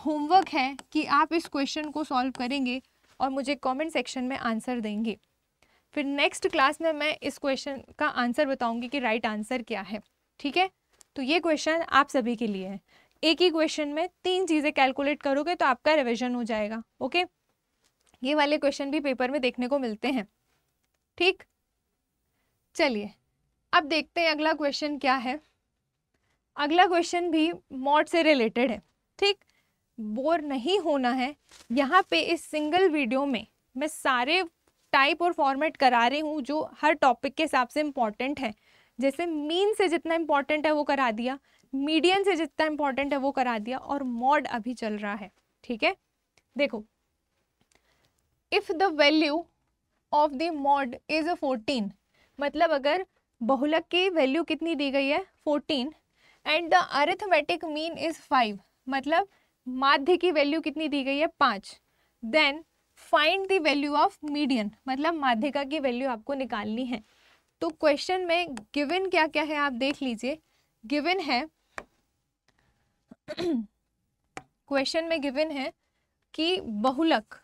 होमवर्क है कि आप इस क्वेश्चन को सॉल्व करेंगे और मुझे कमेंट सेक्शन में आंसर देंगे फिर नेक्स्ट क्लास में मैं इस क्वेश्चन का आंसर बताऊंगी कि राइट right आंसर क्या है ठीक है तो ये क्वेश्चन आप सभी के लिए है एक ही क्वेश्चन में तीन चीज़ें कैलकुलेट करोगे तो आपका रिविजन हो जाएगा ओके ये वाले क्वेश्चन भी पेपर में देखने को मिलते हैं ठीक चलिए अब देखते हैं अगला क्वेश्चन क्या है अगला क्वेश्चन भी मॉड से रिलेटेड है ठीक बोर नहीं होना है यहाँ पे इस सिंगल वीडियो में मैं सारे टाइप और फॉर्मेट करा रही हूँ जो हर टॉपिक के हिसाब से इम्पॉर्टेंट है जैसे मीन से जितना इम्पॉर्टेंट है वो करा दिया मीडियन से जितना इम्पॉर्टेंट है वो करा दिया और मॉड अभी चल रहा है ठीक है देखो if the value of the mode is a fourteen मतलब अगर बहुलक की वैल्यू कितनी दी गई है fourteen and the arithmetic mean is five मतलब माध्य की वैल्यू कितनी दी गई है पाँच then find the value of median मतलब माध्यिका की वैल्यू आपको निकालनी है तो क्वेश्चन में गिवन क्या क्या है आप देख लीजिए गिवन है क्वेश्चन में गिवन है कि बहुलक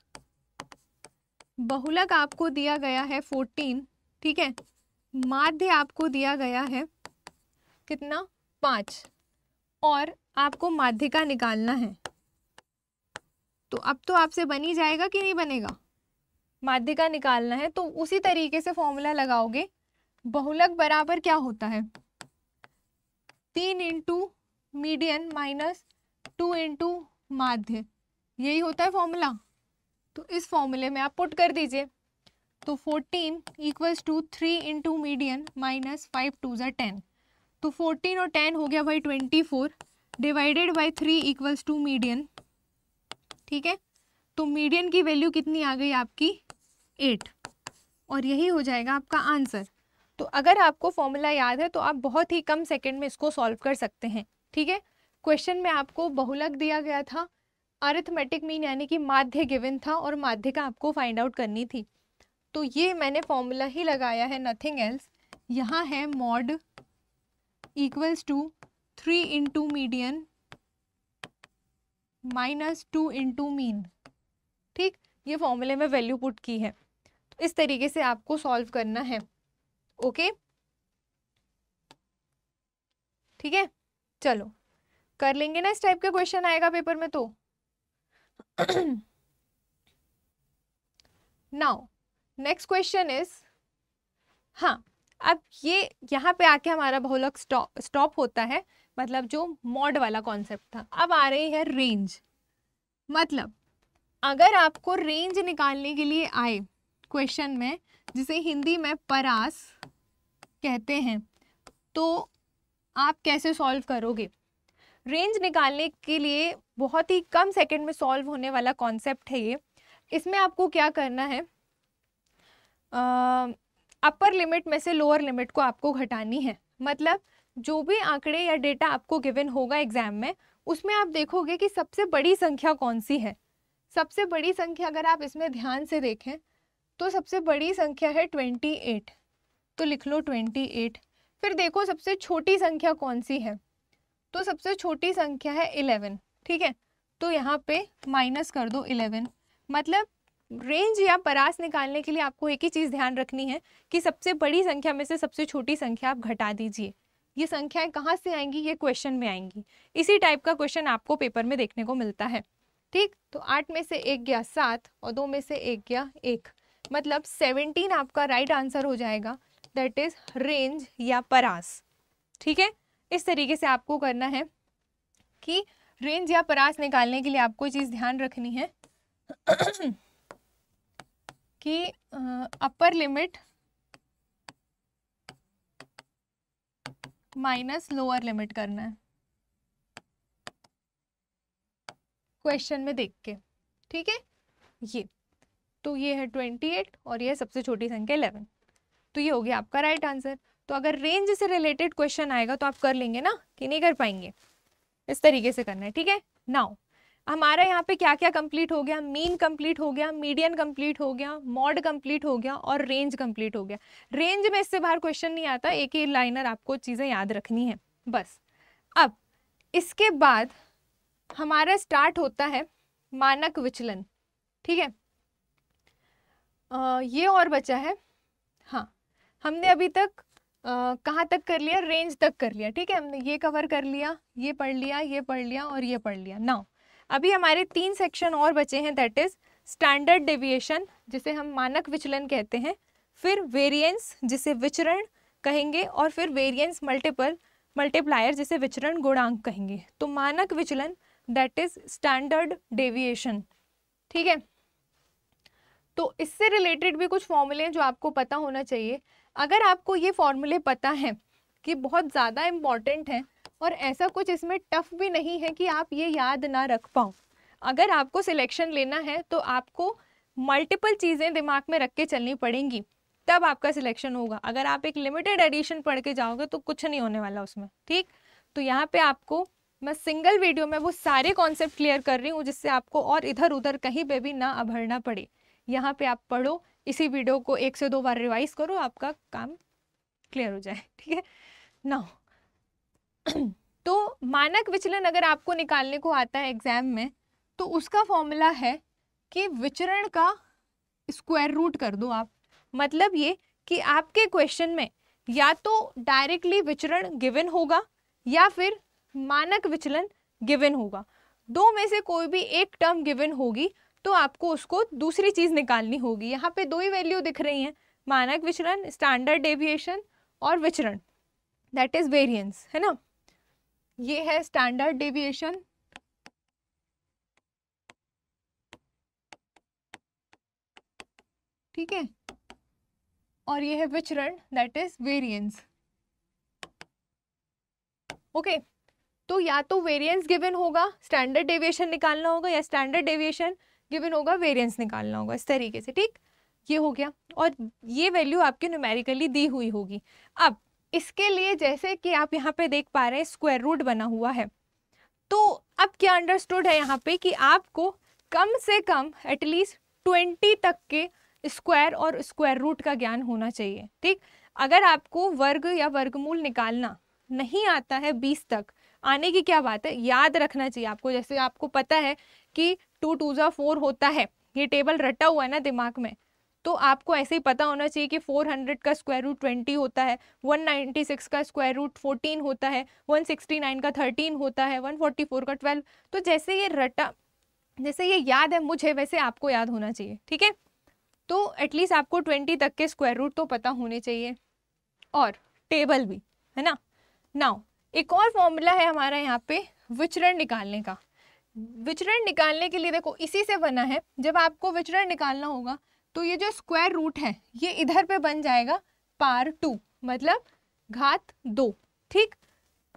बहुलक आपको दिया गया है फोर्टीन ठीक है माध्य आपको दिया गया है कितना पाँच और आपको माध्यिका निकालना है तो अब तो आपसे बनी जाएगा कि नहीं बनेगा माध्यिका निकालना है तो उसी तरीके से फॉर्मूला लगाओगे बहुलक बराबर क्या होता है तीन into median minus two into माध्य यही होता है फॉर्मूला तो इस फॉर्मूले में आप पुट कर दीजिए तो fourteen equals to three into median minus five two जै टेन तो फोर्टीन और टेन हो गया भाई twenty four divided by three equals to median ठीक है तो मीडियन की वैल्यू कितनी आ गई आपकी एट और यही हो जाएगा आपका आंसर तो अगर आपको फॉर्मूला याद है तो आप बहुत ही कम सेकेंड में इसको सॉल्व कर सकते हैं ठीक है क्वेश्चन में आपको बहुलक दिया गया था अरिथमेटिक मीन यानी कि माध्य गिवन था और माध्य का आपको फाइंड आउट करनी थी तो ये मैंने फॉर्मूला ही लगाया है नथिंग एल्स यहाँ है mode equals to three into median minus two into mean ठीक ये फॉर्मूले में वैल्यू पुट की है तो इस तरीके से आपको सॉल्व करना है ओके ठीक है चलो कर लेंगे ना इस टाइप का क्वेश्चन आएगा पेपर में तो नाउ नेक्स्ट क्वेश्चन इज हाँ अब ये यहाँ पे आके हमारा बहुलक स्टॉप स्टॉप होता है मतलब जो मॉड वाला कॉन्सेप्ट था अब आ रही है रेंज मतलब अगर आपको रेंज निकालने के लिए आए क्वेश्चन में जिसे हिंदी में परास कहते हैं तो आप कैसे सॉल्व करोगे रेंज निकालने के लिए बहुत ही कम सेकंड में सॉल्व होने वाला कॉन्सेप्ट है ये इसमें आपको क्या करना है अपर लिमिट में से लोअर लिमिट को आपको घटानी है मतलब जो भी आंकड़े या डेटा आपको गिवन होगा एग्जाम में उसमें आप देखोगे कि सबसे बड़ी संख्या कौन सी है सबसे बड़ी संख्या अगर आप इसमें ध्यान से देखें तो सबसे बड़ी संख्या है ट्वेंटी एट तो लिख लो ट्वेंटी एट फिर देखो सबसे छोटी संख्या कौन सी है तो सबसे छोटी संख्या है इलेवन ठीक है तो यहाँ पे माइनस कर दो इलेवन मतलब रेंज या परास निकालने के लिए आपको एक ही चीज़ ध्यान रखनी है कि सबसे बड़ी संख्या में से सबसे छोटी संख्या आप घटा दीजिए ये संख्याएं कहाँ से आएंगी ये क्वेश्चन में आएंगी इसी टाइप का क्वेश्चन आपको पेपर में देखने को मिलता है ठीक तो आठ में से एक गया सात और दो में से एक गया एक मतलब सेवनटीन आपका राइट आंसर हो जाएगा दैट इज रेंज या परास ठीक है इस तरीके से आपको करना है कि रेंज या परास निकालने के लिए आपको चीज़ ध्यान रखनी है (clears throat) कि upper limit minus lower limit करना है क्वेश्चन में देख के ठीक है ये तो ये है ट्वेंटी एट और ये सबसे छोटी संख्या इलेवन तो ये हो गया आपका राइट आंसर तो अगर रेंज से रिलेटेड क्वेश्चन आएगा तो आप कर लेंगे ना कि नहीं कर पाएंगे इस तरीके से करना है ठीक है नाउ हमारा यहाँ पे क्या क्या कंप्लीट हो गया मीन कंप्लीट हो गया मीडियन कंप्लीट हो गया मॉड कंप्लीट हो गया और रेंज कंप्लीट हो गया रेंज में इससे बाहर क्वेश्चन नहीं आता एक ही लाइनर आपको चीज़ें याद रखनी है बस अब इसके बाद हमारा स्टार्ट होता है मानक विचलन ठीक है ये और बचा है हाँ हमने अभी तक कहाँ तक कर लिया रेंज तक कर लिया ठीक है हमने ये कवर कर लिया ये पढ़ लिया ये पढ़ लिया और ये पढ़ लिया नाउ अभी हमारे तीन सेक्शन और बचे हैं दैट इज़ स्टैंडर्ड डेविएशन जिसे हम मानक विचलन कहते हैं फिर वेरिएंस जिसे विचरण कहेंगे और फिर वेरिएंस मल्टीपल मल्टीप्लायर जिसे विचरण गुणांक कहेंगे तो मानक विचलन दैट इज स्टैंडर्ड डेविएशन ठीक है तो इससे रिलेटेड भी कुछ फॉर्मूले हैं जो आपको पता होना चाहिए अगर आपको ये फॉर्मूले पता है कि बहुत ज़्यादा इम्पॉर्टेंट हैं और ऐसा कुछ इसमें टफ भी नहीं है कि आप ये याद ना रख पाओ अगर आपको सिलेक्शन लेना है तो आपको मल्टीपल चीज़ें दिमाग में रख के चलनी पड़ेंगी तब आपका सिलेक्शन होगा अगर आप एक लिमिटेड एडिशन पढ़ के जाओगे तो कुछ नहीं होने वाला उसमें ठीक तो यहाँ पे आपको मैं सिंगल वीडियो में वो सारे कॉन्सेप्ट क्लियर कर रही हूँ जिससे आपको और इधर उधर कहीं पे भी ना अभरना पड़े यहाँ पे आप पढ़ो इसी वीडियो को एक से दो बार रिवाइज करो आपका काम क्लियर हो जाए ठीक है ना (clears throat) तो मानक विचलन अगर आपको निकालने को आता है एग्जाम में तो उसका फॉर्मूला है कि विचरण का स्क्वायर रूट कर दो आप मतलब ये कि आपके क्वेश्चन में या तो डायरेक्टली विचरण गिवन होगा या फिर मानक विचलन गिवन होगा दो में से कोई भी एक टर्म गिवन होगी तो आपको उसको दूसरी चीज़ निकालनी होगी यहाँ पे दो ही वैल्यू दिख रही हैं मानक विचरण स्टैंडर्ड डेविएशन और विचरण दैट इज़ वेरियंस है ना ये है स्टैंडर्ड डेविएशन ठीक है और ये है विचरण दैट इज वेरियंस ओके तो या तो वेरियंस गिवन होगा स्टैंडर्ड डेविएशन निकालना होगा या स्टैंडर्ड डेविएशन गिवन होगा वेरिएंस निकालना होगा इस तरीके से ठीक ये हो गया और ये वैल्यू आपके न्यूमेरिकली दी हुई होगी अब इसके लिए जैसे कि आप यहाँ पे देख पा रहे हैं स्क्वायर रूट बना हुआ है तो अब क्या अंडरस्टूड है यहाँ पे कि आपको कम से कम एटलीस्ट ट्वेंटी तक के स्क्वायर और स्क्वायर रूट का ज्ञान होना चाहिए ठीक अगर आपको वर्ग या वर्गमूल निकालना नहीं आता है बीस तक आने की क्या बात है याद रखना चाहिए आपको जैसे आपको पता है कि टू टू ज़ा फोर होता है ये टेबल रटा हुआ है ना दिमाग में तो आपको ऐसे ही पता होना चाहिए कि 400 का स्क्वायर रूट ट्वेंटी होता है 196 का स्क्वायर रूट फोर्टीन होता है 169 का थर्टीन होता है 144 का ट्वेल्व तो जैसे ये रटा जैसे ये याद है मुझे वैसे आपको याद होना चाहिए ठीक है तो एटलीस्ट आपको ट्वेंटी तक के स्क्वायर रूट तो पता होने चाहिए और टेबल भी है ना नाउ एक और फॉर्मूला है हमारा यहाँ पे विचरण निकालने का विचरण निकालने के लिए देखो इसी से बना है जब आपको विचरण निकालना होगा तो ये जो स्क्वायर रूट है ये इधर पे बन जाएगा पार टू मतलब घात दो ठीक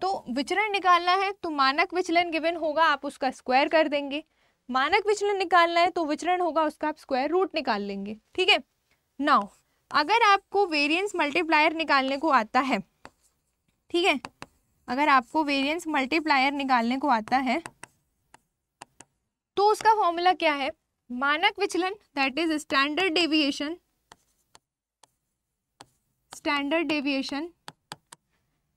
तो विचरण निकालना है तो मानक विचलन गिवन होगा आप उसका स्क्वायर कर देंगे मानक विचलन निकालना है तो विचरण होगा उसका आप स्क्वायर रूट निकाल लेंगे ठीक है नाउ अगर आपको वेरिएंस मल्टीप्लायर निकालने को आता है ठीक है अगर आपको वेरिएंस मल्टीप्लायर निकालने को आता है तो उसका फॉर्मूला क्या है मानक विचलन that is standard deviation standard deviation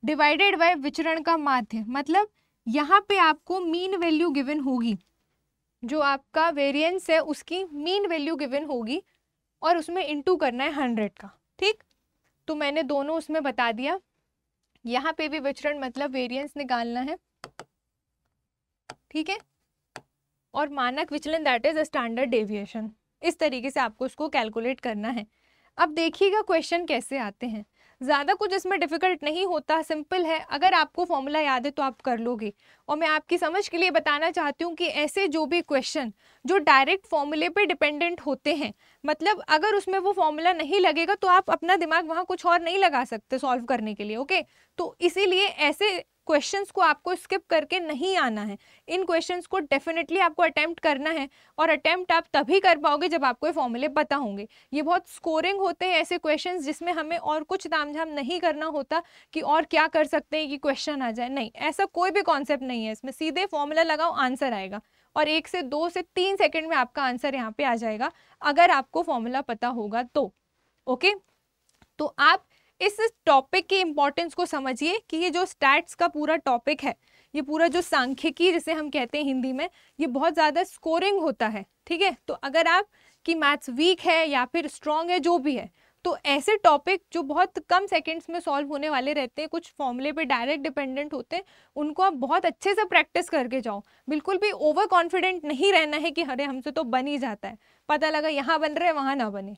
divided by विचरण का माध्य मतलब यहाँ पे आपको मीन वैल्यू गिवन होगी जो आपका वेरिएंस है उसकी मीन वैल्यू गिवन होगी और उसमें इंटू करना है हंड्रेड का ठीक तो मैंने दोनों उसमें बता दिया यहाँ पे भी विचरण मतलब वेरिएंस निकालना है ठीक है और मानक विचलन that is a standard deviation इस तरीके से आपको उसको कैलकुलेट करना है अब देखिएगा क्वेश्चन कैसे आते हैं ज़्यादा कुछ इसमें डिफिकल्ट नहीं होता सिंपल है अगर आपको फॉर्मूला याद है तो आप कर लोगे और मैं आपकी समझ के लिए बताना चाहती हूँ कि ऐसे जो भी क्वेश्चन जो डायरेक्ट फॉर्मूले पे डिपेंडेंट होते हैं मतलब अगर उसमें वो फॉर्मूला नहीं लगेगा तो आप अपना दिमाग वहाँ कुछ और नहीं लगा सकते सॉल्व करने के लिए ओके तो इसीलिए ऐसे क्वेश्चंस को आपको स्किप करके नहीं आना है इन क्वेश्चंस को डेफिनेटली आपको अटैम्प्ट करना है और अटैम्प्ट आप तभी कर पाओगे जब आपको ये फॉर्मूले पता होंगे ये बहुत स्कोरिंग होते हैं ऐसे क्वेश्चन जिसमें हमें और कुछ तामझाम नहीं करना होता कि और क्या कर सकते हैं कि क्वेश्चन आ जाए नहीं ऐसा कोई भी कॉन्सेप्ट नहीं है इसमें सीधे फॉर्मूला लगाओ आंसर आएगा और एक से दो से तीन सेकेंड में आपका आंसर यहाँ पे आ जाएगा अगर आपको फॉर्मूला पता होगा तो ओके तो आप इस टॉपिक की इम्पोर्टेंस को समझिए कि ये जो स्टैट्स का पूरा टॉपिक है ये पूरा जो सांख्यिकी जिसे हम कहते हैं हिंदी में ये बहुत ज़्यादा स्कोरिंग होता है ठीक है तो अगर आप की मैथ्स वीक है या फिर स्ट्रॉन्ग है जो भी है तो ऐसे टॉपिक जो बहुत कम सेकंड्स में सॉल्व होने वाले रहते हैं कुछ फॉर्मूले पे डायरेक्ट डिपेंडेंट होते हैं उनको आप बहुत अच्छे से प्रैक्टिस करके जाओ बिल्कुल भी ओवर कॉन्फिडेंट नहीं रहना है कि अरे हमसे तो बन ही जाता है पता लगा यहाँ बन रहे वहाँ ना बने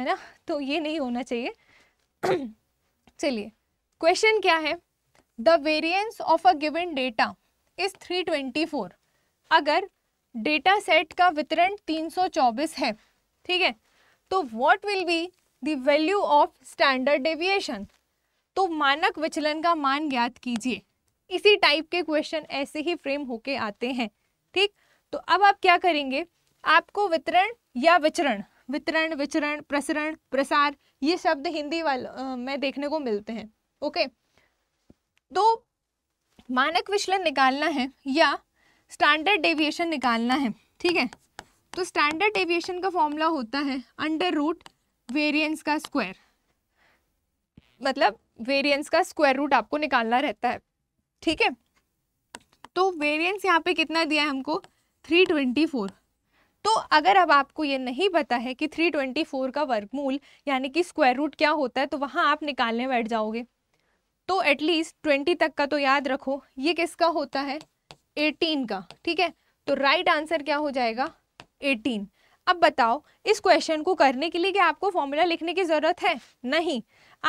है ना तो ये नहीं होना चाहिए (clears throat) चलिए क्वेश्चन क्या है the variance of a given data is 324 अगर डेटा सेट का वितरण 324 है ठीक है तो what will be the value of standard deviation तो मानक विचलन का मान ज्ञात कीजिए इसी टाइप के क्वेश्चन ऐसे ही फ्रेम होके आते हैं ठीक तो अब आप क्या करेंगे आपको वितरण या विचरण वितरण विचरण प्रसरण प्रसार ये शब्द हिंदी वाल में देखने को मिलते हैं ओके तो मानक विचलन निकालना है या स्टैंडर्ड डेविएशन निकालना है ठीक है तो स्टैंडर्ड डेविएशन का फॉर्मूला होता है अंडर रूट वेरिएंस का स्क्वायर मतलब वेरिएंस का स्क्वायर रूट आपको निकालना रहता है ठीक है तो वेरिएंस यहाँ पे कितना दिया है हमको थ्री ट्वेंटी फोर तो अगर अब आपको ये नहीं पता है कि 324 का वर्गमूल यानी कि स्क्वायर रूट क्या होता है तो वहाँ आप निकालने बैठ जाओगे तो एटलीस्ट 20 तक का तो याद रखो ये किसका होता है 18 का ठीक है तो राइट आंसर क्या हो जाएगा 18 अब बताओ इस क्वेश्चन को करने के लिए क्या आपको फॉर्मूला लिखने की ज़रूरत है नहीं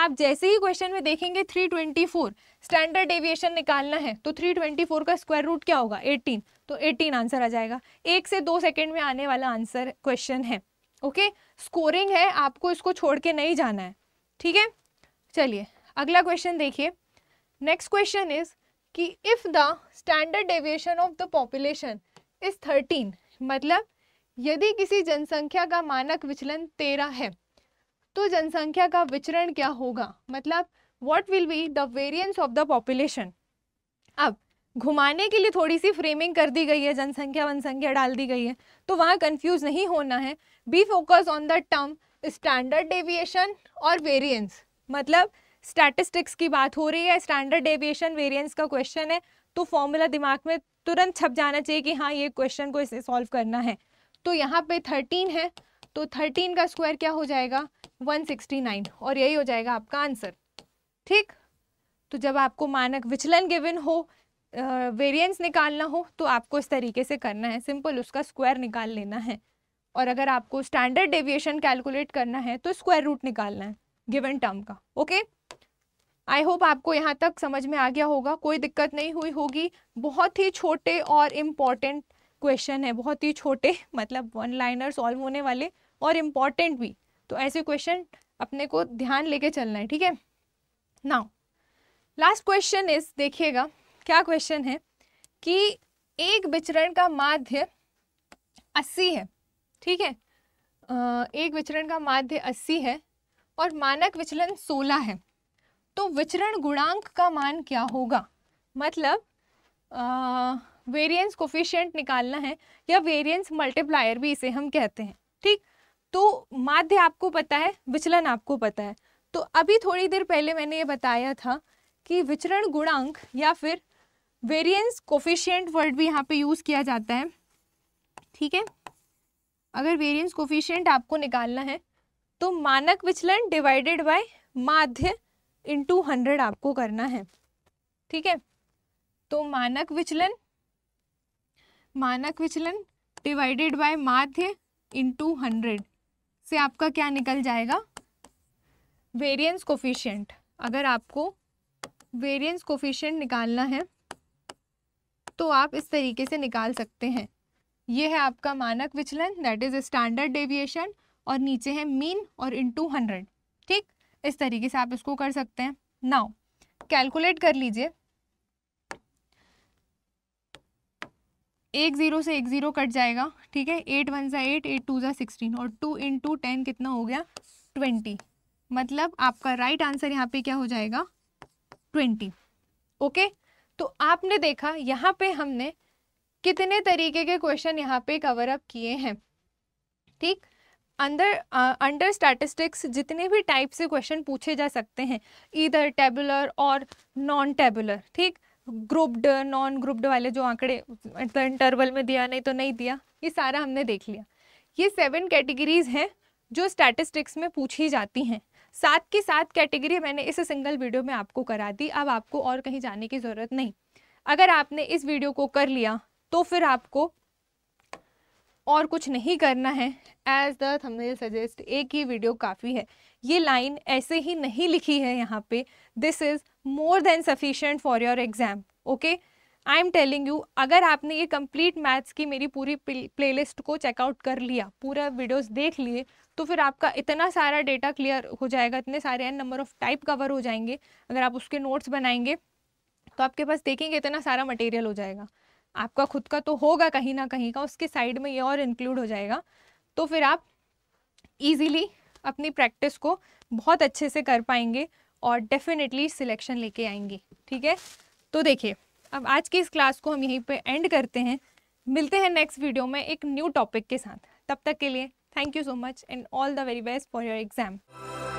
आप जैसे ही क्वेश्चन में देखेंगे 324 स्टैंडर्ड एविएशन निकालना है तो 324 का स्क्वायर रूट क्या होगा 18 तो 18 आंसर आ जाएगा एक से दो सेकेंड में आने वाला आंसर क्वेश्चन है ओके स्कोरिंग है आपको इसको छोड़ के नहीं जाना है ठीक है चलिए अगला क्वेश्चन देखिए नेक्स्ट क्वेश्चन इज कि if the standard deviation of the population is thirteen मतलब यदि किसी जनसंख्या का मानक विचलन तेरह है तो जनसंख्या का विचरण क्या होगा मतलब what will be the variance of the population अब घुमाने के लिए थोड़ी सी फ्रेमिंग कर दी गई है जनसंख्या वनसंख्या डाल दी गई है तो वहाँ कन्फ्यूज़ नहीं होना है be focus on the term standard deviation और वेरियंस मतलब स्टैटिस्टिक्स की बात हो रही है स्टैंडर्ड डेविएशन वेरिएंस का क्वेश्चन है तो फॉर्मूला दिमाग में तुरंत छप जाना चाहिए कि हाँ ये क्वेश्चन को इसे सॉल्व करना है तो यहाँ पे थर्टीन है तो थर्टीन का स्क्वायर क्या हो जाएगा वन सिक्सटी नाइन और यही हो जाएगा आपका आंसर ठीक तो जब आपको मानक विचलन गिवन हो वेरिएंस निकालना हो तो आपको इस तरीके से करना है सिंपल उसका स्क्वायर निकाल लेना है और अगर आपको स्टैंडर्ड डेविएशन कैलकुलेट करना है तो स्क्वायर रूट निकालना है गिवन टर्म का ओके आई होप आपको यहाँ तक समझ में आ गया होगा कोई दिक्कत नहीं हुई होगी बहुत ही छोटे और इम्पॉर्टेंट क्वेश्चन है बहुत ही छोटे (laughs) मतलब वन लाइनर सॉल्व होने वाले और इम्पॉर्टेंट भी तो ऐसे क्वेश्चन अपने को ध्यान लेके चलना है ठीक है नाउ लास्ट क्वेश्चन इज देखिएगा क्या क्वेश्चन है कि एक विचरण का माध्य अस्सी है ठीक है एक विचरण का माध्य अस्सी है और मानक विचलन सोलह है तो विचरण गुणांक का मान क्या होगा मतलब वेरिएंस कोफिशियंट निकालना है या वेरिएंस मल्टीप्लायर भी इसे हम कहते हैं ठीक तो माध्य आपको पता है विचलन आपको पता है तो अभी थोड़ी देर पहले मैंने ये बताया था कि विचरण गुणांक या फिर वेरिएंस कोफिशियंट वर्ड भी यहाँ पे यूज़ किया जाता है ठीक है अगर वेरिएंस कोफिशियंट आपको निकालना है तो मानक विचलन डिवाइडेड बाय माध्य इंटू हंड्रेड आपको करना है ठीक है तो मानक विचलन मानक विचलन डिवाइडेड बाय माध्य इंटू हंड्रेड से आपका क्या निकल जाएगा वेरिएंस कोफिशियंट अगर आपको वेरिएंस कोफिशियंट निकालना है तो आप इस तरीके से निकाल सकते हैं ये है आपका मानक विचलन दैट इज़ स्टैंडर्ड डेविएशन और नीचे है मीन और इन टू हंड्रेड ठीक इस तरीके से आप इसको कर सकते हैं नाउ कैलकुलेट कर लीजिए एक ज़ीरो से एक ज़ीरो कट जाएगा ठीक है एट वन ज़ा एट एट टू ज़ा सिक्सटीन और टू इन टू टेन कितना हो गया ट्वेंटी मतलब आपका राइट आंसर यहाँ पे क्या हो जाएगा ट्वेंटी ओके तो आपने देखा यहाँ पे हमने कितने तरीके के क्वेश्चन यहाँ पे कवर अप किए हैं ठीक अंदर अंडर स्टैटिस्टिक्स जितने भी टाइप से क्वेश्चन पूछे जा सकते हैं इधर टेबुलर और नॉन टेबुलर ठीक ग्रुप्ड नॉन ग्रुप्ड वाले जो आंकड़े इंटरवल मतलब में दिया नहीं तो नहीं दिया ये सारा हमने देख लिया ये सेवन कैटेगरीज हैं जो स्टैटिस्टिक्स में पूछी जाती हैं सात की सात कैटेगरी मैंने इस सिंगल वीडियो में आपको करा दी अब आपको और कहीं जाने की ज़रूरत नहीं अगर आपने इस वीडियो को कर लिया तो फिर आपको और कुछ नहीं करना है एज द सजेस्ट एक ही वीडियो काफ़ी है ये लाइन ऐसे ही नहीं लिखी है यहाँ पे this is more than sufficient for your exam okay I am telling you अगर आपने ये कंप्लीट मैथ्स की मेरी पूरी प्लेलिस्ट को चेकआउट कर लिया पूरा वीडियोस देख लिए तो फिर आपका इतना सारा डेटा क्लियर हो जाएगा इतने सारे N number of type cover हो जाएंगे अगर आप उसके नोट्स बनाएंगे तो आपके पास देखेंगे इतना सारा मटेरियल हो जाएगा आपका खुद का तो होगा कहीं ना कहीं का उसके साइड में ये और इंक्लूड हो जाएगा तो फिर आप ईजीली अपनी प्रैक्टिस को बहुत अच्छे से कर पाएंगे और डेफिनेटली सिलेक्शन लेके आएंगे ठीक है तो देखिए अब आज की इस क्लास को हम यहीं पे एंड करते हैं मिलते हैं नेक्स्ट वीडियो में एक न्यू टॉपिक के साथ तब तक के लिए thank you so much and all the very best for your exam